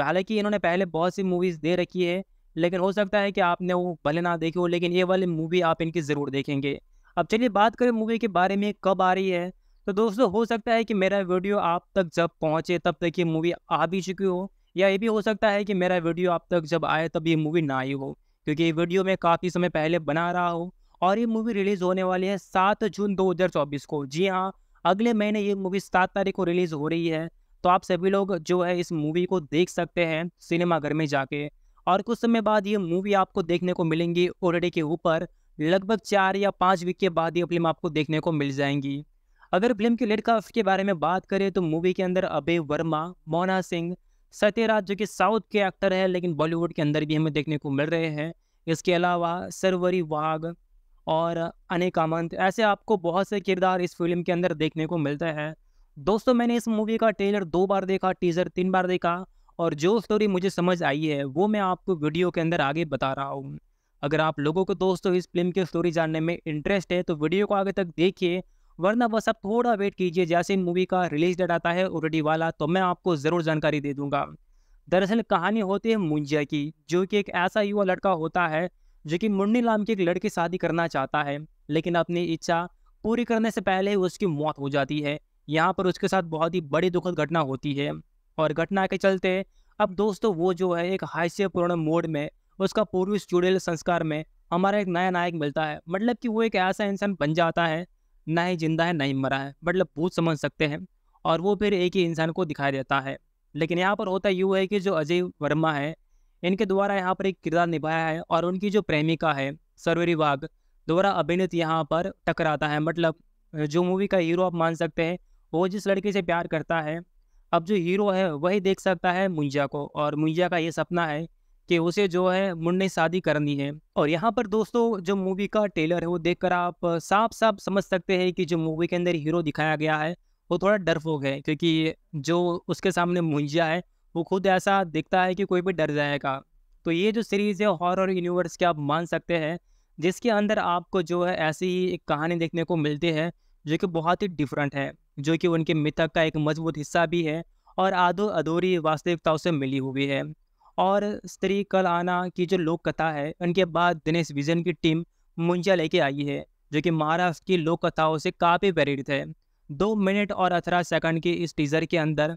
हालांकि इन्होंने पहले बहुत सी मूवीज़ दे रखी है लेकिन हो सकता है कि आपने वो भले ना देखे हो लेकिन ये वाली मूवी आप इनकी ज़रूर देखेंगे अब चलिए बात करें मूवी के बारे में कब आ रही है तो दोस्तों हो सकता है कि मेरा वीडियो आप तक जब पहुँचे तब तक ये मूवी आ भी चुकी हो या ये भी हो सकता है कि मेरा वीडियो आप तक जब आए तब ये मूवी ना आई हो क्योंकि ये वीडियो मैं काफ़ी समय पहले बना रहा हूँ और ये मूवी रिलीज़ होने वाली है सात जून चौबीस को जी हाँ अगले महीने ये मूवी सात तारीख को रिलीज़ हो रही है तो आप सभी लोग जो है इस मूवी को देख सकते हैं सिनेमाघर में जाके और कुछ समय बाद ये मूवी आपको देखने को मिलेंगी ओरडे के ऊपर लगभग चार या पाँच वीक के बाद ये फिल्म आपको देखने को मिल जाएंगी अगर फिल्म के लेट कास्ट के बारे में बात करें तो मूवी के अंदर अभय वर्मा मोना सिंह सत्यराज जो कि साउथ के एक्टर हैं लेकिन बॉलीवुड के अंदर भी हमें देखने को मिल रहे हैं इसके अलावा सरवरी वाघ और अनेकामंत ऐसे आपको बहुत से किरदार इस फिल्म के अंदर देखने को मिलते हैं दोस्तों मैंने इस मूवी का ट्रेलर दो बार देखा टीज़र तीन बार देखा और जो स्टोरी मुझे समझ आई है वो मैं आपको वीडियो के अंदर आगे बता रहा हूँ अगर आप लोगों को दोस्तों इस फिल्म की स्टोरी जानने में इंटरेस्ट है तो वीडियो को आगे तक देखिए वरना बस आप थोड़ा वेट कीजिए जैसे मूवी का रिलीज डेट आता है ओरडी वाला तो मैं आपको ज़रूर जानकारी दे दूंगा दरअसल कहानी होती है मुंजिया की जो कि एक ऐसा युवा लड़का होता है जो कि मुन्नी नाम की एक लड़की शादी करना चाहता है लेकिन अपनी इच्छा पूरी करने से पहले उसकी मौत हो जाती है यहाँ पर उसके साथ बहुत ही बड़ी दुखद घटना होती है और घटना के चलते अब दोस्तों वो जो है एक हास्यपूर्ण मोड में उसका पूर्वी जुड़ेल संस्कार में हमारा एक नया नायक मिलता है मतलब कि वो एक ऐसा इंसान बन जाता है ना ही जिंदा है ना ही मरा है मतलब भूत समझ सकते हैं और वो फिर एक ही इंसान को दिखाई देता है लेकिन यहाँ पर होता यूँ है कि जो अजय वर्मा है इनके द्वारा यहाँ पर एक किरदार निभाया है और उनकी जो प्रेमिका है सरवरी बाघ द्वारा अभिनीत यहाँ पर टकराता है मतलब जो मूवी का हीरो आप मान सकते हैं वो जिस लड़के से प्यार करता है अब जो हीरो है वही देख सकता है मुंजा को और मुंजा का ये सपना है कि उसे जो है मुन्नी शादी करनी है और यहाँ पर दोस्तों जो मूवी का ट्रेलर है वो देखकर आप साफ साफ समझ सकते हैं कि जो मूवी के अंदर हीरो दिखाया गया है वो थोड़ा फोक है क्योंकि जो उसके सामने मुंजा है वो खुद ऐसा दिखता है कि कोई भी डर जाएगा तो ये जो सीरीज़ है हॉरर यूनिवर्स के आप मान सकते हैं जिसके अंदर आपको जो है ऐसी ही एक कहानी देखने को मिलती है जो कि बहुत ही डिफरेंट है जो कि उनके मिथक का एक मजबूत हिस्सा भी है और आधो अधूरी वास्तविकताओं से मिली हुई है और स्त्री कल आना की जो लोक कथा है उनके बाद दिनेश विजन की टीम मुंजा लेके आई है जो कि महाराष्ट्र की लोक कथाओं से काफ़ी प्रेरित है दो मिनट और अठारह सेकंड के इस टीज़र के अंदर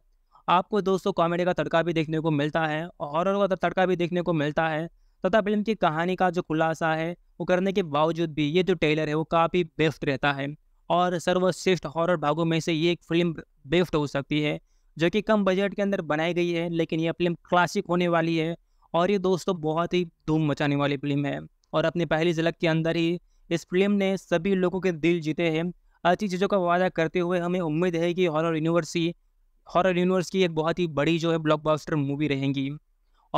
आपको दोस्तों कॉमेडी का तड़का भी देखने को मिलता है हॉरर का तड़का भी देखने को मिलता है तथा फिल्म की कहानी का जो खुलासा है वो करने के बावजूद भी ये जो टेलर है वो काफ़ी बेस्ट रहता है और सर्वश्रेष्ठ हॉरर भागों में से ये एक फिल्म बेफ्ट हो सकती है जो कि कम बजट के अंदर बनाई गई है लेकिन यह फिल्म क्लासिक होने वाली है और ये दोस्तों बहुत ही धूम मचाने वाली फिल्म है और अपनी पहली झलक के अंदर ही इस फिल्म ने सभी लोगों के दिल जीते हैं अच्छी चीज़ों का वादा करते हुए हमें उम्मीद है कि हॉरर ही हॉरर यूनिवर्स की एक बहुत ही बड़ी जो है ब्लॉकबस्टर मूवी रहेंगी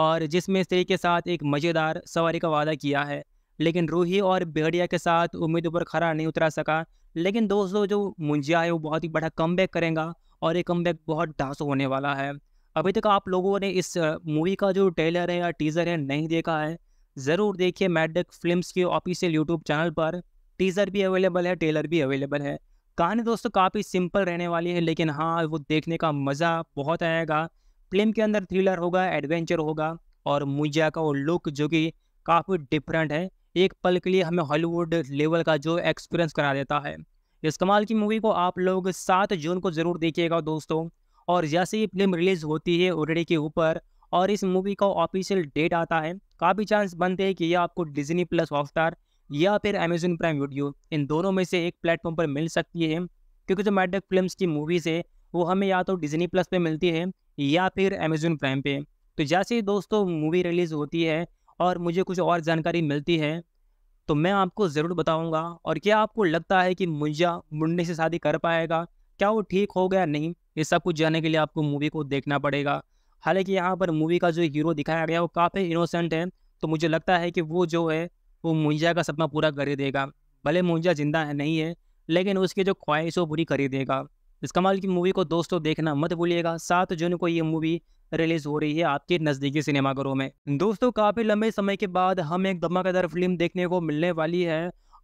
और जिसमें स्त्री के साथ एक मज़ेदार सवारी का वादा किया है लेकिन रूही और बेहड़िया के साथ उम्मीद पर खरा नहीं उतरा सका लेकिन दोस्तों जो मुंजिया है वो बहुत ही बड़ा कम करेगा और ये कम बहुत डांस होने वाला है अभी तक आप लोगों ने इस मूवी का जो ट्रेलर है या टीज़र है नहीं देखा है ज़रूर देखिए मैडक फिल्म्स के ऑफिशियल यूट्यूब चैनल पर टीज़र भी अवेलेबल है ट्रेलर भी अवेलेबल है कहानी दोस्तों काफ़ी सिंपल रहने वाली है लेकिन हाँ वो देखने का मज़ा बहुत आएगा फिल्म के अंदर थ्रिलर होगा एडवेंचर होगा और मुंजिया का वो लुक जो कि काफ़ी डिफरेंट है एक पल के लिए हमें हॉलीवुड लेवल का जो एक्सपीरियंस करा देता है इस कमाल की मूवी को आप लोग सात जून को ज़रूर देखिएगा दोस्तों और जैसे ही फिल्म रिलीज़ होती है ओडीडी के ऊपर और इस मूवी का ऑफिशियल डेट आता है काफ़ी चांस बनते हैं कि यह आपको डिजनी प्लस हॉटस्टार या फिर अमेजन प्राइम वीडियो इन दोनों में से एक प्लेटफॉर्म पर मिल सकती है क्योंकि जो मैडक फिल्म की मूवीज़ है वो हमें या तो डिजनी प्लस पे मिलती है या फिर अमेजन प्राइम पे तो जैसे ही दोस्तों मूवी रिलीज़ होती है और मुझे कुछ और जानकारी मिलती है तो मैं आपको ज़रूर बताऊंगा और क्या आपको लगता है कि मुंजा मुंडे से शादी कर पाएगा क्या वो ठीक हो गया नहीं ये सब कुछ जानने के लिए आपको मूवी को देखना पड़ेगा हालांकि यहाँ पर मूवी का जो हीरो दिखाया गया वो काफ़ी इनोसेंट है तो मुझे लगता है कि वो जो है वो मुंजा का सपना पूरा कर देगा भले मुंजा जिंदा है नहीं है लेकिन उसकी जो ख्वाहिश वो पूरी कर देगा इस कमाल की मूवी को दोस्तों देखना मत भूलिएगा सात जून को ये मूवी रिलीज हो रही है आपके नजदीकी सिनेमाघरों में दोस्तों काफी लंबे समय के बाद हम एक धमाकेदार फिल्म देखने को मिलने वाली है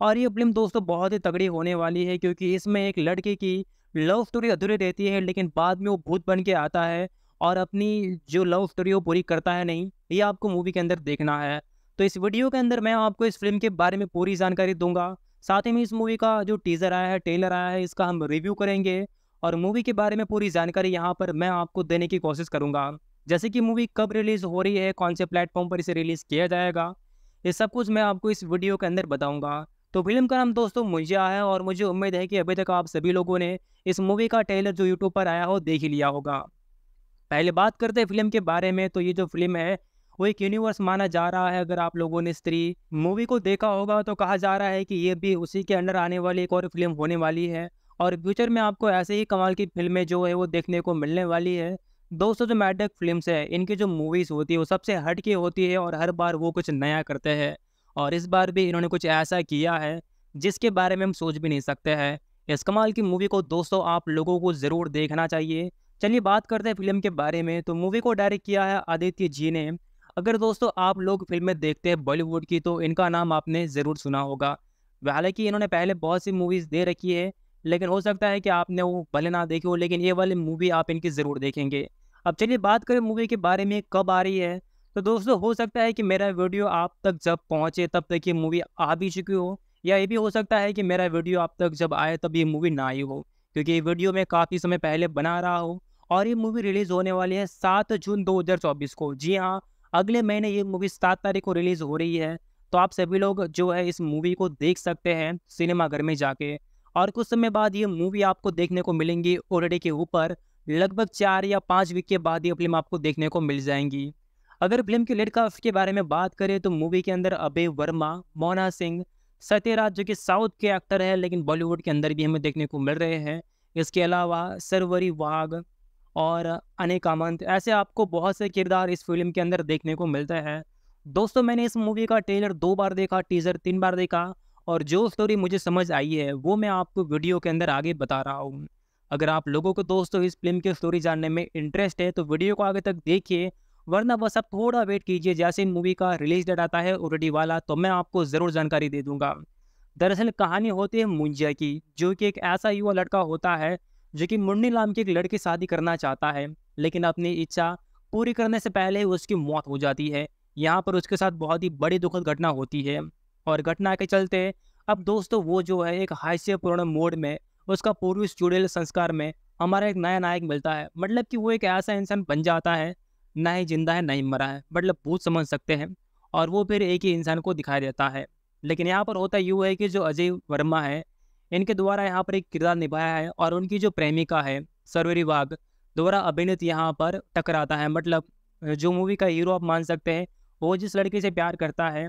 और ये फिल्म दोस्तों बहुत ही तगड़ी होने वाली है क्योंकि इसमें एक लड़के की लव स्टोरी अधूरी रहती है लेकिन बाद में वो भूत बन के आता है और अपनी जो लव स्टोरी वो पूरी करता है नहीं ये आपको मूवी के अंदर देखना है तो इस वीडियो के अंदर मैं आपको इस फिल्म के बारे में पूरी जानकारी दूंगा साथ ही में इस मूवी का जो टीज़र आया है ट्रेलर आया है इसका हम रिव्यू करेंगे और मूवी के बारे में पूरी जानकारी यहाँ पर मैं आपको देने की कोशिश करूँगा जैसे कि मूवी कब रिलीज़ हो रही है कौन से प्लेटफॉर्म पर इसे रिलीज़ किया जाएगा ये सब कुछ मैं आपको इस वीडियो के अंदर बताऊँगा तो फिल्म का नाम दोस्तों मुंजिया है और मुझे उम्मीद है कि अभी तक आप सभी लोगों ने इस मूवी का ट्रेलर जो यूट्यूब पर आया हो देख ही लिया होगा पहले बात करते हैं फिल्म के बारे में तो ये जो फिल्म है वो एक यूनिवर्स माना जा रहा है अगर आप लोगों ने स्त्री मूवी को देखा होगा तो कहा जा रहा है कि ये भी उसी के अंडर आने वाली एक और फिल्म होने वाली है और फ्यूचर में आपको ऐसे ही कमाल की फिल्में जो है वो देखने को मिलने वाली है दोस्तों जो मैडक फिल्म्स है इनकी जो मूवीज़ होती है वो सबसे हट के होती है और हर बार वो कुछ नया करते हैं और इस बार भी इन्होंने कुछ ऐसा किया है जिसके बारे में हम सोच भी नहीं सकते हैं इस कमाल की मूवी को दोस्तों आप लोगों को ज़रूर देखना चाहिए चलिए बात करते हैं फिल्म के बारे में तो मूवी को डायरेक्ट किया है आदित्य जी ने अगर दोस्तों आप लोग फिल्में देखते हैं बॉलीवुड की तो इनका नाम आपने ज़रूर सुना होगा हालांकि इन्होंने पहले बहुत सी मूवीज़ दे रखी है लेकिन हो सकता है कि आपने वो भले ना देखे हो लेकिन ये वाली मूवी आप इनकी ज़रूर देखेंगे अब चलिए बात करें मूवी के बारे में कब आ रही है तो दोस्तों हो सकता है कि मेरा वीडियो आप तक जब पहुँचे तब तक ये मूवी आ भी चुकी हो या ये भी हो सकता है कि मेरा वीडियो आप तक जब आए तब ये मूवी ना आई हो क्योंकि ये वीडियो मैं काफ़ी समय पहले बना रहा हूँ और ये मूवी रिलीज़ होने वाली है सात जून चौबीस को जी हाँ अगले महीने ये मूवी सात तारीख को रिलीज़ हो रही है तो आप सभी लोग जो है इस मूवी को देख सकते हैं सिनेमाघर में जाके और कुछ समय बाद ये मूवी आपको देखने को मिलेंगी ओरडे के ऊपर लगभग चार या पाँच वीक के बाद ये फिल्म आपको देखने को मिल जाएंगी अगर फिल्म के लेट के बारे में बात करें तो मूवी के अंदर अभय वर्मा मोना सिंह सत्यराज जो कि साउथ के एक्टर है लेकिन बॉलीवुड के अंदर भी हमें देखने को मिल रहे हैं इसके अलावा सरवरी वाघ और अनेक आमंत ऐसे आपको बहुत से किरदार इस फिल्म के अंदर देखने को मिलते हैं दोस्तों मैंने इस मूवी का ट्रेलर दो बार देखा टीजर तीन बार देखा और जो स्टोरी मुझे समझ आई है वो मैं आपको वीडियो के अंदर आगे बता रहा हूँ अगर आप लोगों को दोस्तों इस फिल्म की स्टोरी जानने में इंटरेस्ट है तो वीडियो को आगे तक देखिए वरना बस आप थोड़ा वेट कीजिए जैसे मूवी का रिलीज डेट आता है ओरडी वाला तो मैं आपको ज़रूर जानकारी दे दूंगा दरअसल कहानी होती है मुंजिया की जो कि एक ऐसा युवा लड़का होता है जो कि मुन्नी नाम की एक लड़की शादी करना चाहता है लेकिन अपनी इच्छा पूरी करने से पहले उसकी मौत हो जाती है यहाँ पर उसके साथ बहुत ही बड़ी दुखद घटना होती है और घटना के चलते अब दोस्तों वो जो है एक हास्यपूर्ण मोड में उसका पूर्व स्टूडियल संस्कार में हमारा एक नया नायक मिलता है मतलब कि वो एक ऐसा इंसान बन जाता है ना ही जिंदा है ना ही मरा है मतलब भूत समझ सकते हैं और वो फिर एक ही इंसान को दिखाई देता है लेकिन यहाँ पर होता यूँ है कि जो अजय वर्मा है इनके द्वारा यहाँ पर एक किरदार निभाया है और उनकी जो प्रेमिका है सरवरी वाघ द्वारा अभिनीत यहाँ पर टकराता है मतलब जो मूवी का हीरो आप मान सकते हैं वो जिस लड़के से प्यार करता है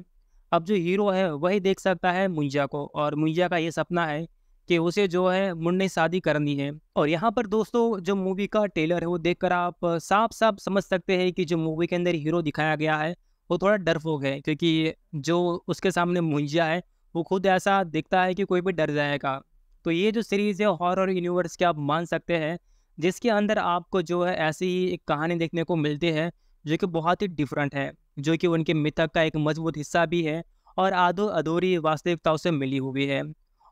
अब जो हीरो है वही देख सकता है मुंजा को और मुंजा का ये सपना है कि उसे जो है मुंडे शादी करनी है और यहाँ पर दोस्तों जो मूवी का ट्रेलर है वो देख आप साफ साफ समझ सकते हैं कि जो मूवी के अंदर हीरो दिखाया गया है वो थोड़ा फोक है क्योंकि जो उसके सामने मुंजा है वो खुद ऐसा दिखता है कि कोई भी डर जाएगा तो ये जो सीरीज़ है हॉरर यूनिवर्स के आप मान सकते हैं जिसके अंदर आपको जो है ऐसी एक कहानी देखने को मिलती है जो कि बहुत ही डिफरेंट है जो कि उनके मिथक का एक मजबूत हिस्सा भी है और आधो अधूरी वास्तविकताओं से मिली हुई है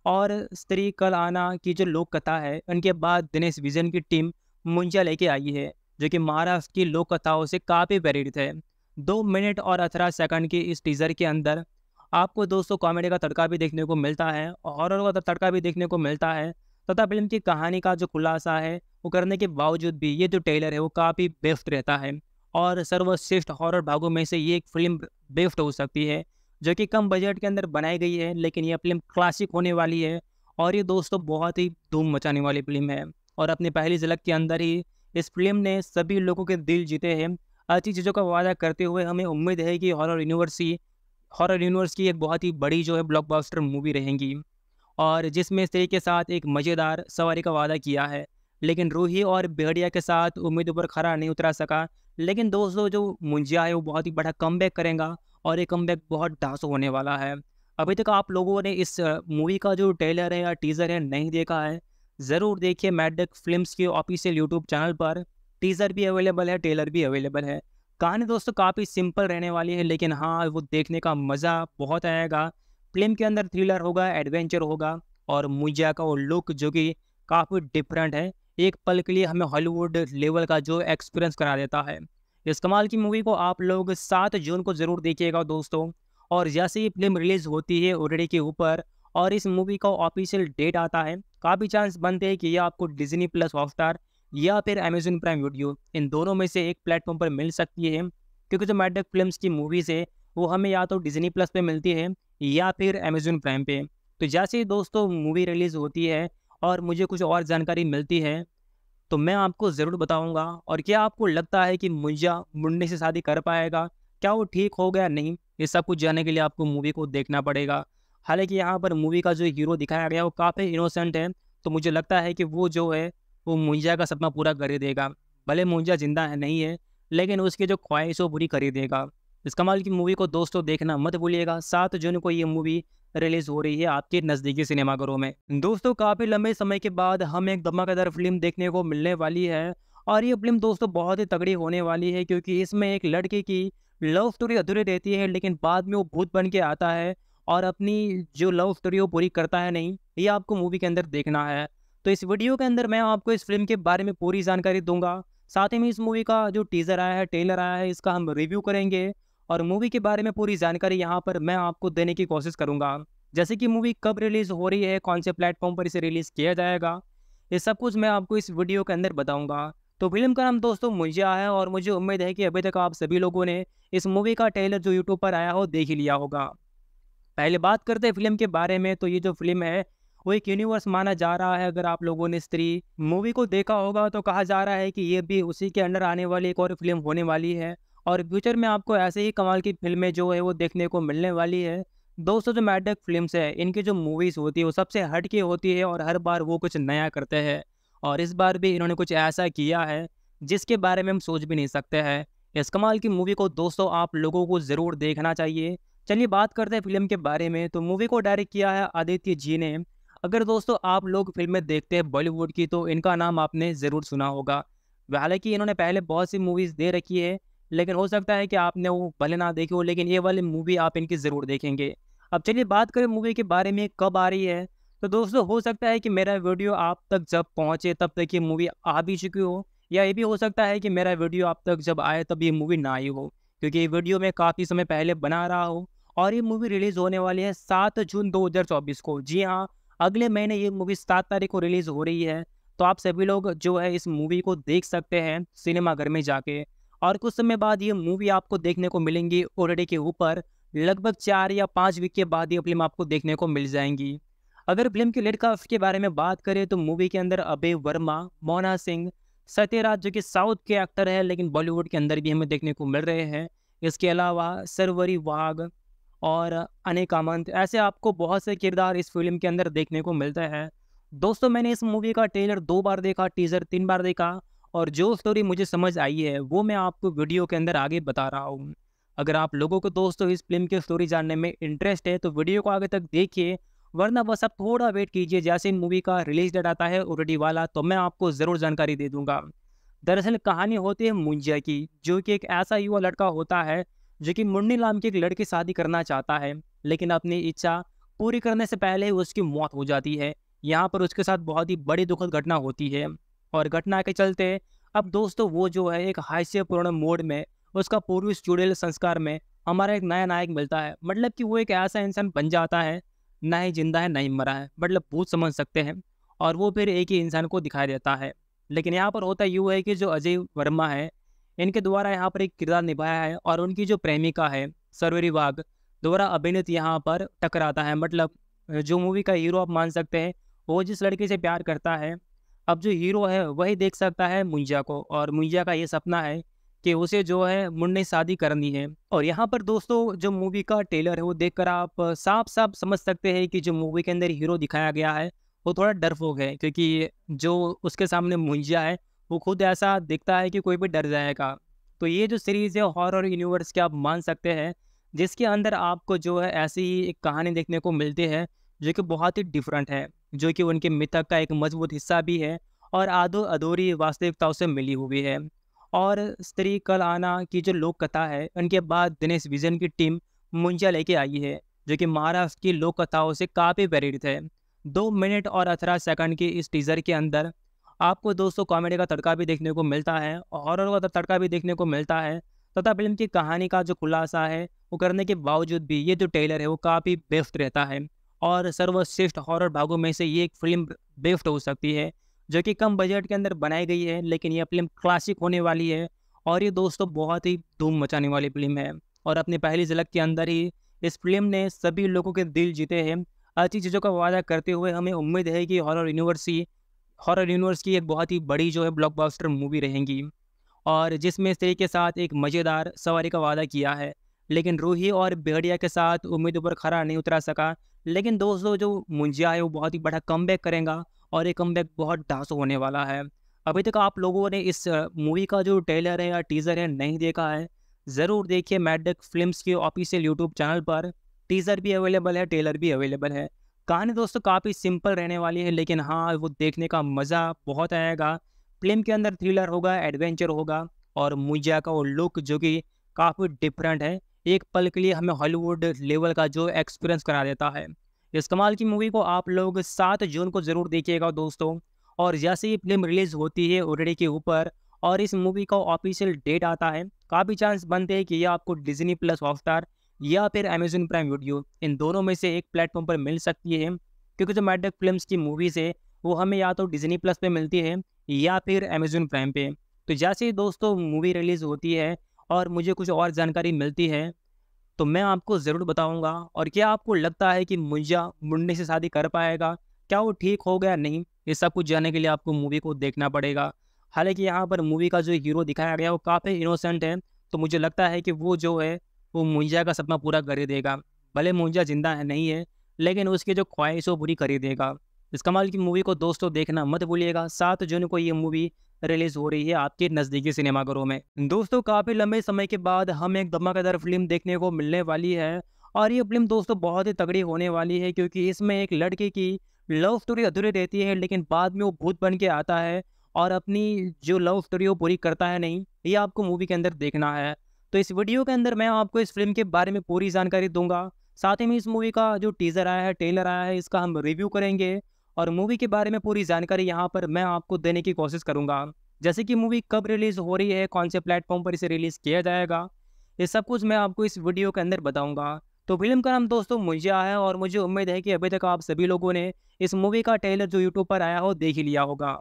और स्त्री कल आना की जो लोक कथा है उनके बाद दिनेश विजन की टीम मुंजा लेके आई है जो कि महाराष्ट्र की लोक कथाओं से काफ़ी प्रेरित है दो मिनट और अठारह सेकंड की इस टीज़र के अंदर आपको दोस्तों कॉमेडी का तड़का भी देखने को मिलता है और हॉरर का तड़का भी देखने को मिलता है तथा फिल्म की कहानी का जो खुलासा है वो करने के बावजूद भी ये जो टेलर है वो काफ़ी बेस्ट रहता है और सर्वश्रेष्ठ हॉरर भागों में से ये एक फिल्म बेस्ट हो सकती है जो कि कम बजट के अंदर बनाई गई है लेकिन यह फिल्म क्लासिक होने वाली है और ये दोस्तों बहुत ही धूम मचाने वाली फिल्म है और अपनी पहली झलक के अंदर ही इस फिल्म ने सभी लोगों के दिल जीते हैं अच्छी चीज़ों का वादा करते हुए हमें उम्मीद है कि हॉरर ही हॉरर यूनिवर्स की एक बहुत ही बड़ी जो है ब्लॉकबस्टर मूवी रहेंगी और जिसमें स्त्री के साथ एक मज़ेदार सवारी का वादा किया है लेकिन रूही और बेहड़िया के साथ उम्मीद पर खरा नहीं उतरा सका लेकिन दोस्तों जो मुंजिया है वो बहुत ही बड़ा कम करेगा और ये कम बहुत डांस होने वाला है अभी तक आप लोगों ने इस मूवी का जो ट्रेलर है या टीज़र है नहीं देखा है ज़रूर देखिए मैडक फिल्म्स के ऑफिशियल यूट्यूब चैनल पर टीज़र भी अवेलेबल है ट्रेलर भी अवेलेबल है कहानी दोस्तों काफ़ी सिंपल रहने वाली है लेकिन हाँ वो देखने का मज़ा बहुत आएगा फिल्म के अंदर थ्रिलर होगा एडवेंचर होगा और मुंजिया का वो लुक जो कि काफ़ी डिफरेंट है एक पल के लिए हमें हॉलीवुड लेवल का जो एक्सपीरियंस करा देता है इस कमाल की मूवी को आप लोग सात जून को ज़रूर देखिएगा दोस्तों और जैसे ही फिल्म रिलीज़ होती है ओडीडी के ऊपर और इस मूवी का ऑफिशियल डेट आता है काफ़ी चांस बनते हैं कि यह आपको डिजनी प्लस हॉटस्टार या फिर अमेजन प्राइम वीडियो इन दोनों में से एक प्लेटफॉर्म पर मिल सकती है क्योंकि जो मैडक फिल्म की मूवीज़ है वो हमें या तो डिजनी प्लस पे मिलती है या फिर अमेजन प्राइम पे तो जैसे ही दोस्तों मूवी रिलीज़ होती है और मुझे कुछ और जानकारी मिलती है तो मैं आपको ज़रूर बताऊंगा और क्या आपको लगता है कि मुंजा मुंडे से शादी कर पाएगा क्या वो ठीक हो गया नहीं ये सब कुछ जानने के लिए आपको मूवी को देखना पड़ेगा हालांकि यहाँ पर मूवी का जो हीरो दिखाया गया वो काफ़ी इनोसेंट है तो मुझे लगता है कि वो जो है वो मुंजा का सपना पूरा कर ही देगा भले मुंजा जिंदा है नहीं है लेकिन उसकी जो ख्वाहिश वो पूरी कर ही देगा इस कमाल की मूवी को दोस्तों देखना मत भूलिएगा सात जून को ये मूवी रिलीज हो रही है आपके नज़दीकी सिनेमाघरों में दोस्तों काफ़ी लंबे समय के बाद हम एक धमाकेदार फिल्म देखने को मिलने वाली है और ये फिल्म दोस्तों बहुत ही तगड़ी होने वाली है क्योंकि इसमें एक लड़के की लव स्टोरी अधूरी रहती है लेकिन बाद में वो भूत बन के आता है और अपनी जो लव स्टोरी वो पूरी करता है नहीं ये आपको मूवी के अंदर देखना है तो इस वीडियो के अंदर मैं आपको इस फिल्म के बारे में पूरी जानकारी दूंगा साथ ही में इस मूवी का जो टीज़र आया है ट्रेलर आया है इसका हम रिव्यू करेंगे और मूवी के बारे में पूरी जानकारी यहाँ पर मैं आपको देने की कोशिश करूँगा जैसे कि मूवी कब रिलीज़ हो रही है कौन से प्लेटफॉर्म पर इसे रिलीज़ किया जाएगा ये सब कुछ मैं आपको इस वीडियो के अंदर बताऊँगा तो फिल्म का नाम दोस्तों आया है और मुझे उम्मीद है कि अभी तक आप सभी लोगों ने इस मूवी का ट्रेलर जो यूट्यूब पर आया हो देख ही लिया होगा पहले बात करते हैं फिल्म के बारे में तो ये जो फिल्म है वो एक यूनिवर्स माना जा रहा है अगर आप लोगों ने स्त्री मूवी को देखा होगा तो कहा जा रहा है कि ये भी उसी के अंडर आने वाली एक और फिल्म होने वाली है और फ्यूचर में आपको ऐसे ही कमाल की फिल्में जो है वो देखने को मिलने वाली है दोस्तों जो मैडक फिल्म्स है इनकी जो मूवीज़ होती है वो सबसे हट के होती है और हर बार वो कुछ नया करते हैं और इस बार भी इन्होंने कुछ ऐसा किया है जिसके बारे में हम सोच भी नहीं सकते हैं इस कमाल की मूवी को दोस्तों आप लोगों को ज़रूर देखना चाहिए चलिए बात करते हैं फिल्म के बारे में तो मूवी को डायरेक्ट किया है आदित्य जी ने अगर दोस्तों आप लोग फिल्में देखते हैं बॉलीवुड की तो इनका नाम आपने ज़रूर सुना होगा हालांकि इन्होंने पहले बहुत सी मूवीज़ दे रखी है लेकिन हो सकता है कि आपने वो भले ना देखे हो लेकिन ये वाली मूवी आप इनकी ज़रूर देखेंगे अब चलिए बात करें मूवी के बारे में कब आ रही है तो दोस्तों हो सकता है कि मेरा वीडियो आप तक जब पहुँचे तब तक ये मूवी आ भी चुकी हो या ये भी हो सकता है कि मेरा वीडियो आप तक जब आए तब ये मूवी ना आई हो क्योंकि ये वीडियो मैं काफ़ी समय पहले बना रहा हूँ और ये मूवी रिलीज़ होने वाली है सात जून चौबीस को जी हाँ अगले महीने ये मूवी सात तारीख को रिलीज़ हो रही है तो आप सभी लोग जो है इस मूवी को देख सकते हैं सिनेमाघर में जाके और कुछ समय बाद ये मूवी आपको देखने को मिलेंगी ओरडे के ऊपर लगभग चार या पाँच वीक के बाद ये फिल्म आपको देखने को मिल जाएंगी अगर फिल्म के लेट काफ के बारे में बात करें तो मूवी के अंदर अभय वर्मा मोना सिंह सत्यराज जो कि साउथ के एक्टर है लेकिन बॉलीवुड के अंदर भी हमें देखने को मिल रहे हैं इसके अलावा सरवरी वाघ और अनेकामंत ऐसे आपको बहुत से किरदार इस फिल्म के अंदर देखने को मिलते हैं दोस्तों मैंने इस मूवी का ट्रेलर दो बार देखा टीजर तीन बार देखा और जो स्टोरी मुझे समझ आई है वो मैं आपको वीडियो के अंदर आगे बता रहा हूँ अगर आप लोगों को दोस्तों इस फिल्म की स्टोरी जानने में इंटरेस्ट है तो वीडियो को आगे तक देखिए वरना बस आप थोड़ा वेट कीजिए जैसे मूवी का रिलीज डेट आता है उर्डी वाला तो मैं आपको ज़रूर जानकारी दे दूंगा दरअसल कहानी होती है मुंजिया की जो कि एक ऐसा युवा लड़का होता है जो कि मुन्नी नाम की एक लड़की शादी करना चाहता है लेकिन अपनी इच्छा पूरी करने से पहले उसकी मौत हो जाती है यहाँ पर उसके साथ बहुत ही बड़ी दुखद घटना होती है और घटना के चलते अब दोस्तों वो जो है एक हास्यपूर्ण मोड में उसका पूर्वी स्टूडियल संस्कार में हमारा एक नया नायक मिलता है मतलब कि वो एक ऐसा इंसान बन जाता है ना ही जिंदा है ना ही मरा है मतलब भूत समझ सकते हैं और वो फिर एक ही इंसान को दिखाई देता है लेकिन यहाँ पर होता यूँ है कि जो अजय वर्मा है इनके द्वारा यहाँ पर एक किरदार निभाया है और उनकी जो प्रेमिका है सर्वरी बाघ द्वारा अभिनीत यहाँ पर टकराता है मतलब जो मूवी का हीरो आप मान सकते हैं वो जिस लड़के से प्यार करता है अब जो हीरो है वही देख सकता है मुंजा को और मुंजा का ये सपना है कि उसे जो है मुन्ने शादी करनी है और यहाँ पर दोस्तों जो मूवी का ट्रेलर है वो देखकर आप साफ साफ समझ सकते हैं कि जो मूवी के अंदर हीरो दिखाया गया है वो थोड़ा डरपोक है क्योंकि जो उसके सामने मुंजा है वो खुद ऐसा दिखता है कि कोई भी डर जाएगा तो ये जो सीरीज़ है हॉरर यूनिवर्स के आप मान सकते हैं जिसके अंदर आपको जो है ऐसी ही एक कहानी देखने को मिलती है जो कि बहुत ही डिफरेंट है जो कि उनके मिथक का एक मजबूत हिस्सा भी है और आधो अधूरी वास्तविकताओं से मिली हुई है और स्त्री कल आना की जो लोक कथा है उनके बाद दिनेश विजन की टीम मुंजा लेके आई है जो कि महाराष्ट्र की लोक कथाओं से काफ़ी प्रेरित है दो मिनट और अठारह सेकंड के इस टीज़र के अंदर आपको दोस्तों कॉमेडी का तड़का भी देखने को मिलता है हॉरर का तड़का भी देखने को मिलता है तथा फिल्म की कहानी का जो खुलासा है वो करने के बावजूद भी ये जो टेलर है वो काफ़ी बेस्ट रहता है और सर्वश्रेष्ठ हॉरर भागों में से ये एक फिल्म बेस्ट हो सकती है जो कि कम बजट के अंदर बनाई गई है लेकिन यह फिल्म क्लासिक होने वाली है और ये दोस्तों बहुत ही धूम मचाने वाली फिल्म है और अपनी पहली झलक के अंदर ही इस फिल्म ने सभी लोगों के दिल जीते हैं अच्छी चीज़ों का वादा करते हुए हमें उम्मीद है कि हॉरर यूनिवर्स ही हॉरर यूनिवर्स की एक बहुत ही बड़ी जो है ब्लॉकबस्टर मूवी रहेंगी और जिसमें स्त्री के साथ एक मज़ेदार सवारी का वादा किया है लेकिन रूही और बेहड़िया के साथ उम्मीद पर खरा नहीं उतरा सका लेकिन दोस्तों जो मुंजिया है वो बहुत ही बड़ा कम करेगा और ये कम बहुत डांस होने वाला है अभी तक आप लोगों ने इस मूवी का जो ट्रेलर है या टीज़र है नहीं देखा है ज़रूर देखिए मैडक फिल्म के ऑफिशियल यूट्यूब चैनल पर टीज़र भी अवेलेबल है ट्रेलर भी अवेलेबल है कहानी दोस्तों काफ़ी सिंपल रहने वाली है लेकिन हाँ वो देखने का मज़ा बहुत आएगा फिल्म के अंदर थ्रिलर होगा एडवेंचर होगा और मुंजिया का वो लुक जो कि काफ़ी डिफरेंट है एक पल के लिए हमें हॉलीवुड लेवल का जो एक्सपीरियंस करा देता है इस कमाल की मूवी को आप लोग सात जून को ज़रूर देखिएगा दोस्तों और जैसे ही फिल्म रिलीज़ होती है ओडीडी के ऊपर और इस मूवी का ऑफिशियल डेट आता है काफ़ी चांस बनते हैं कि यह आपको डिजनी प्लस हॉटस्टार या फिर अमेजन प्राइम वीडियो इन दोनों में से एक प्लेटफॉर्म पर मिल सकती है क्योंकि जो मैडक फिल्म्स की मूवीज़ है वो हमें या तो डिजनी प्लस पे मिलती है या फिर अमेजन प्राइम पे तो जैसे ही दोस्तों मूवी रिलीज़ होती है और मुझे कुछ और जानकारी मिलती है तो मैं आपको ज़रूर बताऊंगा और क्या आपको लगता है कि मुंजा मुंडे से शादी कर पाएगा क्या वो ठीक हो गया नहीं ये सब कुछ जानने के लिए आपको मूवी को देखना पड़ेगा हालांकि यहाँ पर मूवी का जो हीरो दिखाया गया वो काफ़ी इनोसेंट है तो मुझे लगता है कि वो जो है वो मुंजा का सपना पूरा कर ही देगा भले मुंजा जिंदा है नहीं है लेकिन उसकी जो ख्वाहिश वो पूरी कर ही देगा इस कमाल की मूवी को दोस्तों देखना मत भूलिएगा सात जून को ये मूवी रिलीज हो रही है आपके नज़दीकी सिनेमाघरों में दोस्तों काफ़ी लंबे समय के बाद हम एक धमाकेदार फिल्म देखने को मिलने वाली है और ये फिल्म दोस्तों बहुत ही तगड़ी होने वाली है क्योंकि इसमें एक लड़के की लव स्टोरी अधूरी रहती है लेकिन बाद में वो भूत बन के आता है और अपनी जो लव स्टोरी वो पूरी करता है नहीं ये आपको मूवी के अंदर देखना है तो इस वीडियो के अंदर मैं आपको इस फिल्म के बारे में पूरी जानकारी दूंगा साथ ही में इस मूवी का जो टीज़र आया है ट्रेलर आया है इसका हम रिव्यू करेंगे और मूवी के बारे में पूरी जानकारी यहाँ पर मैं आपको देने की कोशिश करूँगा जैसे कि मूवी कब रिलीज़ हो रही है कौन से प्लेटफॉर्म पर इसे रिलीज़ किया जाएगा ये सब कुछ मैं आपको इस वीडियो के अंदर बताऊँगा तो फिल्म का नाम दोस्तों मुंजिया है और मुझे उम्मीद है कि अभी तक आप सभी लोगों ने इस मूवी का ट्रेलर जो यूट्यूब पर आया हो देख ही लिया होगा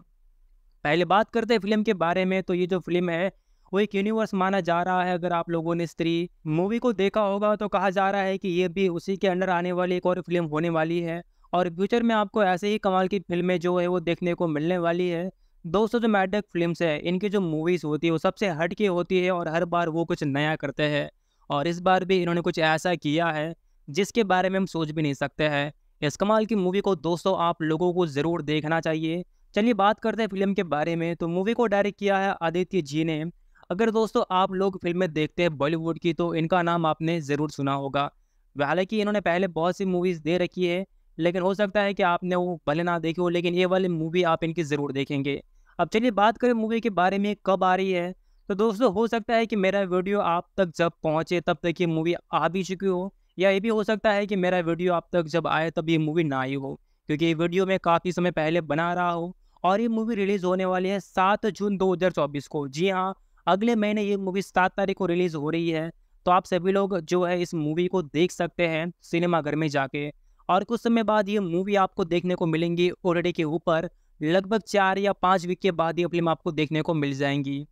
पहले बात करते हैं फिल्म के बारे में तो ये जो फिल्म है वो एक यूनिवर्स माना जा रहा है अगर आप लोगों ने स्त्री मूवी को देखा होगा तो कहा जा रहा है कि ये भी उसी के अंडर आने वाली एक और फिल्म होने वाली है और फ्यूचर में आपको ऐसे ही कमाल की फिल्में जो है वो देखने को मिलने वाली है दोस्तों जो मैडक फिल्म्स है इनकी जो मूवीज़ होती है वो सबसे हट के होती है और हर बार वो कुछ नया करते हैं और इस बार भी इन्होंने कुछ ऐसा किया है जिसके बारे में हम सोच भी नहीं सकते हैं इस कमाल की मूवी को दोस्तों आप लोगों को ज़रूर देखना चाहिए चलिए बात करते हैं फिल्म के बारे में तो मूवी को डायरेक्ट किया है आदित्य जी ने अगर दोस्तों आप लोग फिल्में देखते हैं बॉलीवुड की तो इनका नाम आपने ज़रूर सुना होगा हालांकि इन्होंने पहले बहुत सी मूवीज़ दे रखी है लेकिन हो सकता है कि आपने वो भले ना देखी हो लेकिन ये वाली मूवी आप इनकी ज़रूर देखेंगे अब चलिए बात करें मूवी के बारे में कब आ रही है तो दोस्तों हो सकता है कि मेरा वीडियो आप तक जब पहुँचे तब तक ये मूवी आ भी चुकी हो या ये भी हो सकता है कि मेरा वीडियो आप तक जब आए तब ये मूवी ना आई हो क्योंकि ये वीडियो मैं काफ़ी समय पहले बना रहा हूँ और ये मूवी रिलीज़ होने वाली है सात जून दो को जी हाँ अगले महीने ये मूवी सात तारीख को रिलीज़ हो रही है तो आप सभी लोग जो है इस मूवी को देख सकते हैं सिनेमाघर में जाके और कुछ समय बाद ये मूवी आपको देखने को मिलेंगी ओरडे के ऊपर लगभग चार या पाँच वीक के बाद ये फिल्म आपको देखने को मिल जाएंगी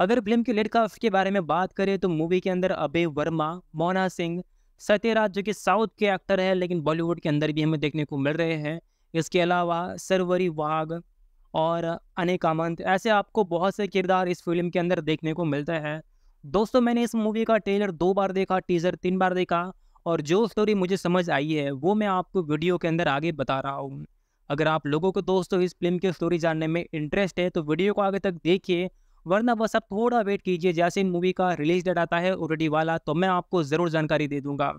अगर फिल्म के लेट कास्ट के बारे में बात करें तो मूवी के अंदर अभय वर्मा मोना सिंह सत्यराज जो कि साउथ के एक्टर है लेकिन बॉलीवुड के अंदर भी हमें देखने को मिल रहे हैं इसके अलावा सरवरी वाघ और अनेक आमंत ऐसे आपको बहुत से किरदार इस फिल्म के अंदर देखने को मिलते हैं दोस्तों मैंने इस मूवी का ट्रेलर दो बार देखा टीज़र तीन बार देखा और जो स्टोरी मुझे समझ आई है वो मैं आपको वीडियो के अंदर आगे बता रहा हूँ अगर आप लोगों को दोस्तों इस फिल्म की स्टोरी जानने में इंटरेस्ट है तो वीडियो को आगे तक देखिए वरना बस आप थोड़ा वेट कीजिए जैसे मूवी का रिलीज डेट आता है ऑलरेडी वाला तो मैं आपको ज़रूर जानकारी दे दूंगा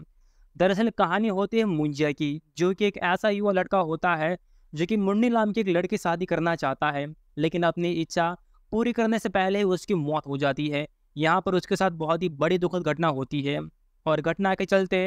दरअसल कहानी होती है मुंजिया की जो कि एक ऐसा युवा लड़का होता है जो कि मुन्नी नाम की एक लड़की शादी करना चाहता है लेकिन अपनी इच्छा पूरी करने से पहले उसकी मौत हो जाती है यहाँ पर उसके साथ बहुत ही बड़ी दुखद घटना होती है और घटना के चलते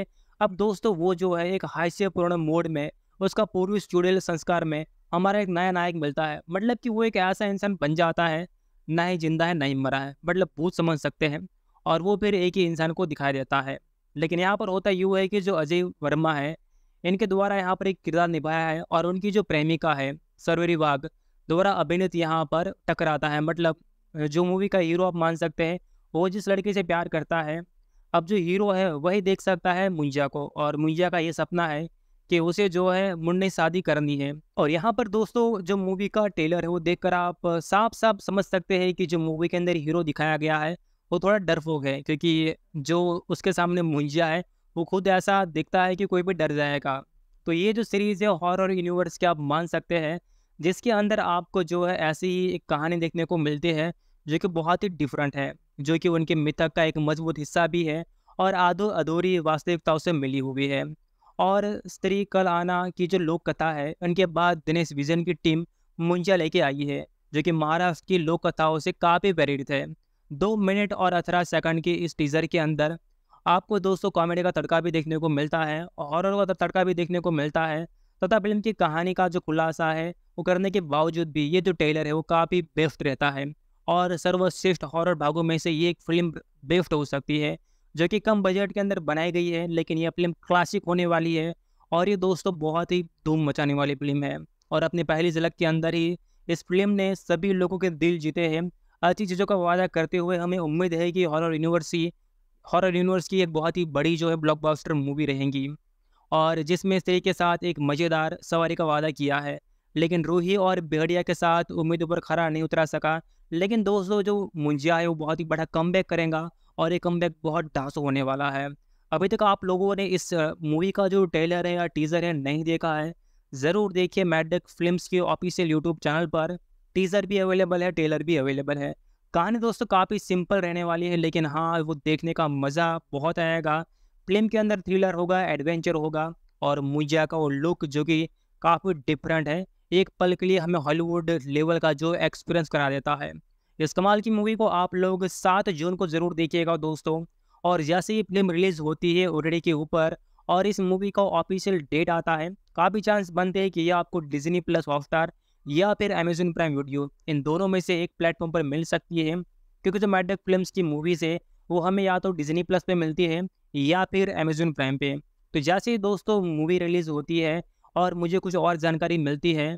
अब दोस्तों वो जो है एक हास्यपूर्ण मोड में उसका पूर्वी स्टूडियल संस्कार में हमारा एक नया नायक मिलता है मतलब कि वो एक ऐसा इंसान बन जाता है ना ही जिंदा है ना ही मरा है मतलब भूत समझ सकते हैं और वो फिर एक ही इंसान को दिखाई देता है लेकिन यहाँ पर होता यूँ है कि जो अजय वर्मा है इनके द्वारा यहाँ पर एक किरदार निभाया है और उनकी जो प्रेमिका है सर्वरी बाघ द्वारा अभिनीत यहाँ पर टकराता है मतलब जो मूवी का हीरो आप मान सकते हैं वो जिस लड़के से प्यार करता है अब जो हीरो है वही देख सकता है मुंजा को और मुंजा का ये सपना है कि उसे जो है मुन्ने शादी करनी है और यहाँ पर दोस्तों जो मूवी का ट्रेलर है वो देखकर आप साफ साफ समझ सकते हैं कि जो मूवी के अंदर हीरो दिखाया गया है वो थोड़ा फोक है क्योंकि जो उसके सामने मुंजिया है वो खुद ऐसा दिखता है कि कोई भी डर जाएगा तो ये जो सीरीज़ है हॉरर यूनिवर्स के आप मान सकते हैं जिसके अंदर आपको जो है ऐसी ही एक कहानी देखने को मिलती है जो कि बहुत ही डिफरेंट है जो कि उनके मिथक का एक मजबूत हिस्सा भी है और आधो अधूरी वास्तविकताओं से मिली हुई है और स्त्री कल आना की जो लोक कथा है उनके बाद दिनेश विजन की टीम मुंजा लेके आई है जो कि महाराष्ट्र की लोक कथाओं से काफ़ी प्रेरित है दो मिनट और अठारह सेकंड के इस टीज़र के अंदर आपको दोस्तों कॉमेडी का तड़का भी देखने को मिलता है हॉरर का तड़का भी देखने को मिलता है तथा फिल्म की कहानी का जो खुलासा है वो करने के बावजूद भी ये जो टेलर है वो काफ़ी बेस्ट रहता है और सर्वश्रेष्ठ हॉरर भागों में से ये एक फिल्म बेस्ट हो सकती है जो कि कम बजट के अंदर बनाई गई है लेकिन यह फिल्म क्लासिक होने वाली है और ये दोस्तों बहुत ही धूम मचाने वाली फिल्म है और अपनी पहली झलक के अंदर ही इस फिल्म ने सभी लोगों के दिल जीते हैं अच्छी चीज़ों का वादा करते हुए हमें उम्मीद है कि हॉरर यूनिवर्स ही हॉरर यूनिवर्स की एक बहुत ही बड़ी जो है ब्लॉकबस्टर मूवी रहेंगी और जिसमें स्त्री के साथ एक मज़ेदार सवारी का वादा किया है लेकिन रूही और बेहड़िया के साथ उम्मीद पर खरा नहीं उतरा सका लेकिन दोस्तों जो मुंजिया है वो बहुत ही बड़ा कम करेगा और ये कम बहुत डांस होने वाला है अभी तक आप लोगों ने इस मूवी का जो ट्रेलर है या टीज़र है नहीं देखा है ज़रूर देखिए मैडक फिल्म के ऑफिशियल यूट्यूब चैनल पर टीज़र भी अवेलेबल है ट्रेलर भी अवेलेबल है कहानी दोस्तों काफ़ी सिंपल रहने वाली है लेकिन हाँ वो देखने का मज़ा बहुत आएगा फिल्म के अंदर थ्रिलर होगा एडवेंचर होगा और मुइजा का वो लुक जो कि काफ़ी डिफरेंट है एक पल के लिए हमें हॉलीवुड लेवल का जो एक्सपीरियंस करा देता है इस कमाल की मूवी को आप लोग सात जून को ज़रूर देखिएगा दोस्तों और जैसे ही फिल्म रिलीज़ होती है ओडीडी के ऊपर और इस मूवी का ऑफिशियल डेट आता है काफ़ी चांस बनते हैं कि यह आपको डिजनी प्लस हॉटस्टार या फिर अमेजन प्राइम वीडियो इन दोनों में से एक प्लेटफॉर्म पर मिल सकती है क्योंकि जो मैडक फिल्म की मूवीज़ है वो हमें या तो डिजनी प्लस पे मिलती है या फिर अमेजन प्राइम पे तो जैसे ही दोस्तों मूवी रिलीज़ होती है और मुझे कुछ और जानकारी मिलती है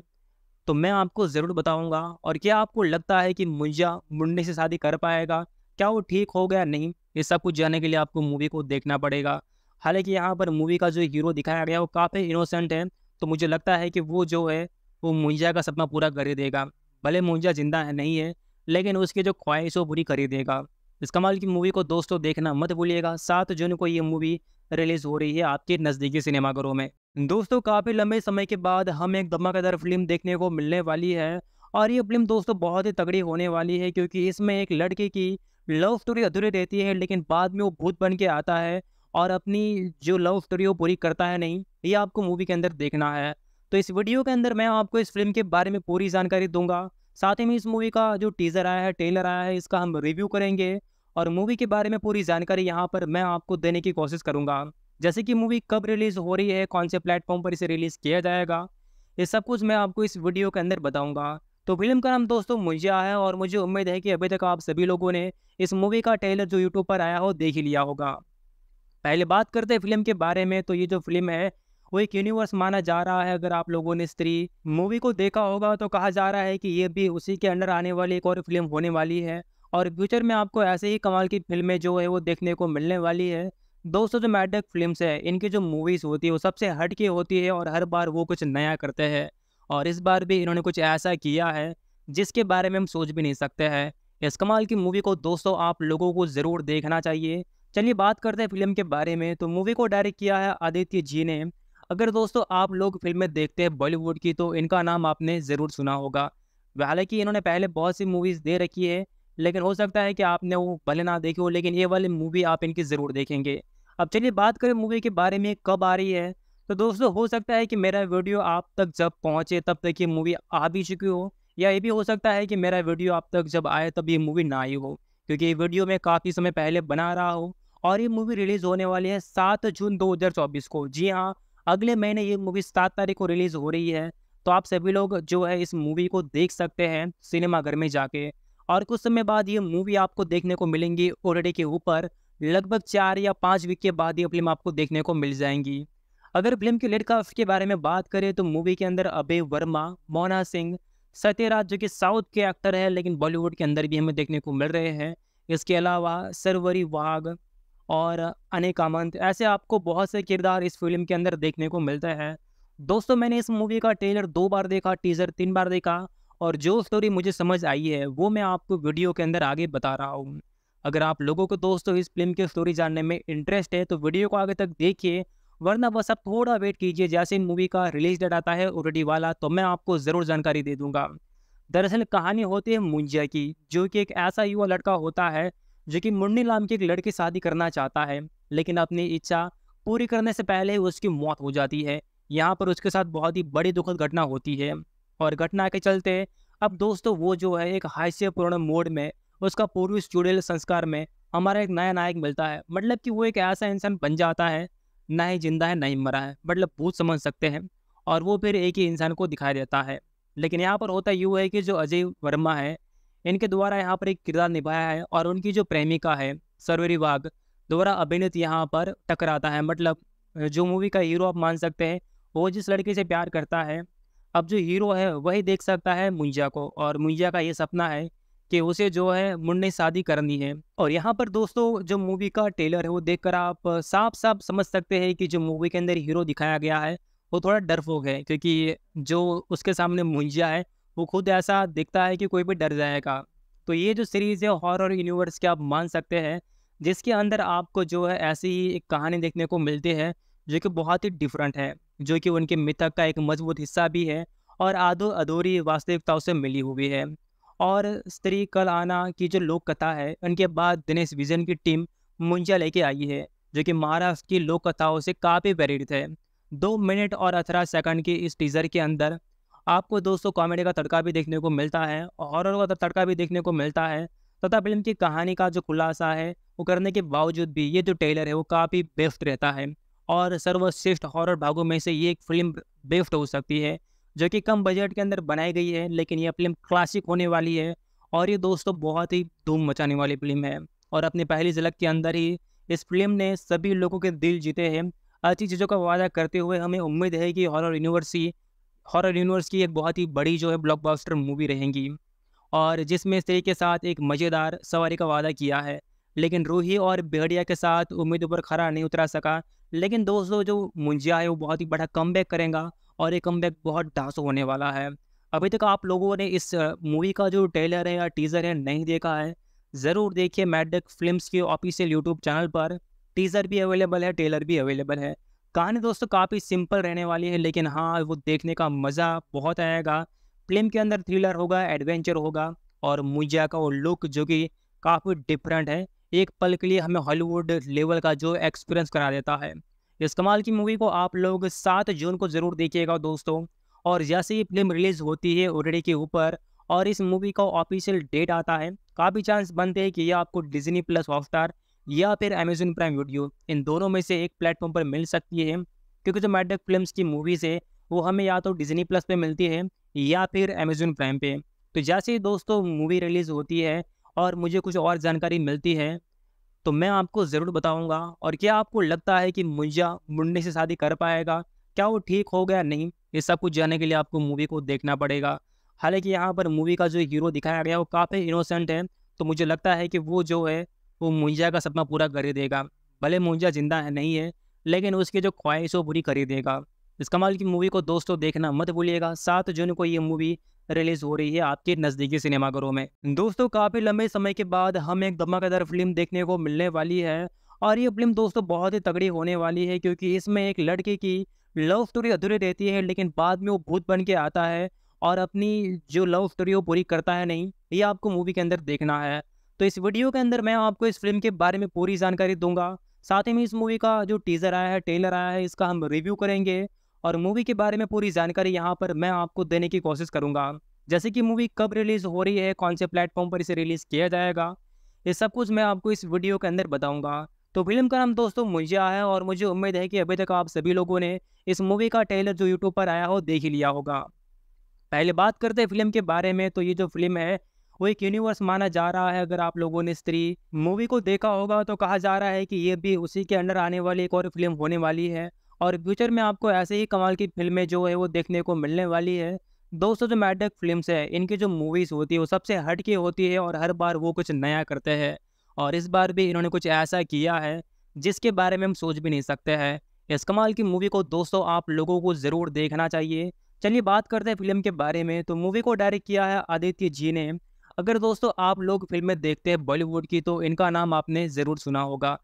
तो मैं आपको ज़रूर बताऊंगा और क्या आपको लगता है कि मुंजा मुंडे से शादी कर पाएगा क्या वो ठीक हो गया नहीं ये सब कुछ जानने के लिए आपको मूवी को देखना पड़ेगा हालांकि यहाँ पर मूवी का जो हीरो दिखाया गया वो काफ़ी इनोसेंट है तो मुझे लगता है कि वो जो है वो मुंजा का सपना पूरा कर ही देगा भले मुंजा जिंदा है नहीं है लेकिन उसकी जो ख्वाहिश वो पूरी कर ही देगा इस कमाल की मूवी को दोस्तों देखना मत भूलिएगा सात जून को ये मूवी रिलीज़ हो रही है आपके नज़दीकी सिनेमाघरों में दोस्तों काफ़ी लंबे समय के बाद हम एक धमाकेदार फिल्म देखने को मिलने वाली है और ये फिल्म दोस्तों बहुत ही तगड़ी होने वाली है क्योंकि इसमें एक लड़के की लव स्टोरी अधूरी रहती है लेकिन बाद में वो भूत बन के आता है और अपनी जो लव स्टोरी वो पूरी करता है नहीं ये आपको मूवी के अंदर देखना है तो इस वीडियो के अंदर मैं आपको इस फिल्म के बारे में पूरी जानकारी दूंगा साथ ही में इस मूवी का जो टीज़र आया है ट्रेलर आया है इसका हम रिव्यू करेंगे और मूवी के बारे में पूरी जानकारी यहाँ पर मैं आपको देने की कोशिश करूँगा जैसे कि मूवी कब रिलीज़ हो रही है कौन से प्लेटफॉर्म पर इसे रिलीज़ किया जाएगा ये सब कुछ मैं आपको इस वीडियो के अंदर बताऊंगा तो फिल्म का नाम दोस्तों मुझे आया है और मुझे उम्मीद है कि अभी तक आप सभी लोगों ने इस मूवी का ट्रेलर जो यूट्यूब पर आया हो देख ही लिया होगा पहले बात करते हैं फिल्म के बारे में तो ये जो फिल्म है वो एक यूनिवर्स माना जा रहा है अगर आप लोगों ने स्त्री मूवी को देखा होगा तो कहा जा रहा है कि ये भी उसी के अंडर आने वाली एक और फिल्म होने वाली है और फ्यूचर में आपको ऐसे ही कमाल की फिल्में जो है वो देखने को मिलने वाली है दोस्तों जो मैडक फिल्म्स है इनकी जो मूवीज़ होती है वो सबसे हट के होती है और हर बार वो कुछ नया करते हैं और इस बार भी इन्होंने कुछ ऐसा किया है जिसके बारे में हम सोच भी नहीं सकते हैं इस कमाल की मूवी को दोस्तों आप लोगों को ज़रूर देखना चाहिए चलिए बात करते हैं फिल्म के बारे में तो मूवी को डायरेक्ट किया है आदित्य जी ने अगर दोस्तों आप लोग फिल्में देखते हैं बॉलीवुड की तो इनका नाम आपने ज़रूर सुना होगा हालांकि इन्होंने पहले बहुत सी मूवीज़ दे रखी है लेकिन हो सकता है कि आपने वो भले ना देखी हो लेकिन ये वाली मूवी आप इनकी ज़रूर देखेंगे अब चलिए बात करें मूवी के बारे में कब आ रही है तो दोस्तों हो सकता है कि मेरा वीडियो आप तक जब पहुँचे तब तक ये मूवी आ भी चुकी हो या ये भी हो सकता है कि मेरा वीडियो आप तक जब आए तब ये मूवी ना आई हो क्योंकि ये वीडियो मैं काफ़ी समय पहले बना रहा हूँ और ये मूवी रिलीज़ होने वाली है सात जून चौबीस को जी हाँ अगले महीने ये मूवी सात तारीख को रिलीज़ हो रही है तो आप सभी लोग जो है इस मूवी को देख सकते हैं सिनेमाघर में जाके और कुछ समय बाद ये मूवी आपको देखने को मिलेंगी ओरडे के ऊपर लगभग चार या पाँच वीक के बाद ये फिल्म आपको देखने को मिल जाएंगी अगर फिल्म के लेट कास्ट के बारे में बात करें तो मूवी के अंदर अभय वर्मा मोना सिंह सत्यराज जो कि साउथ के एक्टर हैं लेकिन बॉलीवुड के अंदर भी हमें देखने को मिल रहे हैं इसके अलावा सरवरी वाघ और अनेकामंत ऐसे आपको बहुत से किरदार इस फिल्म के अंदर देखने को मिलते हैं दोस्तों मैंने इस मूवी का ट्रेलर दो बार देखा टीज़र तीन बार देखा और जो स्टोरी मुझे समझ आई है वो मैं आपको वीडियो के अंदर आगे बता रहा हूँ अगर आप लोगों को दोस्तों इस फिल्म की स्टोरी जानने में इंटरेस्ट है तो वीडियो को आगे तक देखिए वरना बस आप थोड़ा वेट कीजिए जैसे मूवी का रिलीज डेट आता है ओरेडी वाला तो मैं आपको ज़रूर जानकारी दे दूंगा दरअसल कहानी होती है मुंजिया की जो कि एक ऐसा युवा लड़का होता है जो कि मुन्नी नाम की एक लड़की शादी करना चाहता है लेकिन अपनी इच्छा पूरी करने से पहले उसकी मौत हो जाती है यहाँ पर उसके साथ बहुत ही बड़ी दुखद घटना होती है और घटना के चलते अब दोस्तों वो जो है एक हास्यपूर्ण मोड में उसका पूर्व जुड़ेल संस्कार में हमारा एक नया नायक मिलता है मतलब कि वो एक ऐसा इंसान बन जाता है ना ही जिंदा है ना ही मरा है मतलब भूत समझ सकते हैं और वो फिर एक ही इंसान को दिखाई देता है लेकिन यहाँ पर होता यूँ है कि जो अजय वर्मा है इनके द्वारा यहाँ पर एक किरदार निभाया है और उनकी जो प्रेमिका है सरवरी बाघ द्वारा अभिनीत यहाँ पर टकराता है मतलब जो मूवी का हीरो आप मान सकते हैं वो जिस लड़के से प्यार करता है अब जो हीरो है वही देख सकता है मुंजा को और मुंजा का ये सपना है कि उसे जो है मुन्ने शादी करनी है और यहाँ पर दोस्तों जो मूवी का ट्रेलर है वो देख आप साफ साफ समझ सकते हैं कि जो मूवी के अंदर हीरो दिखाया गया है वो थोड़ा फोक है क्योंकि जो उसके सामने मुंजा है वो खुद ऐसा दिखता है कि कोई भी डर जाएगा तो ये जो सीरीज़ है हॉरर यूनिवर्स के आप मान सकते हैं जिसके अंदर आपको जो है ऐसी ही एक कहानी देखने को मिलती है जो कि बहुत ही डिफरेंट है जो कि उनके मिथक का एक मजबूत हिस्सा भी है और आधो अधूरी वास्तविकताओं से मिली हुई है और स्त्री कल आना की जो लोक कथा है उनके बाद दिनेश विजन की टीम मुंजा लेके आई है जो कि महाराष्ट्र की लोक कथाओं से काफ़ी प्रेरित है दो मिनट और अठारह सेकंड के इस टीज़र के अंदर आपको दोस्तों कॉमेडी का तड़का भी देखने को मिलता है हॉरर का तड़का भी देखने को मिलता है तथा फिल्म की कहानी का जो खुलासा है वो करने के बावजूद भी ये जो टेलर है वो काफ़ी बेस्ट रहता है और सर्वश्रेष्ठ हॉरर भागों में से ये एक फिल्म बेस्ट हो सकती है जो कि कम बजट के अंदर बनाई गई है लेकिन यह फिल्म क्लासिक होने वाली है और ये दोस्तों बहुत ही धूम मचाने वाली फिल्म है और अपनी पहली झलक के अंदर ही इस फिल्म ने सभी लोगों के दिल जीते हैं अच्छी चीज़ों का वादा करते हुए हमें उम्मीद है कि हॉरर ही हॉरर यूनिवर्स की एक बहुत ही बड़ी जो है ब्लॉकबस्टर मूवी रहेंगी और जिसमें इस तरीके के साथ एक मज़ेदार सवारी का वादा किया है लेकिन रूही और बेहड़िया के साथ उम्मीद पर खरा नहीं उतरा सका लेकिन दोस्तों जो मुंजिया है वो बहुत ही बड़ा कम करेगा और ये कम बहुत डांस होने वाला है अभी तक आप लोगों ने इस मूवी का जो ट्रेलर है या टीज़र है नहीं देखा है ज़रूर देखिए मैडक फिल्म्स के ऑफिशियल यूट्यूब चैनल पर टीज़र भी अवेलेबल है ट्रेलर भी अवेलेबल है कहानी दोस्तों काफ़ी सिंपल रहने वाली है लेकिन हाँ वो देखने का मज़ा बहुत आएगा फिल्म के अंदर थ्रिलर होगा एडवेंचर होगा और मुंजिया का वो लुक जो कि काफ़ी डिफरेंट है एक पल के लिए हमें हॉलीवुड लेवल का जो एक्सपीरियंस करा देता है इस कमाल की मूवी को आप लोग सात जून को ज़रूर देखिएगा दोस्तों और जैसे ही फिल्म रिलीज़ होती है ओडीडी के ऊपर और इस मूवी का ऑफिशियल डेट आता है काफ़ी चांस बनते हैं कि यह आपको डिजनी प्लस हॉटस्टार या फिर अमेजन प्राइम वीडियो इन दोनों में से एक प्लेटफॉर्म पर मिल सकती है क्योंकि जो मैडक फिल्म की मूवीज़ है वो हमें या तो डिजनी प्लस पे मिलती है या फिर अमेजन प्राइम पे तो जैसे ही दोस्तों मूवी रिलीज़ होती है और मुझे कुछ और जानकारी मिलती है तो मैं आपको ज़रूर बताऊंगा और क्या आपको लगता है कि मुंजा मुंडे से शादी कर पाएगा क्या वो ठीक हो गया नहीं ये सब कुछ जानने के लिए आपको मूवी को देखना पड़ेगा हालांकि यहाँ पर मूवी का जो हीरो दिखाया गया वो काफ़ी इनोसेंट है तो मुझे लगता है कि वो जो है वो मुंजा का सपना पूरा कर देगा भले मुंजा जिंदा है नहीं है लेकिन उसकी जो ख्वाहिश वो पूरी कर देगा इस कमाल की मूवी को दोस्तों देखना मत भूलिएगा सात जून को ये मूवी रिलीज हो रही है आपके नज़दीकी सिनेमाघरों में दोस्तों काफ़ी लंबे समय के बाद हम एक धमाकेदार फिल्म देखने को मिलने वाली है और ये फिल्म दोस्तों बहुत ही तगड़ी होने वाली है क्योंकि इसमें एक लड़के की लव स्टोरी अधूरी रहती है लेकिन बाद में वो भूत बन के आता है और अपनी जो लव स्टोरी वो पूरी करता है नहीं ये आपको मूवी के अंदर देखना है तो इस वीडियो के अंदर मैं आपको इस फिल्म के बारे में पूरी जानकारी दूंगा साथ ही में इस मूवी का जो टीज़र आया है ट्रेलर आया है इसका हम रिव्यू करेंगे और मूवी के बारे में पूरी जानकारी यहाँ पर मैं आपको देने की कोशिश करूँगा जैसे कि मूवी कब रिलीज़ हो रही है कौन से प्लेटफॉर्म पर इसे रिलीज़ किया जाएगा ये सब कुछ मैं आपको इस वीडियो के अंदर बताऊँगा तो फिल्म का नाम दोस्तों मुंजिया है और मुझे उम्मीद है कि अभी तक आप सभी लोगों ने इस मूवी का ट्रेलर जो यूट्यूब पर आया हो देख ही लिया होगा पहले बात करते हैं फिल्म के बारे में तो ये जो फिल्म है वो एक यूनिवर्स माना जा रहा है अगर आप लोगों ने स्त्री मूवी को देखा होगा तो कहा जा रहा है कि ये भी उसी के अंडर आने वाली एक और फिल्म होने वाली है और फ्यूचर में आपको ऐसे ही कमाल की फिल्में जो है वो देखने को मिलने वाली है दोस्तों जो मैडक फिल्म्स है इनकी जो मूवीज़ होती है वो सबसे हट के होती है और हर बार वो कुछ नया करते हैं और इस बार भी इन्होंने कुछ ऐसा किया है जिसके बारे में हम सोच भी नहीं सकते हैं इस कमाल की मूवी को दोस्तों आप लोगों को ज़रूर देखना चाहिए चलिए बात करते हैं फिल्म के बारे में तो मूवी को डायरेक्ट किया है आदित्य जी ने अगर दोस्तों आप लोग फिल्में देखते हैं बॉलीवुड की तो इनका नाम आपने ज़रूर सुना होगा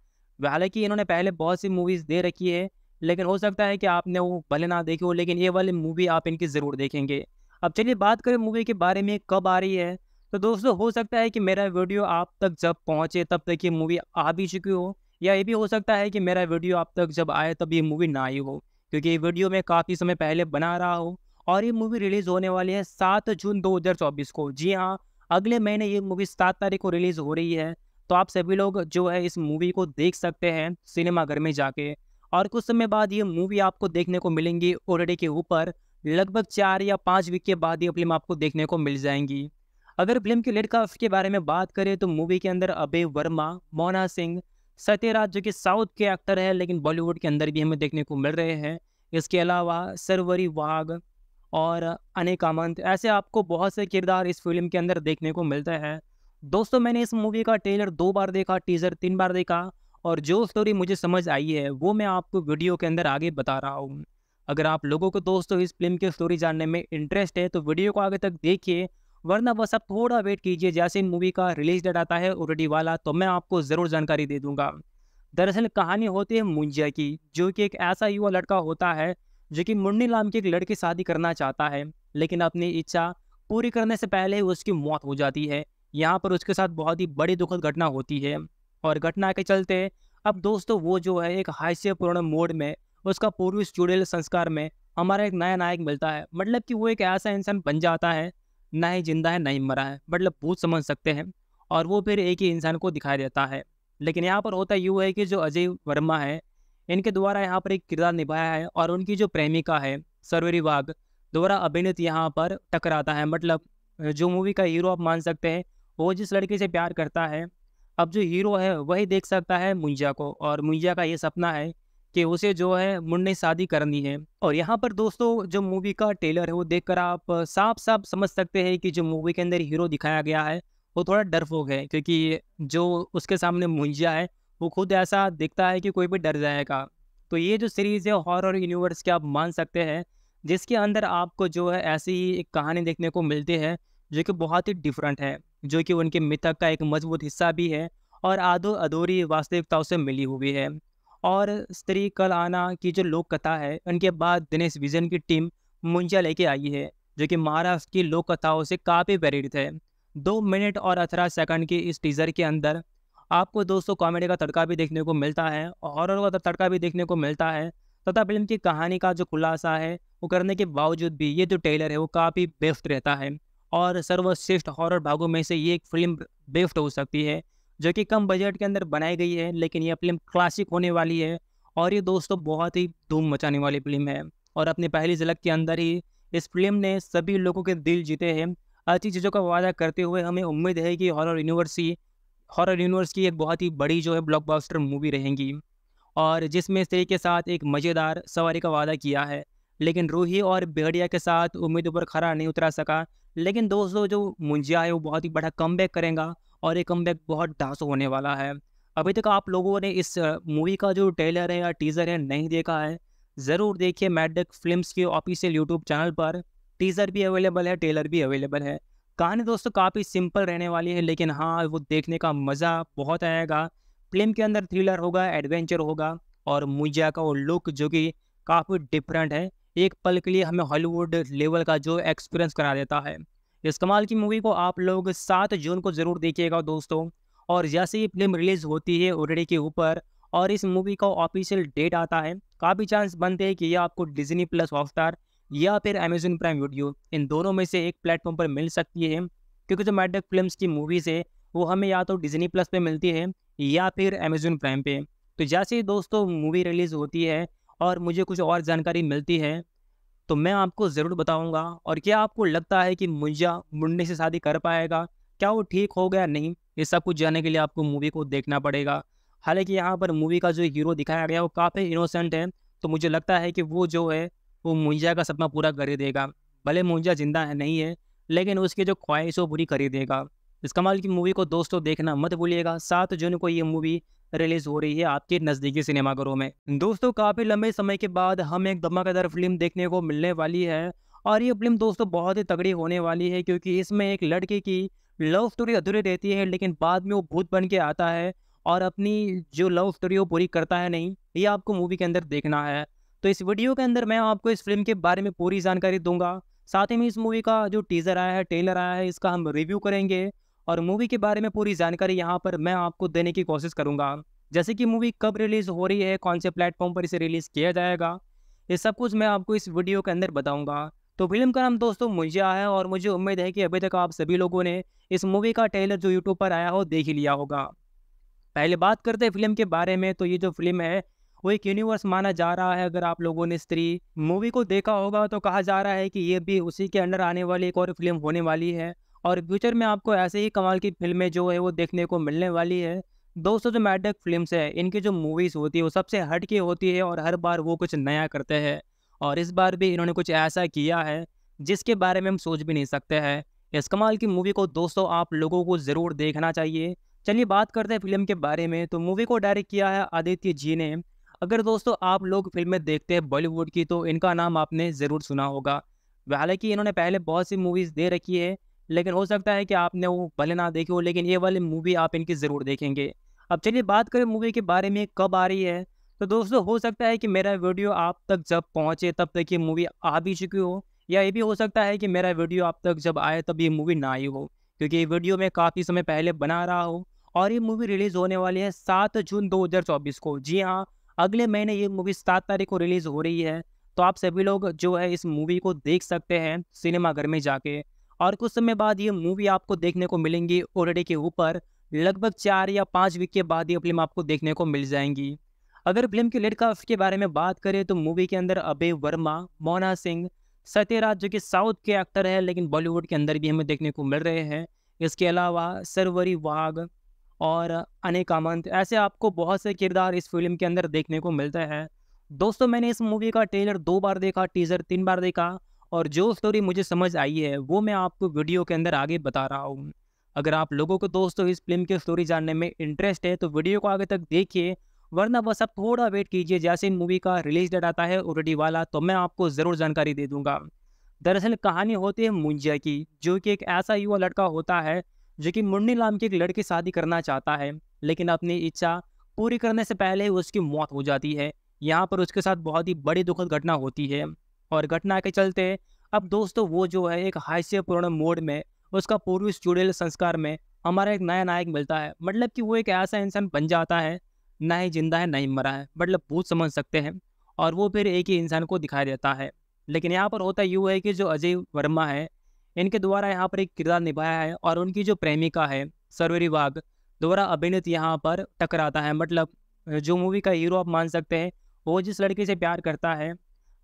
हालांकि इन्होंने पहले बहुत सी मूवीज़ दे रखी है लेकिन हो सकता है कि आपने वो भले ना देखे हो लेकिन ये वाली मूवी आप इनकी ज़रूर देखेंगे अब चलिए बात करें मूवी के बारे में कब आ रही है तो दोस्तों हो सकता है कि मेरा वीडियो आप तक जब पहुँचे तब तक ये मूवी आ भी चुकी हो या ये भी हो सकता है कि मेरा वीडियो आप तक जब आए तब ये मूवी ना आई हो क्योंकि ये वीडियो मैं काफ़ी समय पहले बना रहा हूँ और ये मूवी रिलीज़ होने वाली है सात जून चौबीस को जी हाँ अगले महीने ये मूवी सात तारीख को रिलीज़ हो रही है तो आप सभी लोग जो है इस मूवी को देख सकते हैं सिनेमाघर में जाके और कुछ समय बाद ये मूवी आपको देखने को मिलेंगी ओरडे के ऊपर लगभग चार या पाँच वीक के बाद ये फिल्म आपको देखने को मिल जाएंगी अगर फिल्म के लेट कास्ट के बारे में बात करें तो मूवी के अंदर अभय वर्मा मोना सिंह सत्यराज जो कि साउथ के एक्टर है लेकिन बॉलीवुड के अंदर भी हमें देखने को मिल रहे हैं इसके अलावा सरवरी वाघ और अनेक मंत ऐसे आपको बहुत से किरदार इस फिल्म के अंदर देखने को मिलते हैं दोस्तों मैंने इस मूवी का ट्रेलर दो बार देखा टीजर तीन बार देखा और जो स्टोरी मुझे समझ आई है वो मैं आपको वीडियो के अंदर आगे बता रहा हूँ अगर आप लोगों को दोस्तों इस फिल्म की स्टोरी जानने में इंटरेस्ट है तो वीडियो को आगे तक देखिए वरना बस आप थोड़ा वेट कीजिए जैसे मूवी का रिलीज डेट आता है ओरेडी वाला तो मैं आपको ज़रूर जानकारी दे दूंगा दरअसल कहानी होती है मुंजिया की जो कि एक ऐसा युवा लड़का होता है जो कि मुन्नी नाम की एक लड़की शादी करना चाहता है लेकिन अपनी इच्छा पूरी करने से पहले उसकी मौत हो जाती है यहाँ पर उसके साथ बहुत ही बड़ी दुखद घटना होती है और घटना के चलते अब दोस्तों वो जो है एक हास्यपूर्ण मोड में उसका पूर्वी जुड़ेल संस्कार में हमारा एक नया नायक मिलता है मतलब कि वो एक ऐसा इंसान बन जाता है ना ही जिंदा है ना ही मरा है मतलब भूत समझ सकते हैं और वो फिर एक ही इंसान को दिखाई देता है लेकिन यहाँ पर होता यूँ है कि जो अजय वर्मा है इनके द्वारा यहाँ पर एक किरदार निभाया है और उनकी जो प्रेमिका है सरवरी वाघ द्वारा अभिनीत यहाँ पर टकराता है मतलब जो मूवी का हीरो आप मान सकते हैं वो जिस लड़के से प्यार करता है अब जो हीरो है वही देख सकता है मुंजा को और मुंजा का ये सपना है कि उसे जो है मुंडे शादी करनी है और यहाँ पर दोस्तों जो मूवी का ट्रेलर है वो देख आप साफ साफ समझ सकते हैं कि जो मूवी के अंदर हीरो दिखाया गया है वो थोड़ा फोक है क्योंकि जो उसके सामने मुंजिया है वो खुद ऐसा दिखता है कि कोई भी डर जाएगा तो ये जो सीरीज़ है हॉरर यूनिवर्स के आप मान सकते हैं जिसके अंदर आपको जो है ऐसी ही एक कहानी देखने को मिलती है जो कि बहुत ही डिफरेंट है जो कि उनके मृतक का एक मजबूत हिस्सा भी है और आधो अधूरी वास्तविकताओं से मिली हुई है और स्त्री कल आना की जो लोक कथा है उनके बाद दिनेश विजन की टीम मुंजा लेके आई है जो कि महाराष्ट्र की लोक कथाओं से काफ़ी प्रेरित है दो मिनट और अठारह सेकंड की इस टीज़र के अंदर आपको दोस्तों कॉमेडी का तड़का भी देखने को मिलता है हॉरर का तड़का भी देखने को मिलता है तथा फिल्म की कहानी का जो खुलासा है वो करने के बावजूद भी ये जो टेलर है वो काफ़ी बेस्ट रहता है और सर्वश्रेष्ठ हॉरर भागों में से ये एक फिल्म बेफ्ट हो सकती है जो कि कम बजट के अंदर बनाई गई है लेकिन यह फिल्म क्लासिक होने वाली है और ये दोस्तों बहुत ही धूम मचाने वाली फिल्म है और अपनी पहली झलक के अंदर ही इस फिल्म ने सभी लोगों के दिल जीते हैं अच्छी चीज़ों का वादा करते हुए हमें उम्मीद है कि हॉरर ही हॉरर यूनिवर्स की एक बहुत ही बड़ी जो है ब्लॉकबस्टर मूवी रहेंगी और जिसमें स्त्री के साथ एक मज़ेदार सवारी का वादा किया है लेकिन रूही और बेहड़िया के साथ उम्मीद पर खरा नहीं उतरा सका लेकिन दोस्तों जो मुंजिया है वो बहुत ही बड़ा कम करेगा और ये कम बहुत डांस होने वाला है अभी तक आप लोगों ने इस मूवी का जो ट्रेलर है या टीज़र है नहीं देखा है ज़रूर देखिए मैडक फिल्म्स के ऑफिशियल यूट्यूब चैनल पर टीज़र भी अवेलेबल है ट्रेलर भी अवेलेबल है कहानी दोस्तों काफ़ी सिंपल रहने वाली है लेकिन हाँ वो देखने का मज़ा बहुत आएगा फिल्म के अंदर थ्रिलर होगा एडवेंचर होगा और मुंजिया का वो लुक जो कि काफ़ी डिफरेंट है एक पल के लिए हमें हॉलीवुड लेवल का जो एक्सपीरियंस करा देता है इस कमाल की मूवी को आप लोग सात जून को ज़रूर देखिएगा दोस्तों और जैसे ही फिल्म रिलीज़ होती है ओडीडी के ऊपर और इस मूवी का ऑफिशियल डेट आता है काफ़ी चांस बनते हैं कि यह आपको डिजनी प्लस हॉटस्टार या फिर अमेजन प्राइम वीडियो इन दोनों में से एक प्लेटफॉर्म पर मिल सकती है क्योंकि जो मैडक फिल्म की मूवीज़ है वो हमें या तो डिजनी प्लस पे मिलती है या फिर अमेजन प्राइम पे तो जैसे ही दोस्तों मूवी रिलीज़ होती है और मुझे कुछ और जानकारी मिलती है तो मैं आपको ज़रूर बताऊंगा और क्या आपको लगता है कि मुंजा मुंडे से शादी कर पाएगा क्या वो ठीक हो गया नहीं ये सब कुछ जानने के लिए आपको मूवी को देखना पड़ेगा हालांकि यहाँ पर मूवी का जो हीरो दिखाया गया वो काफ़ी इनोसेंट है तो मुझे लगता है कि वो जो है वो मुंजा का सपना पूरा कर ही देगा भले मुंजा जिंदा है नहीं है लेकिन उसकी जो ख्वाहिश वो पूरी कर ही देगा इस कमाल की मूवी को दोस्तों देखना मत भूलिएगा सात जून को ये मूवी रिलीज हो रही है आपके नज़दीकी सिनेमाघरों में दोस्तों काफ़ी लंबे समय के बाद हम एक धमाकेदार फिल्म देखने को मिलने वाली है और ये फिल्म दोस्तों बहुत ही तगड़ी होने वाली है क्योंकि इसमें एक लड़के की लव स्टोरी अधूरी रहती है लेकिन बाद में वो भूत बन के आता है और अपनी जो लव स्टोरी वो पूरी करता है नहीं ये आपको मूवी के अंदर देखना है तो इस वीडियो के अंदर मैं आपको इस फिल्म के बारे में पूरी जानकारी दूंगा साथ ही में इस मूवी का जो टीज़र आया है ट्रेलर आया है इसका हम रिव्यू करेंगे और मूवी के बारे में पूरी जानकारी यहाँ पर मैं आपको देने की कोशिश करूँगा जैसे कि मूवी कब रिलीज़ हो रही है कौन से प्लेटफॉर्म पर इसे रिलीज़ किया जाएगा ये सब कुछ मैं आपको इस वीडियो के अंदर बताऊँगा तो फिल्म का नाम दोस्तों मुझे आया है और मुझे उम्मीद है कि अभी तक आप सभी लोगों ने इस मूवी का ट्रेलर जो यूट्यूब पर आया हो देख ही लिया होगा पहले बात करते हैं फिल्म के बारे में तो ये जो फिल्म है वो एक यूनिवर्स माना जा रहा है अगर आप लोगों ने स्त्री मूवी को देखा होगा तो कहा जा रहा है कि ये भी उसी के अंडर आने वाली एक और फिल्म होने वाली है और फ्यूचर में आपको ऐसे ही कमाल की फिल्में जो है वो देखने को मिलने वाली है दोस्तों जो मैडक फिल्म्स है इनकी जो मूवीज़ होती है वो सबसे हट के होती है और हर बार वो कुछ नया करते हैं और इस बार भी इन्होंने कुछ ऐसा किया है जिसके बारे में हम सोच भी नहीं सकते हैं इस कमाल की मूवी को दोस्तों आप लोगों को ज़रूर देखना चाहिए चलिए बात करते हैं फिल्म के बारे में तो मूवी को डायरेक्ट किया है आदित्य जी ने अगर दोस्तों आप लोग फिल्में देखते हैं बॉलीवुड की तो इनका नाम आपने ज़रूर सुना होगा हालांकि इन्होंने पहले बहुत सी मूवीज़ दे रखी है लेकिन हो सकता है कि आपने वो भले ना देखे हो लेकिन ये वाली मूवी आप इनकी ज़रूर देखेंगे अब चलिए बात करें मूवी के बारे में कब आ रही है तो दोस्तों हो सकता है कि मेरा वीडियो आप तक जब पहुँचे तब तक ये मूवी आ भी चुकी हो या ये भी हो सकता है कि मेरा वीडियो आप तक जब आए तब ये मूवी ना आई हो क्योंकि ये वीडियो मैं काफ़ी समय पहले बना रहा हूँ और ये मूवी रिलीज़ होने वाली है सात जून दो को जी हाँ अगले महीने ये मूवी सात तारीख को रिलीज़ हो रही है तो आप सभी लोग जो है इस मूवी को देख सकते हैं सिनेमाघर में जाके और कुछ समय बाद ये मूवी आपको देखने को मिलेंगी ओरडे के ऊपर लगभग चार या पाँच वीक के बाद ये फिल्म आपको देखने को मिल जाएंगी अगर फिल्म के लेट कास्ट के बारे में बात करें तो मूवी के अंदर अभय वर्मा मोना सिंह सत्यराज जो कि साउथ के एक्टर है लेकिन बॉलीवुड के अंदर भी हमें देखने को मिल रहे हैं इसके अलावा सरवरी वाघ और अनेक मंत ऐसे आपको बहुत से किरदार इस फिल्म के अंदर देखने को मिलते हैं दोस्तों मैंने इस मूवी का ट्रेलर दो बार देखा टीजर तीन बार देखा और जो स्टोरी मुझे समझ आई है वो मैं आपको वीडियो के अंदर आगे बता रहा हूँ अगर आप लोगों को दोस्तों इस फिल्म की स्टोरी जानने में इंटरेस्ट है तो वीडियो को आगे तक देखिए वरना बस आप थोड़ा वेट कीजिए जैसे मूवी का रिलीज डेट आता है ओरेडी वाला तो मैं आपको ज़रूर जानकारी दे दूंगा दरअसल कहानी होती है मुंजिया की जो कि एक ऐसा युवा लड़का होता है जो कि मुन्नी नाम की एक लड़की शादी करना चाहता है लेकिन अपनी इच्छा पूरी करने से पहले उसकी मौत हो जाती है यहाँ पर उसके साथ बहुत ही बड़ी दुखद घटना होती है और घटना के चलते अब दोस्तों वो जो है एक हास्यपूर्ण मोड में उसका पूर्व जुड़ेल संस्कार में हमारा एक नया नायक मिलता है मतलब कि वो एक ऐसा इंसान बन जाता है ना ही जिंदा है ना ही मरा है मतलब भूत समझ सकते हैं और वो फिर एक ही इंसान को दिखाई देता है लेकिन यहाँ पर होता यूँ है कि जो अजय वर्मा है इनके द्वारा यहाँ पर एक किरदार निभाया है और उनकी जो प्रेमिका है सरवरी बाघ द्वारा अभिनीत यहाँ पर टकराता है मतलब जो मूवी का हीरो आप मान सकते हैं वो जिस लड़के से प्यार करता है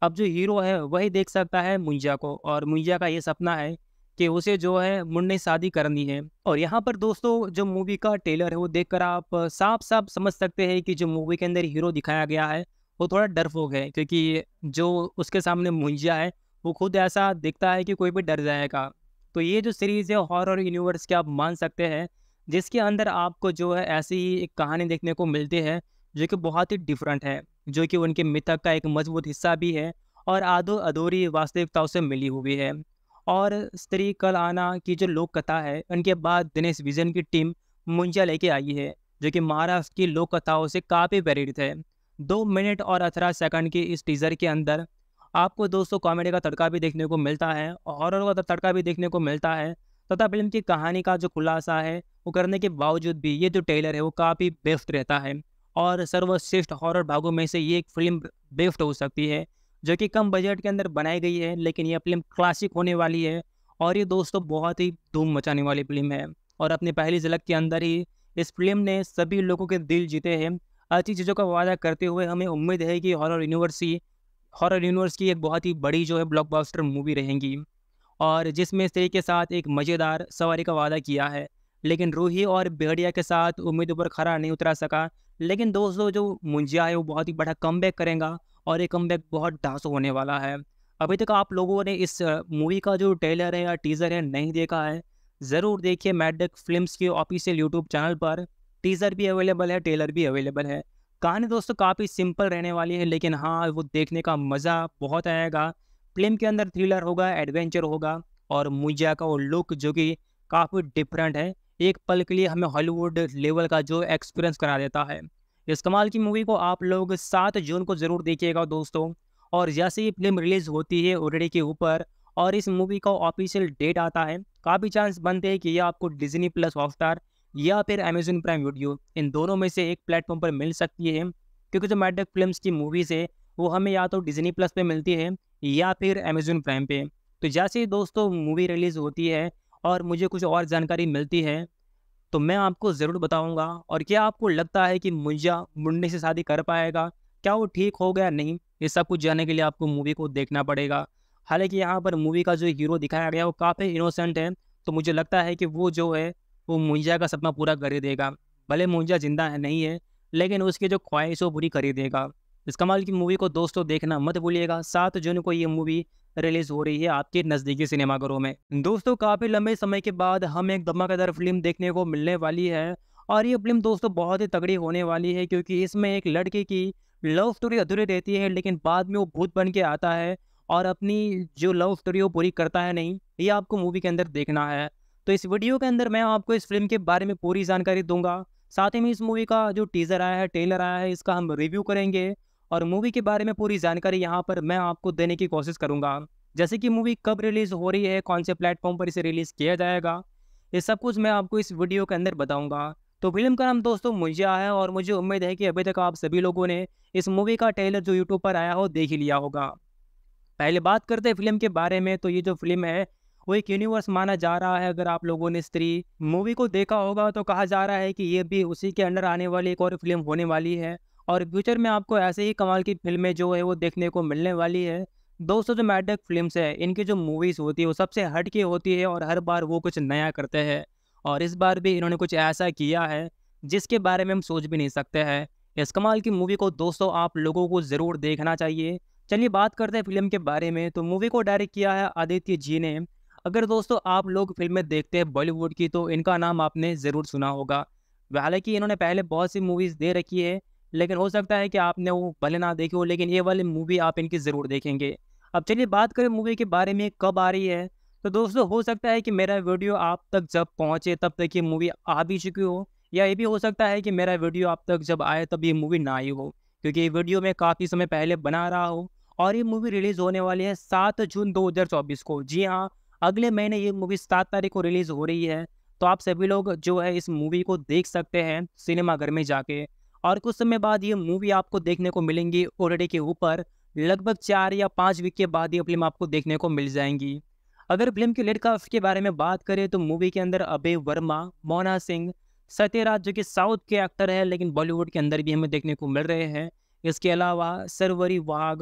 अब जो हीरो है वही देख सकता है मुंजा को और मुंजा का ये सपना है कि उसे जो है मुन्ने शादी करनी है और यहाँ पर दोस्तों जो मूवी का ट्रेलर है वो देख आप साफ साफ समझ सकते हैं कि जो मूवी के अंदर हीरो दिखाया गया है वो थोड़ा डरपोक है क्योंकि जो उसके सामने मुंजा है वो खुद ऐसा दिखता है कि कोई भी डर जाएगा तो ये जो सीरीज़ है हॉरर यूनिवर्स के आप मान सकते हैं जिसके अंदर आपको जो है ऐसी ही एक कहानी देखने को मिलती है जो कि बहुत ही डिफरेंट है जो कि उनके मिथक का एक मजबूत हिस्सा भी है और आधो अधूरी वास्तविकताओं से मिली हुई है और स्त्री कल आना की जो लोक कथा है उनके बाद दिनेश विजन की टीम मुंजा लेके आई है जो कि महाराष्ट्र की लोक कथाओं से काफ़ी प्रेरित है दो मिनट और अठारह सेकंड के इस टीज़र के अंदर आपको दोस्तों कॉमेडी का तड़का भी देखने को मिलता है हॉरर का तड़का भी देखने को मिलता है तथा फिल्म की कहानी का जो खुलासा है वो करने के बावजूद भी ये जो टेलर है वो काफ़ी बेस्ट रहता है और सर्वश्रेष्ठ हॉरर भागों में से ये एक फिल्म बेस्ट हो सकती है जो कि कम बजट के अंदर बनाई गई है लेकिन यह फिल्म क्लासिक होने वाली है और ये दोस्तों बहुत ही धूम मचाने वाली फिल्म है और अपनी पहली झलक के अंदर ही इस फिल्म ने सभी लोगों के दिल जीते हैं अच्छी चीज़ों का वादा करते हुए हमें उम्मीद है कि हॉरर यूनिवर्सी हॉरर यूनिवर्स की एक बहुत ही बड़ी जो है ब्लॉकबस्टर मूवी रहेंगी और जिसमें स्त्री के साथ एक मज़ेदार सवारी का वादा किया है लेकिन रूही और भेड़िया के साथ उम्मीद पर खरा नहीं उतरा सका लेकिन दोस्तों जो मुंजिया है वो बहुत ही बड़ा कम करेगा और ये कम बहुत डांस होने वाला है अभी तक आप लोगों ने इस मूवी का जो ट्रेलर है या टीज़र है नहीं देखा है ज़रूर देखिए मैडक फिल्म्स के ऑफिशियल यूट्यूब चैनल पर टीज़र भी अवेलेबल है ट्रेलर भी अवेलेबल है कहानी दोस्तों काफ़ी सिंपल रहने वाली है लेकिन हाँ वो देखने का मज़ा बहुत आएगा फिल्म के अंदर थ्रिलर होगा एडवेंचर होगा और मुंजिया का वो लुक जो कि काफ़ी डिफरेंट है एक पल के लिए हमें हॉलीवुड लेवल का जो एक्सपीरियंस करा देता है इस कमाल की मूवी को आप लोग सात जून को ज़रूर देखिएगा दोस्तों और जैसे ही फिल्म रिलीज़ होती है ओरडी के ऊपर और इस मूवी का ऑफिशियल डेट आता है काफ़ी चांस बनते हैं कि यह आपको डिजनी प्लस हॉटस्टार या फिर अमेजन प्राइम वीडियो इन दोनों में से एक प्लेटफॉर्म पर मिल सकती है क्योंकि जो मैडक फिल्म्स की मूवीज़ है वो हमें या तो डिजनी प्लस पे मिलती है या फिर अमेजन प्राइम पे तो जैसे ही दोस्तों मूवी रिलीज़ होती है और मुझे कुछ और जानकारी मिलती है तो मैं आपको ज़रूर बताऊंगा और क्या आपको लगता है कि मुंजा मुंडे से शादी कर पाएगा क्या वो ठीक हो गया नहीं ये सब कुछ जानने के लिए आपको मूवी को देखना पड़ेगा हालांकि यहाँ पर मूवी का जो हीरो दिखाया गया वो काफ़ी इनोसेंट है तो मुझे लगता है कि वो जो है वो मुंजा का सपना पूरा कर देगा भले मुंजा जिंदा है नहीं है लेकिन उसकी जो ख्वाहिश वो पूरी कर देगा इस कमाल की मूवी को दोस्तों देखना मत भूलिएगा सात जून को ये मूवी रिलीज हो रही है आपके नज़दीकी सिनेमाघरों में दोस्तों काफ़ी लंबे समय के बाद हम एक धमाकेदार फिल्म देखने को मिलने वाली है और ये फिल्म दोस्तों बहुत ही तगड़ी होने वाली है क्योंकि इसमें एक लड़के की लव स्टोरी अधूरी रहती है लेकिन बाद में वो भूत बन के आता है और अपनी जो लव स्टोरी वो पूरी करता है नहीं ये आपको मूवी के अंदर देखना है तो इस वीडियो के अंदर मैं आपको इस फिल्म के बारे में पूरी जानकारी दूंगा साथ ही में इस मूवी का जो टीज़र आया है ट्रेलर आया है इसका हम रिव्यू करेंगे और मूवी के बारे में पूरी जानकारी यहाँ पर मैं आपको देने की कोशिश करूँगा जैसे कि मूवी कब रिलीज़ हो रही है कौन से प्लेटफॉर्म पर इसे रिलीज़ किया जाएगा ये सब कुछ मैं आपको इस वीडियो के अंदर बताऊँगा तो फिल्म का नाम दोस्तों मुंजिया है और मुझे उम्मीद है कि अभी तक आप सभी लोगों ने इस मूवी का ट्रेलर जो यूट्यूब पर आया हो देख ही लिया होगा पहले बात करते हैं फिल्म के बारे में तो ये जो फिल्म है वो एक यूनिवर्स माना जा रहा है अगर आप लोगों ने स्त्री मूवी को देखा होगा तो कहा जा रहा है कि ये भी उसी के अंडर आने वाली एक और फिल्म होने वाली है और फ्यूचर में आपको ऐसे ही कमाल की फिल्में जो है वो देखने को मिलने वाली है दोस्तों जो मैडक फिल्म्स है इनकी जो मूवीज़ होती है वो सबसे हट के होती है और हर बार वो कुछ नया करते हैं और इस बार भी इन्होंने कुछ ऐसा किया है जिसके बारे में हम सोच भी नहीं सकते हैं इस कमाल की मूवी को दोस्तों आप लोगों को ज़रूर देखना चाहिए चलिए बात करते हैं फिल्म के बारे में तो मूवी को डायरेक्ट किया है आदित्य जी ने अगर दोस्तों आप लोग फिल्में देखते हैं बॉलीवुड की तो इनका नाम आपने ज़रूर सुना होगा हालांकि इन्होंने पहले बहुत सी मूवीज़ दे रखी है लेकिन हो सकता है कि आपने वो भले ना देखे हो लेकिन ये वाली मूवी आप इनकी ज़रूर देखेंगे अब चलिए बात करें मूवी के बारे में कब आ रही है तो दोस्तों हो सकता है कि मेरा वीडियो आप तक जब पहुँचे तब तक ये मूवी आ भी चुकी हो या ये भी हो सकता है कि मेरा वीडियो आप तक जब आए तब ये मूवी ना आई हो क्योंकि ये वीडियो मैं काफ़ी समय पहले बना रहा हूँ और ये मूवी रिलीज़ होने वाली है सात जून चौबीस को जी हाँ अगले महीने ये मूवी सात तारीख को रिलीज़ हो रही है तो आप सभी लोग जो है इस मूवी को देख सकते हैं सिनेमाघर में जाके और कुछ समय बाद ये मूवी आपको देखने को मिलेंगी ओरडे के ऊपर लगभग चार या पाँच वीक के बाद ये फिल्म आपको देखने को मिल जाएंगी अगर फिल्म के लेट के बारे में बात करें तो मूवी के अंदर अभय वर्मा मोना सिंह सत्यराज जो कि साउथ के एक्टर है लेकिन बॉलीवुड के अंदर भी हमें देखने को मिल रहे हैं इसके अलावा सरवरी वाघ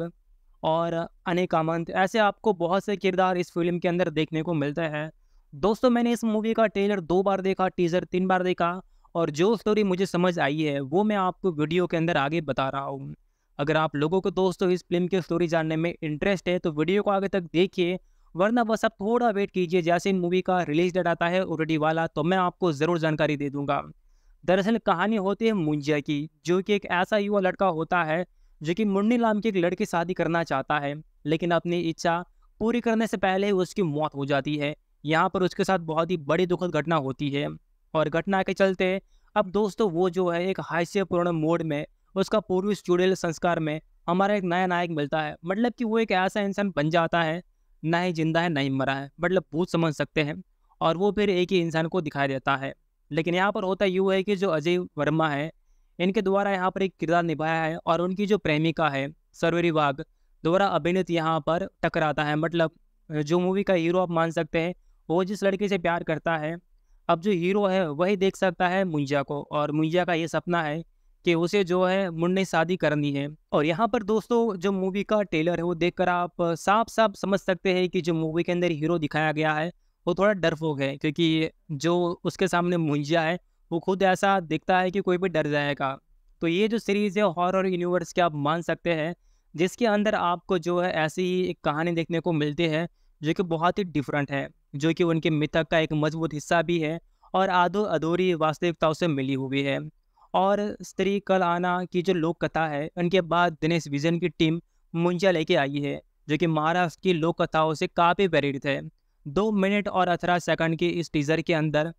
और अनेक आमंत ऐसे आपको बहुत से किरदार इस फिल्म के अंदर देखने को मिलते हैं दोस्तों मैंने इस मूवी का ट्रेलर दो बार देखा टीजर तीन बार देखा और जो स्टोरी मुझे समझ आई है वो मैं आपको वीडियो के अंदर आगे बता रहा हूँ अगर आप लोगों को दोस्तों इस फिल्म की स्टोरी जानने में इंटरेस्ट है तो वीडियो को आगे तक देखिए वरना बस आप थोड़ा वेट कीजिए जैसे मूवी का रिलीज डेट आता है ऑलरेडी वाला तो मैं आपको ज़रूर जानकारी दे दूंगा दरअसल कहानी होती है मुंजिया की जो कि एक ऐसा युवा लड़का होता है जो कि मुन्नी नाम की एक लड़की शादी करना चाहता है लेकिन अपनी इच्छा पूरी करने से पहले उसकी मौत हो जाती है यहाँ पर उसके साथ बहुत ही बड़ी दुखद घटना होती है और घटना के चलते अब दोस्तों वो जो है एक हास्यपूर्ण मोड में उसका पूर्वी चुड़ैल संस्कार में हमारा एक नया नायक मिलता है मतलब कि वो एक ऐसा इंसान बन जाता है ना ही जिंदा है ना ही मरा है मतलब भूत समझ सकते हैं और वो फिर एक ही इंसान को दिखाई देता है लेकिन यहाँ पर होता यूँ है कि जो अजय वर्मा है इनके द्वारा यहाँ पर एक किरदार निभाया है और उनकी जो प्रेमिका है सर्वरी बाघ द्वारा अभिनीत यहाँ पर टकराता है मतलब जो मूवी का हीरो आप मान सकते हैं वो जिस लड़की से प्यार करता है अब जो हीरो है वही देख सकता है मुंजा को और मुंजा का ये सपना है कि उसे जो है मुन्ने शादी करनी है और यहाँ पर दोस्तों जो मूवी का ट्रेलर है वो देखकर आप साफ साफ समझ सकते हैं कि जो मूवी के अंदर हीरो दिखाया गया है वो थोड़ा डरपोक है क्योंकि जो उसके सामने मुंजिया है वो खुद ऐसा दिखता है कि कोई भी डर जाएगा तो ये जो सीरीज़ है हॉरर यूनिवर्स के आप मान सकते हैं जिसके अंदर आपको जो है ऐसी ही एक कहानी देखने को मिलती है जो कि बहुत ही डिफरेंट है जो कि उनके मिथक का एक मजबूत हिस्सा भी है और आधो अधूरी वास्तविकताओं से मिली हुई है और स्त्री कल आना की जो लोक कथा है उनके बाद दिनेश विजन की टीम मुंजा लेके आई है जो कि महाराष्ट्र की लोक कथाओं से काफ़ी प्रेरित है दो मिनट और अठारह सेकंड के इस टीज़र के अंदर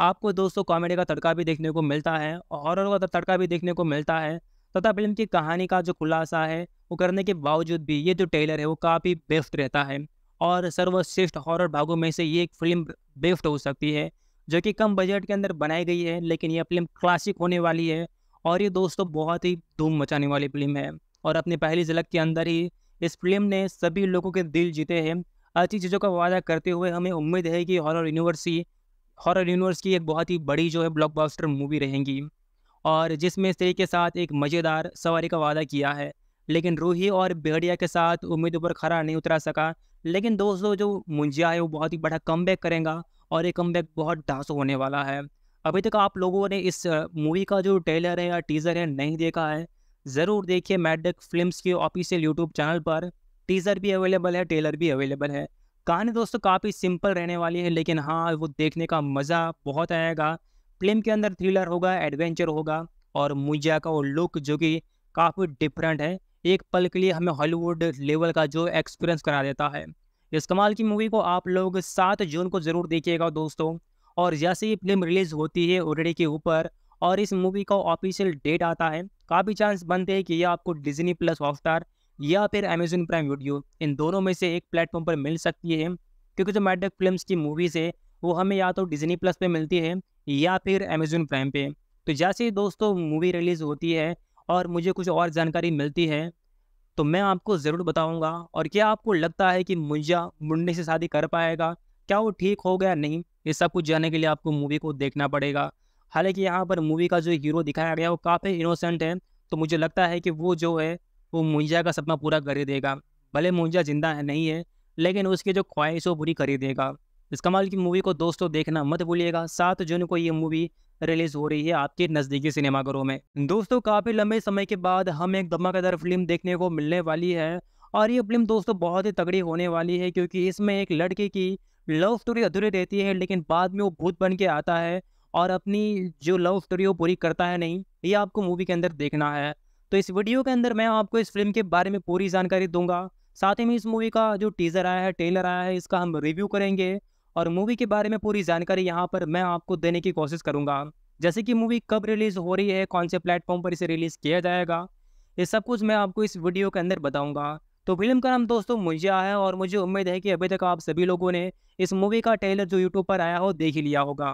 आपको दोस्तों कॉमेडी का तड़का भी देखने को मिलता है हॉरर का तड़का भी देखने को मिलता है तथा फिल्म की कहानी का जो खुलासा है वो करने के बावजूद भी ये जो टेलर है वो काफ़ी बेस्ट रहता है और सर्वश्रेष्ठ हॉरर भागों में से ये एक फिल्म बेस्ट हो सकती है जो कि कम बजट के अंदर बनाई गई है लेकिन यह फिल्म क्लासिक होने वाली है और ये दोस्तों बहुत ही धूम मचाने वाली फिल्म है और अपनी पहली झलक के अंदर ही इस फिल्म ने सभी लोगों के दिल जीते हैं अच्छी चीज़ों का वादा करते हुए हमें उम्मीद है कि हॉरर यूनिवर्सिटी हॉरर यूनिवर्स की एक बहुत ही बड़ी जो है ब्लॉकबस्टर मूवी रहेंगी और जिसमें स्त्री के साथ एक मज़ेदार सवारी का वादा किया है लेकिन रूही और बेहड़िया के साथ उम्मीद पर खरा नहीं उतरा सका लेकिन दोस्तों जो मुंजिया है वो बहुत ही बड़ा कम करेगा और ये कम बहुत डांस होने वाला है अभी तक आप लोगों ने इस मूवी का जो ट्रेलर है या टीज़र है नहीं देखा है ज़रूर देखिए मैडक फिल्म के ऑफिशियल यूट्यूब चैनल पर टीज़र भी अवेलेबल है ट्रेलर भी अवेलेबल है कहानी दोस्तों काफ़ी सिंपल रहने वाली है लेकिन हाँ वो देखने का मज़ा बहुत आएगा फिल्म के अंदर थ्रिलर होगा एडवेंचर होगा और मुजिया का वो लुक जो कि काफ़ी डिफरेंट है एक पल के लिए हमें हॉलीवुड लेवल का जो एक्सपीरियंस करा देता है इस कमाल की मूवी को आप लोग सात जून को ज़रूर देखिएगा दोस्तों और जैसे ही फिल्म रिलीज़ होती है ओडीडी के ऊपर और इस मूवी का ऑफिशियल डेट आता है काफ़ी चांस बनते हैं कि यह आपको डिजनी प्लस हॉटस्टार या फिर अमेजन प्राइम वीडियो इन दोनों में से एक प्लेटफॉर्म पर मिल सकती है क्योंकि जो मैडक फिल्म की मूवीज़ है वो हमें या तो डिजनी प्लस पे मिलती है या फिर अमेजन प्राइम पे तो जैसे ही दोस्तों मूवी रिलीज़ होती है और मुझे कुछ और जानकारी मिलती है तो मैं आपको ज़रूर बताऊंगा और क्या आपको लगता है कि मुंजा मुंडे से शादी कर पाएगा क्या वो ठीक हो गया नहीं ये सब कुछ जानने के लिए आपको मूवी को देखना पड़ेगा हालांकि यहाँ पर मूवी का जो हीरो दिखाया गया वो काफ़ी इनोसेंट है तो मुझे लगता है कि वो जो है वो मुंजा का सपना पूरा कर देगा भले मुंजा जिंदा है नहीं है लेकिन उसकी जो ख्वाहिश वो पूरी कर देगा इस कमाल की मूवी को दोस्तों देखना मत भूलिएगा सात जून को ये मूवी रिलीज हो रही है आपके नज़दीकी सिनेमाघरों में दोस्तों काफ़ी लंबे समय के बाद हम एक धमाकेदार फिल्म देखने को मिलने वाली है और ये फिल्म दोस्तों बहुत ही तगड़ी होने वाली है क्योंकि इसमें एक लड़के की लव स्टोरी अधूरी रहती है लेकिन बाद में वो भूत बन के आता है और अपनी जो लव स्टोरी वो पूरी करता है नहीं ये आपको मूवी के अंदर देखना है तो इस वीडियो के अंदर मैं आपको इस फिल्म के बारे में पूरी जानकारी दूंगा साथ ही में इस मूवी का जो टीज़र आया है ट्रेलर आया है इसका हम रिव्यू करेंगे और मूवी के बारे में पूरी जानकारी यहाँ पर मैं आपको देने की कोशिश करूँगा जैसे कि मूवी कब रिलीज़ हो रही है कौन से प्लेटफॉर्म पर इसे रिलीज़ किया जाएगा ये सब कुछ मैं आपको इस वीडियो के अंदर बताऊँगा तो फिल्म का नाम दोस्तों मुंजिया है और मुझे उम्मीद है कि अभी तक आप सभी लोगों ने इस मूवी का ट्रेलर जो यूट्यूब पर आया हो देख ही लिया होगा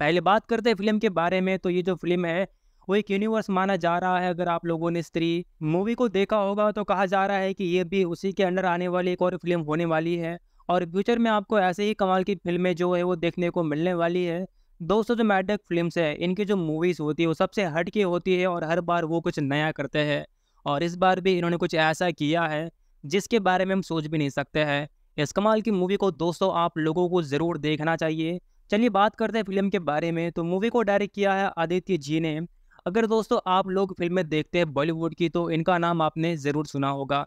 पहले बात करते हैं फिल्म के बारे में तो ये जो फिल्म है वो एक यूनिवर्स माना जा रहा है अगर आप लोगों ने स्त्री मूवी को देखा होगा तो कहा जा रहा है कि ये भी उसी के अंडर आने वाली एक और फिल्म होने वाली है और फ्यूचर में आपको ऐसे ही कमाल की फिल्में जो है वो देखने को मिलने वाली है दोस्तों जो मैडक फिल्म्स है इनकी जो मूवीज़ होती है वो सबसे हट के होती है और हर बार वो कुछ नया करते हैं और इस बार भी इन्होंने कुछ ऐसा किया है जिसके बारे में हम सोच भी नहीं सकते हैं इस कमाल की मूवी को दोस्तों आप लोगों को ज़रूर देखना चाहिए चलिए बात करते हैं फिल्म के बारे में तो मूवी को डायरेक्ट किया है आदित्य जी ने अगर दोस्तों आप लोग फिल्में देखते हैं बॉलीवुड की तो इनका नाम आपने ज़रूर सुना होगा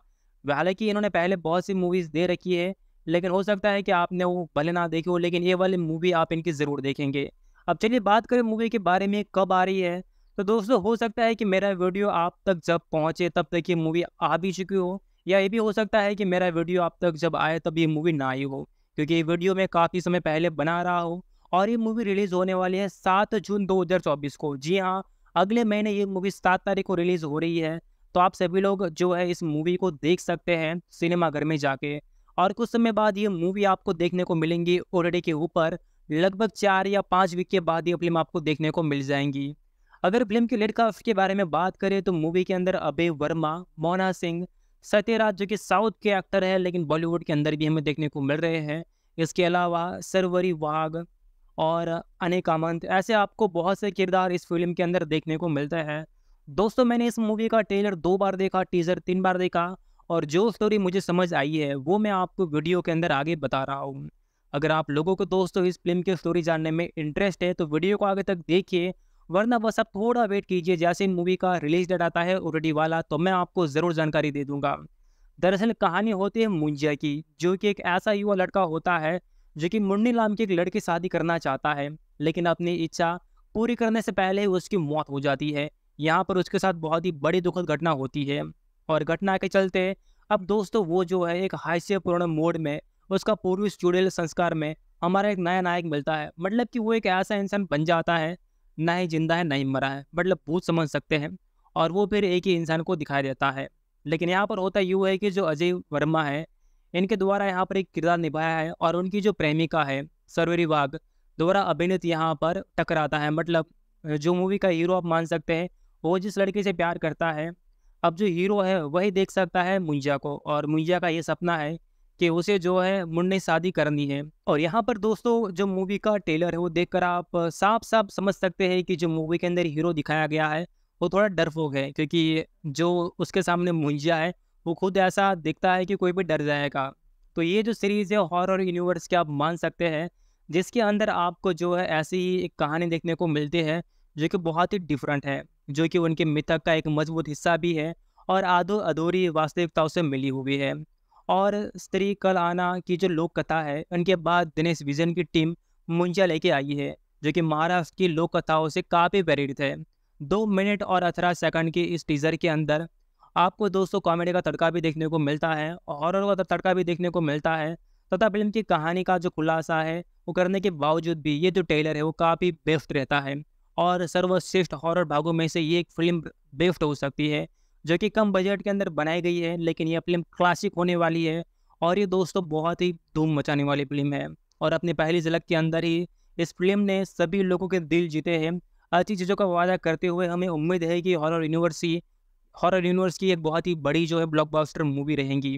हालांकि इन्होंने पहले बहुत सी मूवीज़ दे रखी है लेकिन हो सकता है कि आपने वो भले ना देखे हो लेकिन ये वाली मूवी आप इनकी ज़रूर देखेंगे अब चलिए बात करें मूवी के बारे में कब आ रही है तो दोस्तों हो सकता है कि मेरा वीडियो आप तक जब पहुँचे तब तक ये मूवी आ भी चुकी हो या ये भी हो सकता है कि मेरा वीडियो आप तक जब आए तब ये मूवी ना आई हो क्योंकि ये वीडियो मैं काफ़ी समय पहले बना रहा हूँ और ये मूवी रिलीज़ होने वाली है सात जून चौबीस को जी हाँ अगले महीने ये मूवी सात तारीख को रिलीज़ हो रही है तो आप सभी लोग जो है इस मूवी को देख सकते हैं सिनेमाघर में जाके और कुछ समय बाद ये मूवी आपको देखने को मिलेंगी ओरडे के ऊपर लगभग चार या पाँच वीक के बाद ये फिल्म आपको देखने को मिल जाएंगी अगर फिल्म के लेट कास्ट के बारे में बात करें तो मूवी के अंदर अभय वर्मा मोना सिंह सत्यराज जो कि साउथ के एक्टर हैं लेकिन बॉलीवुड के अंदर भी हमें देखने को मिल रहे हैं इसके अलावा सरवरी वाघ और अनेक ऐसे आपको बहुत से किरदार इस फिल्म के अंदर देखने को मिलते हैं दोस्तों मैंने इस मूवी का ट्रेलर दो बार देखा टीज़र तीन बार देखा और जो स्टोरी मुझे समझ आई है वो मैं आपको वीडियो के अंदर आगे बता रहा हूँ अगर आप लोगों को दोस्तों इस फिल्म की स्टोरी जानने में इंटरेस्ट है तो वीडियो को आगे तक देखिए वरना बस आप थोड़ा वेट कीजिए जैसे मूवी का रिलीज डेट आता है ऑलरेडी वाला तो मैं आपको ज़रूर जानकारी दे दूंगा दरअसल कहानी होती है मुंजिया की जो कि एक ऐसा युवा लड़का होता है जो कि मुन्नी नाम की एक लड़की शादी करना चाहता है लेकिन अपनी इच्छा पूरी करने से पहले उसकी मौत हो जाती है यहाँ पर उसके साथ बहुत ही बड़ी दुखद घटना होती है और घटना के चलते अब दोस्तों वो जो है एक हास्यपूर्ण मोड में उसका पूर्वी जुड़ेल संस्कार में हमारा एक नया नायक मिलता है मतलब कि वो एक ऐसा इंसान बन जाता है ना ही जिंदा है ना ही मरा है मतलब भूत समझ सकते हैं और वो फिर एक ही इंसान को दिखाई देता है लेकिन यहाँ पर होता यूँ है कि जो अजय वर्मा है इनके द्वारा यहाँ पर एक किरदार निभाया है और उनकी जो प्रेमिका है सरवरी बाघ द्वारा अभिनीत यहाँ पर टकराता है मतलब जो मूवी का हीरो आप मान सकते हैं वो जिस लड़के से प्यार करता है अब जो हीरो है वही देख सकता है मुंजा को और मुंजा का ये सपना है कि उसे जो है मुन्ने शादी करनी है और यहाँ पर दोस्तों जो मूवी का ट्रेलर है वो देख आप साफ साफ समझ सकते हैं कि जो मूवी के अंदर हीरो दिखाया गया है वो थोड़ा डरपोक है क्योंकि जो उसके सामने मुंजा है वो खुद ऐसा दिखता है कि कोई भी डर जाएगा तो ये जो सीरीज़ है हॉरर यूनिवर्स के आप मान सकते हैं जिसके अंदर आपको जो है ऐसी ही एक कहानी देखने को मिलती है जो कि बहुत ही डिफरेंट है जो कि उनके मिथक का एक मजबूत हिस्सा भी है और आधो अधूरी वास्तविकताओं से मिली हुई है और स्त्री कल आना की जो लोक कथा है उनके बाद दिनेश विजन की टीम मुंजा लेके आई है जो कि महाराष्ट्र की लोक कथाओं से काफ़ी प्रेरित है दो मिनट और अठारह सेकंड के इस टीज़र के अंदर आपको दोस्तों कॉमेडी का तड़का भी देखने को मिलता है हॉरर का तड़का भी देखने को मिलता है तथा फिल्म की कहानी का जो खुलासा है वो करने के बावजूद भी ये जो टेलर है वो काफ़ी बेस्ट रहता है और सर्वश्रेष्ठ हॉरर भागों में से ये एक फिल्म बेस्ट हो सकती है जो कि कम बजट के अंदर बनाई गई है लेकिन यह फिल्म क्लासिक होने वाली है और ये दोस्तों बहुत ही धूम मचाने वाली फिल्म है और अपनी पहली झलक के अंदर ही इस फिल्म ने सभी लोगों के दिल जीते हैं अच्छी चीज़ों का वादा करते हुए हमें उम्मीद है कि हॉरर ही हॉरर यूनिवर्स की एक बहुत ही बड़ी जो है ब्लॉकबस्टर मूवी रहेंगी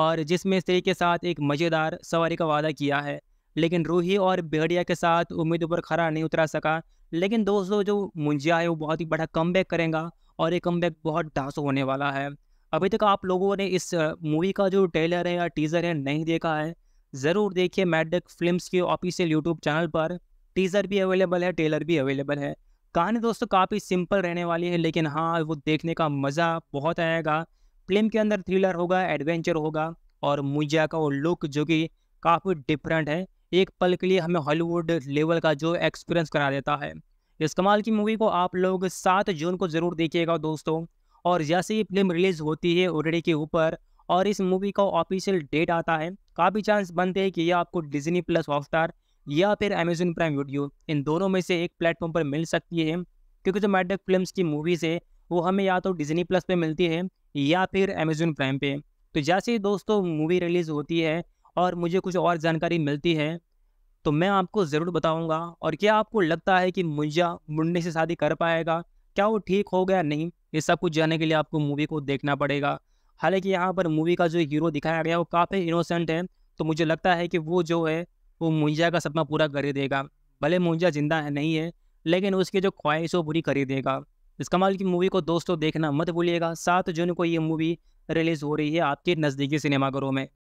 और जिसमें इस तरीके के साथ एक मज़ेदार सवारी का वादा किया है लेकिन रूही और बेहड़िया के साथ उम्मीदों पर खरा नहीं उतरा सका लेकिन दोस्तों जो मुंजिया है वो बहुत ही बड़ा कम करेगा और ये कम बहुत डांस होने वाला है अभी तक आप लोगों ने इस मूवी का जो ट्रेलर है या टीज़र है नहीं देखा है ज़रूर देखिए मैडक फिल्म के ऑफिशियल यूट्यूब चैनल पर टीज़र भी अवेलेबल है ट्रेलर भी अवेलेबल है कहानी दोस्तों काफ़ी सिंपल रहने वाली है लेकिन हाँ वो देखने का मज़ा बहुत आएगा फिल्म के अंदर थ्रिलर होगा एडवेंचर होगा और मुंजिया का वो लुक जो कि काफ़ी डिफरेंट है एक पल के लिए हमें हॉलीवुड लेवल का जो एक्सपीरियंस करा देता है इस कमाल की मूवी को आप लोग सात जून को ज़रूर देखिएगा दोस्तों और जैसे ही फिल्म रिलीज़ होती है ओडीडी के ऊपर और इस मूवी का ऑफिशियल डेट आता है काफ़ी चांस बनते हैं कि यह आपको डिजनी प्लस हॉटस्टार या फिर अमेजन प्राइम वीडियो इन दोनों में से एक प्लेटफॉर्म पर मिल सकती है क्योंकि जो मैडक फिल्म की मूवीज़ है वो हमें या तो डिजनी प्लस पे मिलती है या फिर अमेजन प्राइम पे तो जैसे ही दोस्तों मूवी रिलीज़ होती है और मुझे कुछ और जानकारी मिलती है तो मैं आपको ज़रूर बताऊंगा और क्या आपको लगता है कि मुंजा मुंडे से शादी कर पाएगा क्या वो ठीक हो गया नहीं ये सब कुछ जानने के लिए आपको मूवी को देखना पड़ेगा हालांकि यहाँ पर मूवी का जो हीरो दिखाया गया वो काफ़ी इनोसेंट है तो मुझे लगता है कि वो जो है वो मुंजा का सपना पूरा कर देगा भले मुंजा जिंदा है नहीं है लेकिन उसकी जो ख्वाहिश वो पूरी कर देगा इस कमाल की मूवी को दोस्तों देखना मत भूलिएगा सात जून को ये मूवी रिलीज़ हो रही है आपके नज़दीकी सिनेमाघरों में